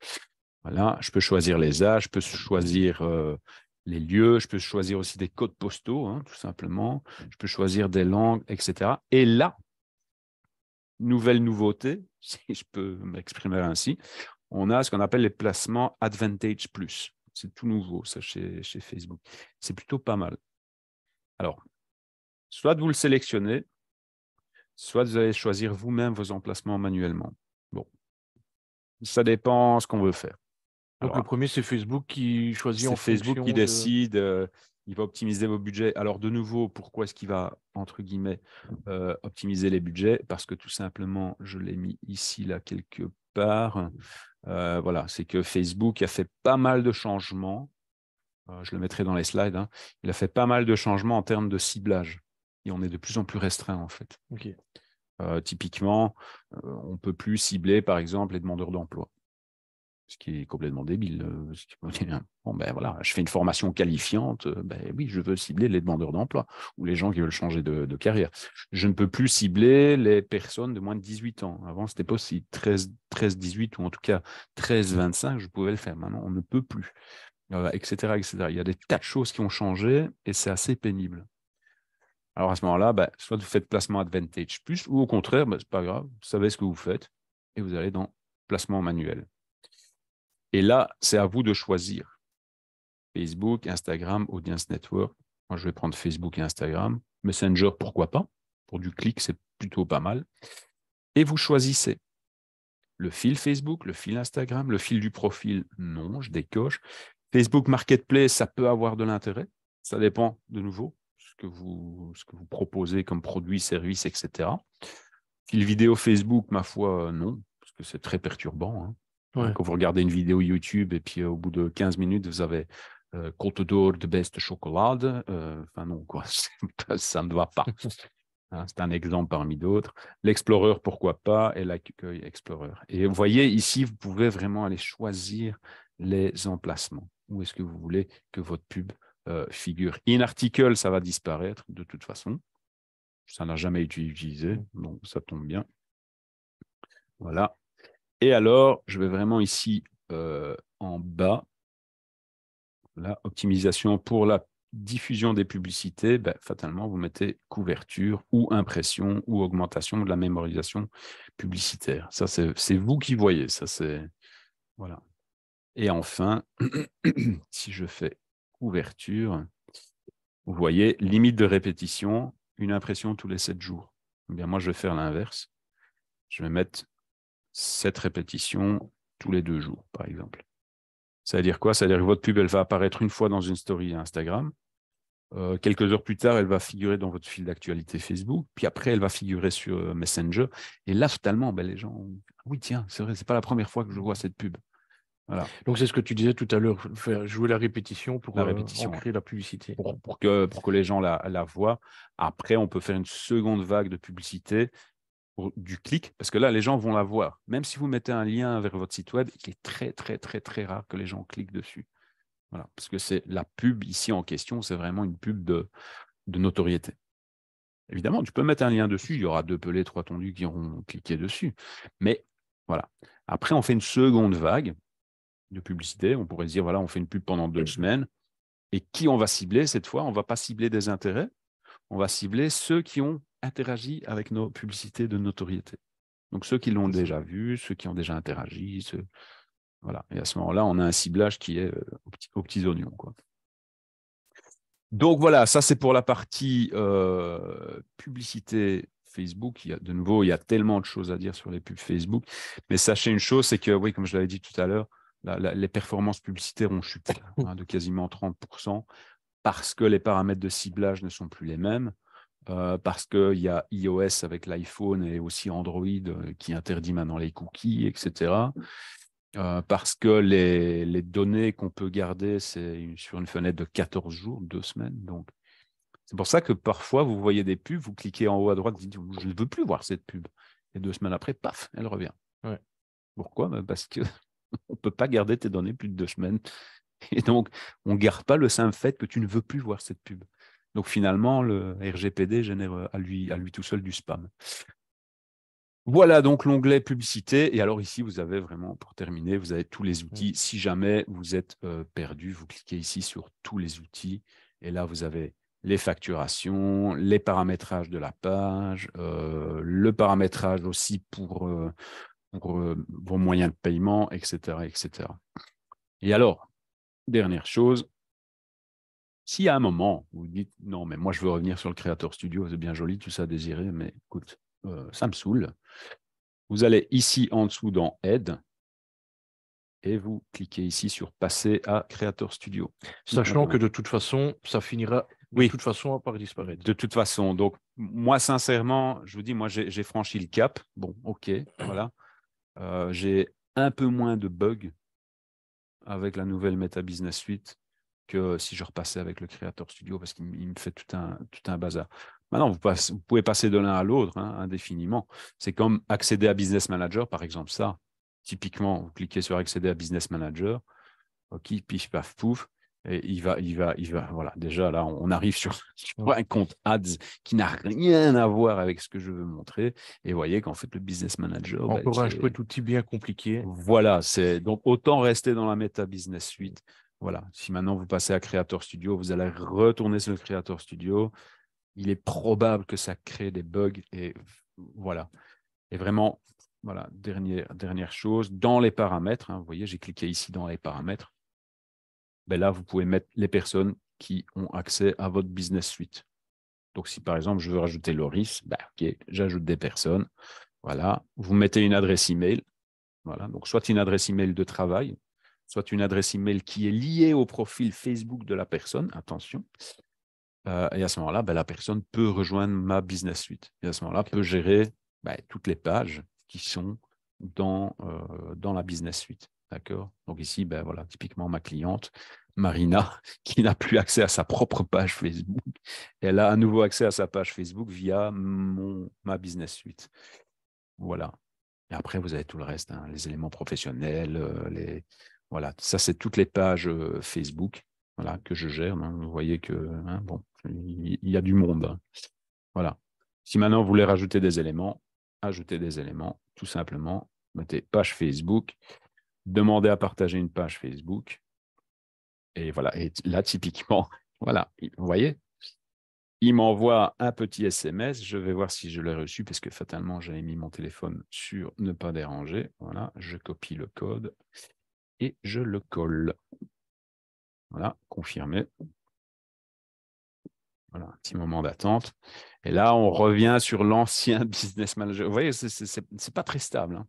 Voilà, je peux choisir les âges, je peux choisir les lieux, je peux choisir aussi des codes postaux, hein, tout simplement, mmh. je peux choisir des langues, etc. Et là, nouvelle nouveauté, si je peux m'exprimer ainsi, on a ce qu'on appelle les placements Advantage Plus. C'est tout nouveau, ça, chez, chez Facebook. C'est plutôt pas mal. Alors, soit vous le sélectionnez, soit vous allez choisir vous-même vos emplacements manuellement. Bon, ça dépend ce qu'on veut faire. Donc le premier, c'est Facebook qui choisit en Facebook qui décide, euh, il va optimiser vos budgets. Alors de nouveau, pourquoi est-ce qu'il va, entre guillemets, euh, optimiser les budgets Parce que tout simplement, je l'ai mis ici, là, quelque part. Euh, voilà, c'est que Facebook a fait pas mal de changements. je le mettrai dans les slides. Hein. Il a fait pas mal de changements en termes de ciblage. Et on est de plus en plus restreint, en fait. typiquement, on ne peut plus cibler, par exemple, les demandeurs d'emploi ce qui est complètement débile. Euh, bon, ben voilà, je fais une formation qualifiante, euh, ben oui, je veux cibler les demandeurs d'emploi ou les gens qui veulent changer de, carrière. Je ne peux plus cibler les personnes de moins de 18 ans. Avant, c'était possible, 13-18 ou en tout cas 13-25, je pouvais le faire. Maintenant, on ne peut plus, etc., euh, etc. Il y a des tas de choses qui ont changé et c'est assez pénible. Alors à ce moment-là, ben, soit vous faites placement Advantage Plus ou au contraire, ben, ce n'est pas grave, vous savez ce que vous faites et vous allez dans placement manuel. Et là, c'est à vous de choisir. Facebook, Instagram, Audience Network. Moi, je vais prendre Facebook et Instagram. Messenger, pourquoi pas Pour du clic, c'est plutôt pas mal. Et vous choisissez le fil Facebook, le fil Instagram, le fil du profil. Non, je décoche. Facebook Marketplace, ça peut avoir de l'intérêt. Ça dépend de nouveau ce que vous, ce que vous proposez comme produit, service, etc. Fil vidéo Facebook, ma foi, non, parce que c'est très perturbant. Hein. Quand vous regardez une vidéo YouTube et puis euh, au bout de 15 minutes, vous avez euh, Côte d'or de best chocolade euh, Enfin non, quoi, ça ne va pas. Hein, c'est un exemple parmi d'autres. L'Explorer, pourquoi pas, et l'accueil Explorer. Et vous voyez, ici, vous pouvez vraiment aller choisir les emplacements. Où est-ce que vous voulez que votre pub figure In article, ça va disparaître de toute façon. Ça n'a jamais été utilisé, donc ça tombe bien. Voilà. Et alors, je vais vraiment ici euh, en bas, la optimisation pour la diffusion des publicités, ben, fatalement, vous mettez couverture ou impression ou augmentation de la mémorisation publicitaire. Ça, c'est vous qui voyez. Ça, c'est voilà. Et enfin, si je fais couverture, vous voyez limite de répétition, une impression tous les 7 jours. Eh bien, moi, je vais faire l'inverse. Je vais mettre cette répétition tous les deux jours, par exemple. Ça veut dire quoi Ça veut dire que votre pub, elle va apparaître une fois dans une story Instagram. Euh, quelques heures plus tard, elle va figurer dans votre fil d'actualité Facebook. Puis après, elle va figurer sur euh, Messenger. Et là, totalement, ben, les gens, ah oui, tiens, c'est vrai, n'est pas la première fois que je vois cette pub. Donc c'est ce que tu disais tout à l'heure, faire jouer la répétition pour la euh, répétition, la publicité. Pour, pour, que, les gens la, voient. Après, on peut faire une seconde vague de publicité du clic, parce que là, les gens vont la voir. Même si vous mettez un lien vers votre site web, il est très, très, très, très rare que les gens cliquent dessus. Voilà, parce que c'est la pub ici en question, c'est vraiment une pub de, de, notoriété. Évidemment, tu peux mettre un lien dessus, il y aura deux pelés, trois tondus qui auront cliqué dessus. Mais voilà. Après, on fait une seconde vague de publicité. On pourrait dire, voilà, on fait une pub pendant deux semaines. Et qui on va cibler cette fois On ne va pas cibler des intérêts, on va cibler ceux qui ont interagit avec nos publicités de notoriété. Donc ceux qui l'ont déjà vu, ceux qui ont déjà interagi, voilà. Et à ce moment-là, on a un ciblage qui est euh, aux petits, oignons. Quoi. Donc voilà, ça c'est pour la partie euh, publicité Facebook. Il y a, de nouveau, il y a tellement de choses à dire sur les pubs Facebook. Mais sachez une chose, c'est que, oui, comme je l'avais dit tout à l'heure, les performances publicitaires ont chuté hein, de quasiment 30% parce que les paramètres de ciblage ne sont plus les mêmes. Euh, parce qu'il y a iOS avec l'iPhone et aussi Android euh, qui interdit maintenant les cookies, etc. Mmh. Euh, parce que les, données qu'on peut garder, c'est sur une fenêtre de 14 jours, deux semaines. Donc, c'est pour ça que parfois, vous voyez des pubs, vous cliquez en haut à droite, vous dites Je ne veux plus voir cette pub. Et deux semaines après, paf, elle revient. Pourquoi ben, Parce qu'on ne peut pas garder tes données plus de deux semaines. Et donc, on ne garde pas le simple fait que tu ne veux plus voir cette pub. Donc finalement, le RGPD génère euh, à lui, à lui tout seul du spam. Voilà donc l'onglet publicité. Et alors ici, vous avez vraiment, pour terminer, vous avez tous les mmh. outils. Si jamais vous êtes euh, perdu, vous cliquez ici sur tous les outils. Et là, vous avez les facturations, les paramétrages de la page, euh, le paramétrage aussi pour, vos moyens de paiement, etc., etc. Et alors, dernière chose, si à un moment, vous dites non, mais moi je veux revenir sur le Creator Studio, c'est bien joli, tout ça désiré, mais écoute, euh, ça me saoule. Vous allez ici en dessous dans Aide et vous cliquez ici sur Passer à Creator Studio. Sachant que de toute façon, ça finira oui. de toute façon par disparaître. De toute façon. Donc, moi, sincèrement, je vous dis, moi, j'ai franchi le cap. Bon, OK, voilà. Euh, j'ai un peu moins de bugs avec la nouvelle Meta Business Suite que si je repassais avec le créateur Studio parce qu'il me fait tout un, tout un bazar. Maintenant, vous, pouvez passer de l'un à l'autre hein, indéfiniment. C'est comme accéder à Business Manager, par exemple. Ça, typiquement, vous cliquez sur accéder à Business Manager, ok, pif, paf, pouf, et il va, il va, il va. Voilà, déjà là, on arrive sur, un compte ads qui n'a rien à voir avec ce que je veux montrer. Et vous voyez qu'en fait, le business manager. Bah, Encore un petit outil bien compliqué. Voilà, c'est donc autant rester dans la méta business suite voilà. Si maintenant vous passez à Creator Studio, vous allez retourner sur le Creator Studio. Il est probable que ça crée des bugs et voilà. Et vraiment, voilà, dernière, dernière chose, dans les paramètres, hein, vous voyez, j'ai cliqué ici dans les paramètres. Ben là, vous pouvez mettre les personnes qui ont accès à votre business suite. Donc, si par exemple, je veux rajouter Loris, ben, ok, j'ajoute des personnes. Voilà, vous mettez une adresse email. Voilà, donc soit une adresse email de travail, soit une adresse email qui est liée au profil Facebook de la personne, attention. Euh, et à ce moment-là, ben, la personne peut rejoindre ma business suite. Et à ce moment-là, peut gérer ben, toutes les pages qui sont dans, euh, dans la business suite. D'accord Donc ici, ben, voilà, typiquement ma cliente, Marina, qui n'a plus accès à sa propre page Facebook. Elle a à nouveau accès à sa page Facebook via mon, ma business suite. Voilà. Et après, vous avez tout le reste, hein, les éléments professionnels, euh, les, voilà, ça c'est toutes les pages euh, Facebook voilà, que je gère. Hein. Vous voyez que hein, bon, il y, a du monde. Hein. Voilà. Si maintenant vous voulez rajouter des éléments, ajoutez des éléments, tout simplement. Mettez page Facebook, demandez à partager une page Facebook. Et voilà, et là typiquement, voilà, vous voyez, il m'envoie un petit SMS. Je vais voir si je l'ai reçu parce que fatalement, j'avais mis mon téléphone sur ne pas déranger. Voilà, je copie le code et je le colle. Voilà, confirmé. Voilà, un petit moment d'attente. Et là, on revient sur l'ancien business manager. Vous voyez, ce n'est pas très stable. Hein.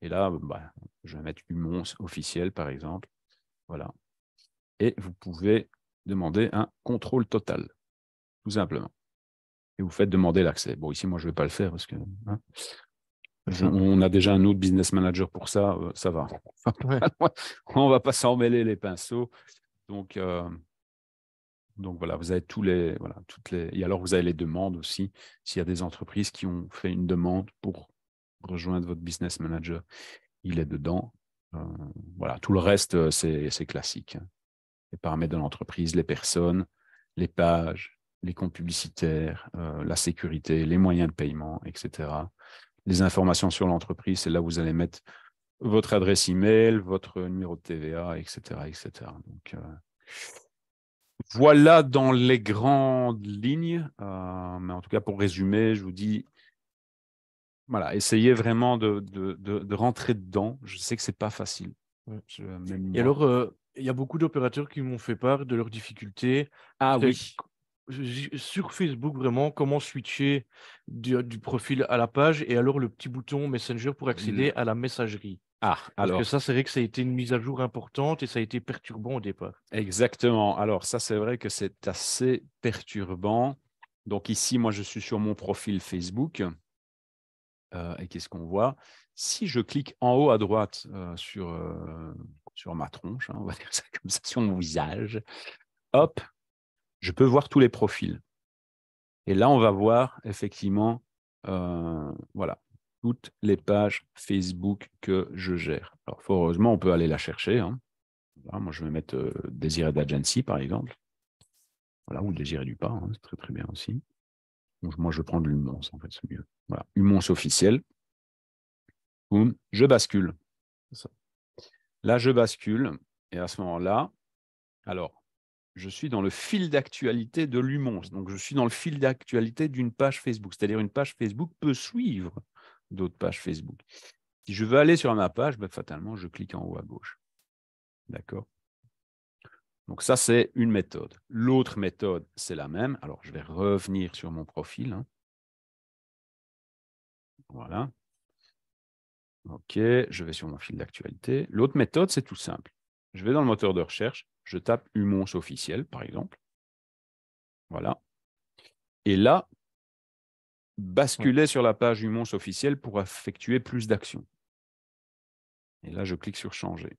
Et là, bah, je vais mettre Humon officiel, par exemple. Voilà. Et vous pouvez demander un contrôle total, tout simplement. Et vous faites demander l'accès. Bon, ici, moi, je ne vais pas le faire parce que hein on a déjà un autre business manager pour ça, euh, ça va. On on va pas s'en mêler les pinceaux. Euh, donc, voilà, vous avez tous les, voilà, toutes les. Et alors, vous avez les demandes aussi. S'il y a des entreprises qui ont fait une demande pour rejoindre votre business manager, il est dedans. Euh, voilà, tout le reste, c'est classique. Hein. Les paramètres de l'entreprise, les personnes, les pages, les comptes publicitaires, la sécurité, les moyens de paiement, etc les informations sur l'entreprise. C'est là où vous allez mettre votre adresse email, votre numéro de TVA, etc. etc. Donc, euh, voilà dans les grandes lignes. Euh, mais en tout cas, pour résumer, je vous dis, voilà, essayez vraiment de, rentrer dedans. Je sais que ce n'est pas facile. Et alors, euh, il y a beaucoup d'opérateurs qui m'ont fait part de leurs difficultés. Ah oui sur Facebook vraiment comment switcher euh, du, profil à la page et alors le petit bouton Messenger pour mmh. accéder à la messagerie. Ah, alors. Parce que ça, c'est vrai que ça a été une mise à jour importante et ça a été perturbant au départ. Exactement. Alors, ça, c'est vrai que c'est assez perturbant. Donc, ici, moi, je suis sur mon profil Facebook. Euh, et qu'est-ce qu'on voit Si je clique en haut à droite euh, sur, sur ma tronche, hein, on va dire ça comme ça, sur mon visage, hop, je peux voir tous les profils. Et là, on va voir effectivement, euh, voilà, toutes les pages Facebook que je gère. Alors, heureusement, on peut aller la chercher. Hein. moi, je vais mettre euh, Désiré d'Agency, par exemple. Voilà, ou Désiré du Pas, hein, c'est très très bien aussi. moi, je prends de l'Humance, en fait, c'est mieux. Voilà, Humance officiel. je bascule. Là, je bascule. Et à ce moment-là, alors, je suis dans le fil d'actualité de l'UMONS. Donc, je suis dans le fil d'actualité d'une page Facebook. C'est-à-dire, une page Facebook peut suivre d'autres pages Facebook. Si je veux aller sur ma page, ben, fatalement, je clique en haut à gauche. D'accord Donc, ça, c'est une méthode. L'autre méthode, c'est la même. Alors, je vais revenir sur mon profil. Hein. Voilà. OK, je vais sur mon fil d'actualité. L'autre méthode, c'est tout simple je vais dans le moteur de recherche, je tape Humons officiel, par exemple. Voilà. Et là, basculer sur la page Humons officiel pour effectuer plus d'actions. Et là, je clique sur Changer.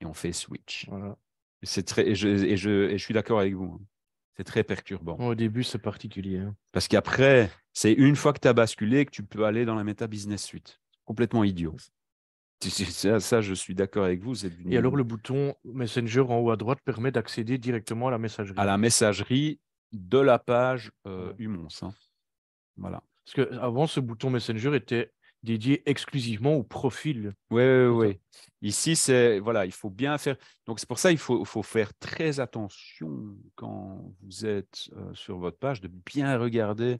Et on fait Switch. Voilà. C'est très, et je, suis d'accord avec vous. Hein. C'est très perturbant. Au début, c'est particulier. Hein. Parce qu'après, c'est une fois que tu as basculé que tu peux aller dans la meta business suite. Complètement idiot. Ça, je suis d'accord avec vous. Et alors, le bouton Messenger en haut à droite permet d'accéder directement à la messagerie. À la messagerie de la page euh, Humons. Hein. Voilà. Parce qu'avant, ce bouton Messenger était dédié exclusivement au profil. Oui, oui, oui. Ici, c'est voilà, il faut bien faire. Donc c'est pour ça qu'il faut, faut, faire très attention quand vous êtes euh, sur votre page de bien regarder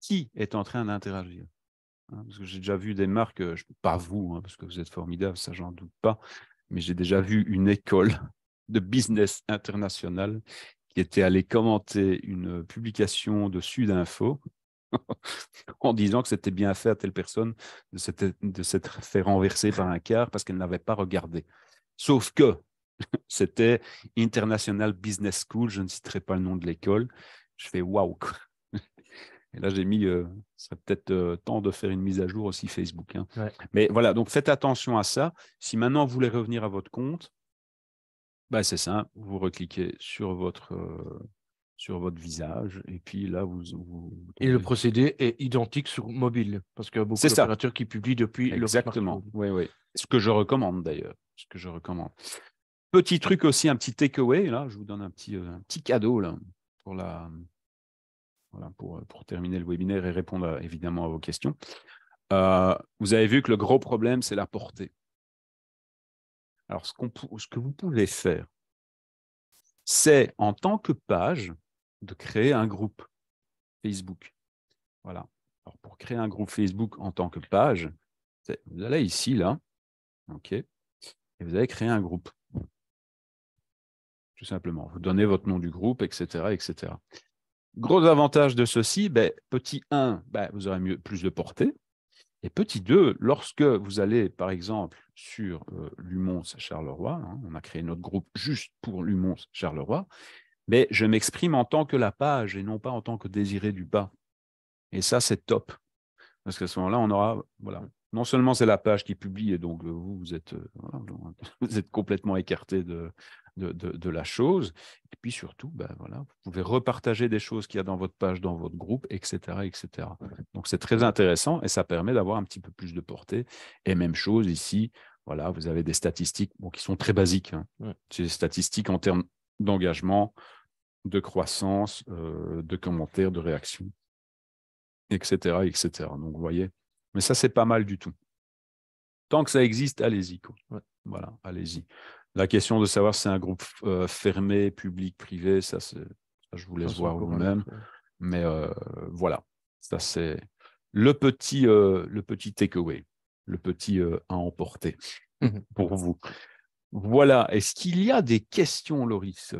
qui est en train d'interagir. Hein, parce que j'ai déjà vu des marques, euh, pas vous, hein, parce que vous êtes formidable, ça j'en doute pas, mais j'ai déjà vu une école de business international qui était allée commenter une publication de Sud en disant que c'était bien fait à telle personne de s'être fait renverser par un quart parce qu'elle n'avait pas regardé. Sauf que c'était International Business School, je ne citerai pas le nom de l'école. Je fais waouh, et là, j'ai mis, Ça euh, serait peut-être euh, temps de faire une mise à jour aussi Facebook. Hein. Mais voilà, donc faites attention à ça. Si maintenant vous voulez revenir à votre compte, bah, c'est ça, vous recliquez sur votre, euh, sur votre visage et puis là, vous. et le procédé est identique sur mobile parce qu'il y a beaucoup d'opérateurs qui publient depuis Exactement. oui, oui. Ce que je recommande d'ailleurs. Ce que je recommande. Petit truc aussi, un petit takeaway. Là, je vous donne un petit, un petit cadeau là, pour la euh, pour, terminer le webinaire et répondre euh, évidemment à vos questions. Euh, vous avez vu que le gros problème, c'est la portée. Alors, ce, ce que vous pouvez faire, c'est en tant que page de créer un groupe Facebook. Voilà. Alors, pour créer un groupe Facebook en tant que page, vous allez ici, là, OK, et vous allez créer un groupe. Tout simplement. Vous donnez votre nom du groupe, etc. etc. Gros avantage de ceci, ben, petit 1, ben, vous aurez mieux, plus de portée. Et petit 2, lorsque vous allez, par exemple, sur lumon euh, Lumons Charleroi, hein, on a créé notre groupe juste pour Lumons Charleroi, mais je m'exprime en tant que la page et non pas en tant que désiré du bas. Et ça, c'est top. Parce qu'à ce moment-là, on aura voilà, non seulement c'est la page qui publie, et donc euh, vous, vous êtes, euh, vous êtes complètement écarté de, la chose, et puis surtout, ben voilà, vous pouvez repartager des choses qu'il y a dans votre page, dans votre groupe, etc. etc. Donc c'est très intéressant et ça permet d'avoir un petit peu plus de portée. Et même chose ici, voilà, vous avez des statistiques qui sont très basiques. Hein. des statistiques en termes d'engagement, de croissance, euh, de commentaires, de réactions, etc., etc. Donc vous voyez, mais ça, c'est pas mal du tout. Tant que ça existe, allez-y. Voilà, allez-y. La question de savoir si c'est un groupe euh, fermé, public, privé, ça, je vous laisse voir vous-même. Mais euh, voilà, ça c'est le petit, euh, le petit takeaway, le petit à emporter mhm. pour vous. Voilà, est-ce qu'il y a des questions, Loris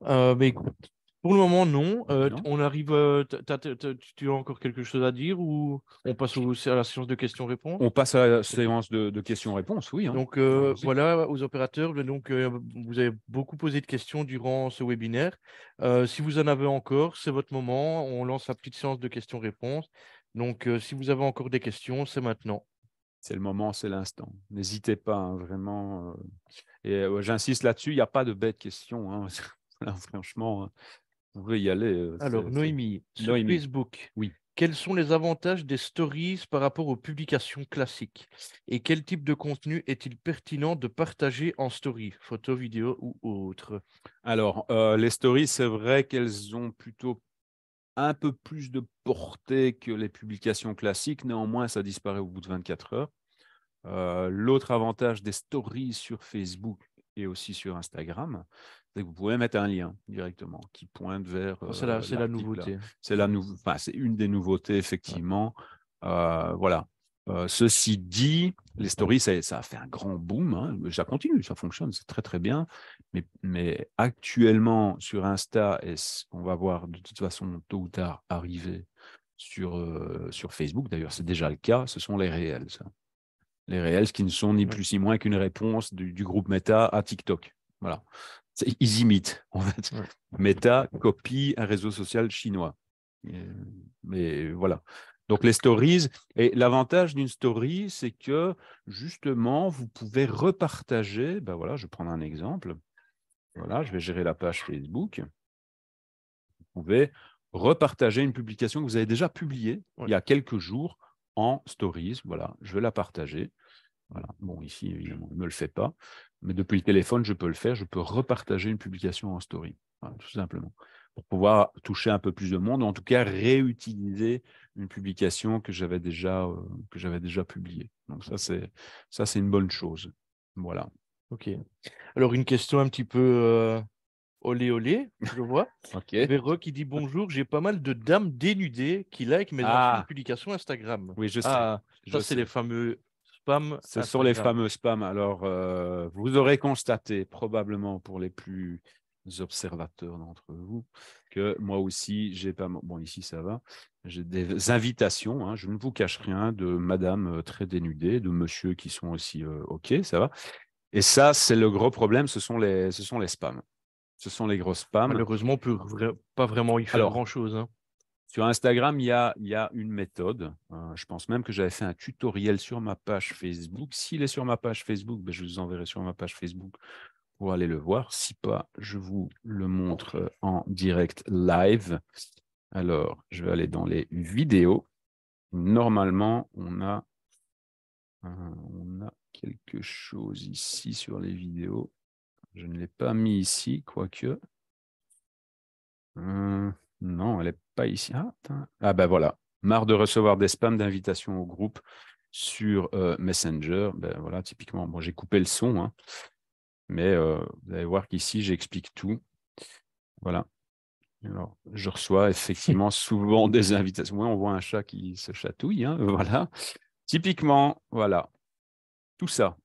bah, écoute, pour le moment, non. Euh, on arrive. Euh, tu as encore quelque chose à dire ou on passe à la séance de questions-réponses On passe à la séance de, questions-réponses, oui. Hein. Donc euh, voilà, aux opérateurs, ben, donc, vous avez beaucoup posé de questions durant ce webinaire. si vous en avez encore, c'est votre moment. On lance la petite séance de questions-réponses. Donc si vous avez encore des questions, c'est maintenant. C'est le moment, c'est l'instant. N'hésitez pas, hein, vraiment. Et j'insiste là-dessus, il n'y a pas de bêtes questions. Hein. franchement, hein, y aller. Euh, Alors, Noémie, sur Facebook, oui. quels sont les avantages des stories par rapport aux publications classiques Et quel type de contenu est-il pertinent de partager en story, photo, vidéo ou autre Alors, euh, les stories, c'est vrai qu'elles ont plutôt un peu plus de portée que les publications classiques. Néanmoins, ça disparaît au bout de 24 heures. Euh, l'autre avantage des stories sur Facebook et aussi sur Instagram, vous pouvez mettre un lien directement qui pointe vers. Ah, c'est la, euh, nouveauté. C'est une des nouveautés, effectivement. Euh, voilà. Euh, ceci dit, les stories, ça, a fait un grand boom. Hein. Ça continue, ça fonctionne, c'est très très bien. Mais, mais, actuellement, sur Insta, et on va voir de toute façon tôt ou tard arriver sur, sur Facebook, d'ailleurs c'est déjà le cas, ce sont les réels. Les réels qui ne sont ni plus ni moins qu'une réponse du, du, groupe Meta à TikTok. Voilà. Ils imitent, en fait. Meta copie un réseau social chinois. Mais voilà. Donc les stories, et l'avantage d'une story, c'est que justement, vous pouvez repartager, ben voilà, je vais prendre un exemple, voilà, je vais gérer la page Facebook, vous pouvez repartager une publication que vous avez déjà publiée il y a quelques jours en stories, voilà, je vais la partager. Voilà. Bon, ici, évidemment, il ne me le fait pas mais depuis le téléphone, je peux le faire, je peux repartager une publication en story, hein, tout simplement, pour pouvoir toucher un peu plus de monde, ou en tout cas réutiliser une publication que j'avais déjà, euh, que j'avais déjà publiée. Donc ça, c'est, ça, c'est une bonne chose. Voilà. OK. Alors, une question un petit peu euh, olé olé, je vois. OK. Véro qui dit bonjour, j'ai pas mal de dames dénudées qui like mes ah. publications Instagram. Oui, je ah, sais. ça, c'est les fameux ce ah, sont les fameux spams. Alors, euh, vous aurez constaté, probablement pour les plus observateurs d'entre vous, que moi aussi, j'ai pas. Bon, ici, ça va. J'ai des invitations, hein. je ne vous cache rien, de madame euh, très dénudée, de monsieur qui sont aussi euh, OK, ça va. Et ça, c'est le gros problème, ce sont les, ce sont les spams. Ce sont les grosses spams. Malheureusement, on peut pas vraiment y faire grand-chose. Hein. Sur Instagram, il y a, il une méthode. Hein. je pense même que j'avais fait un tutoriel sur ma page Facebook. S'il est sur ma page Facebook, ben, je vous enverrai sur ma page Facebook pour aller le voir. Si pas, je vous le montre euh, en direct live. Alors, je vais aller dans les vidéos. Normalement, on a, hein, on a quelque chose ici sur les vidéos. Je ne l'ai pas mis ici, quoique. Hein. Non, elle n'est pas ici. Ah, ah, ben voilà. Marre de recevoir des spams d'invitations au groupe sur euh, Messenger. Ben voilà, typiquement, bon, j'ai coupé le son, hein. mais euh, vous allez voir qu'ici, j'explique tout. Voilà. Alors, je reçois effectivement souvent des invitations. Moi, on voit un chat qui se chatouille. Hein. voilà. Typiquement, voilà. Tout ça.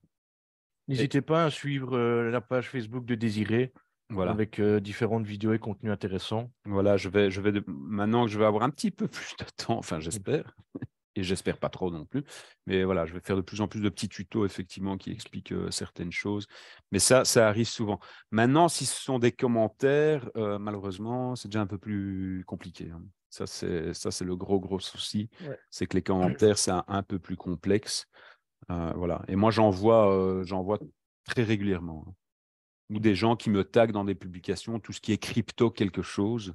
N'hésitez pas à suivre euh, la page Facebook de Désiré. Voilà. Avec euh, différentes vidéos et contenus intéressants. Voilà, je vais, je vais maintenant que je vais avoir un petit peu plus de temps, enfin j'espère, et j'espère pas trop non plus, mais voilà, je vais faire de plus en plus de petits tutos effectivement qui expliquent euh, certaines choses. Mais ça, ça arrive souvent. Maintenant, si ce sont des commentaires, euh, malheureusement, c'est déjà un peu plus compliqué. Hein. Ça, c'est ça, c'est le gros gros souci, c'est que les commentaires, c'est un, peu plus complexe. voilà. Et moi, j'en vois, très régulièrement. Hein ou des gens qui me taguent dans des publications, tout ce qui est crypto quelque chose,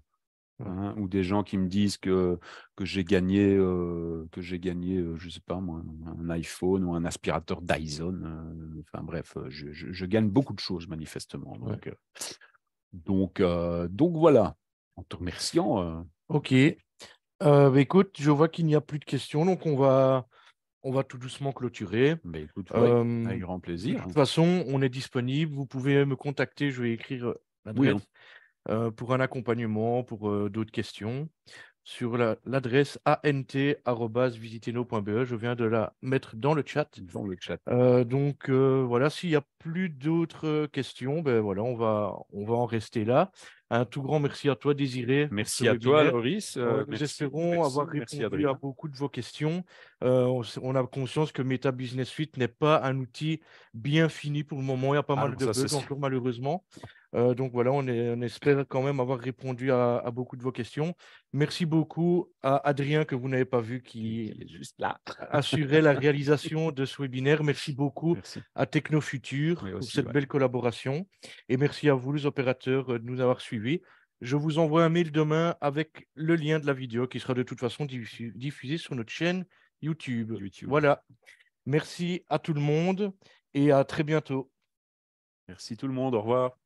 hein, ou des gens qui me disent que, que j'ai gagné, euh, que j'ai gagné, euh, je sais pas moi, un iPhone ou un aspirateur Dyson. Euh, enfin bref, euh, je, gagne beaucoup de choses manifestement. Donc, donc, voilà. En te remerciant. Ok. Bah, écoute, je vois qu'il n'y a plus de questions, donc on va on va tout doucement clôturer. Bah, plaisir. De toute façon, on est disponible. Vous pouvez me contacter. Je vais écrire euh, l'adresse hein. euh, pour un accompagnement, pour euh, d'autres questions sur l'adresse ant.visiteno.be. Je viens de la mettre dans le chat. Dans le chat. donc voilà, s'il n'y a plus d'autres questions, ben voilà, on va, on va en rester là. Un tout grand merci à toi, Désiré. Merci à toi, Loris. nous espérons avoir répondu à, beaucoup de vos questions. Euh, on, a conscience que Meta Business Suite n'est pas un outil bien fini pour le moment. Il y a pas ah, mal de bugs malheureusement. Euh, donc voilà, on, espère quand même avoir répondu à, beaucoup de vos questions. Merci beaucoup à Adrien, que vous n'avez pas vu, qui juste assurait la réalisation de ce webinaire. Merci beaucoup à Techno Future pour cette belle collaboration. Et merci à vous, les opérateurs, de nous avoir suivis. Je vous envoie un mail demain avec le lien de la vidéo qui sera de toute façon diffusé sur notre chaîne YouTube. Voilà. Merci à tout le monde et à très bientôt. Merci tout le monde. Au revoir.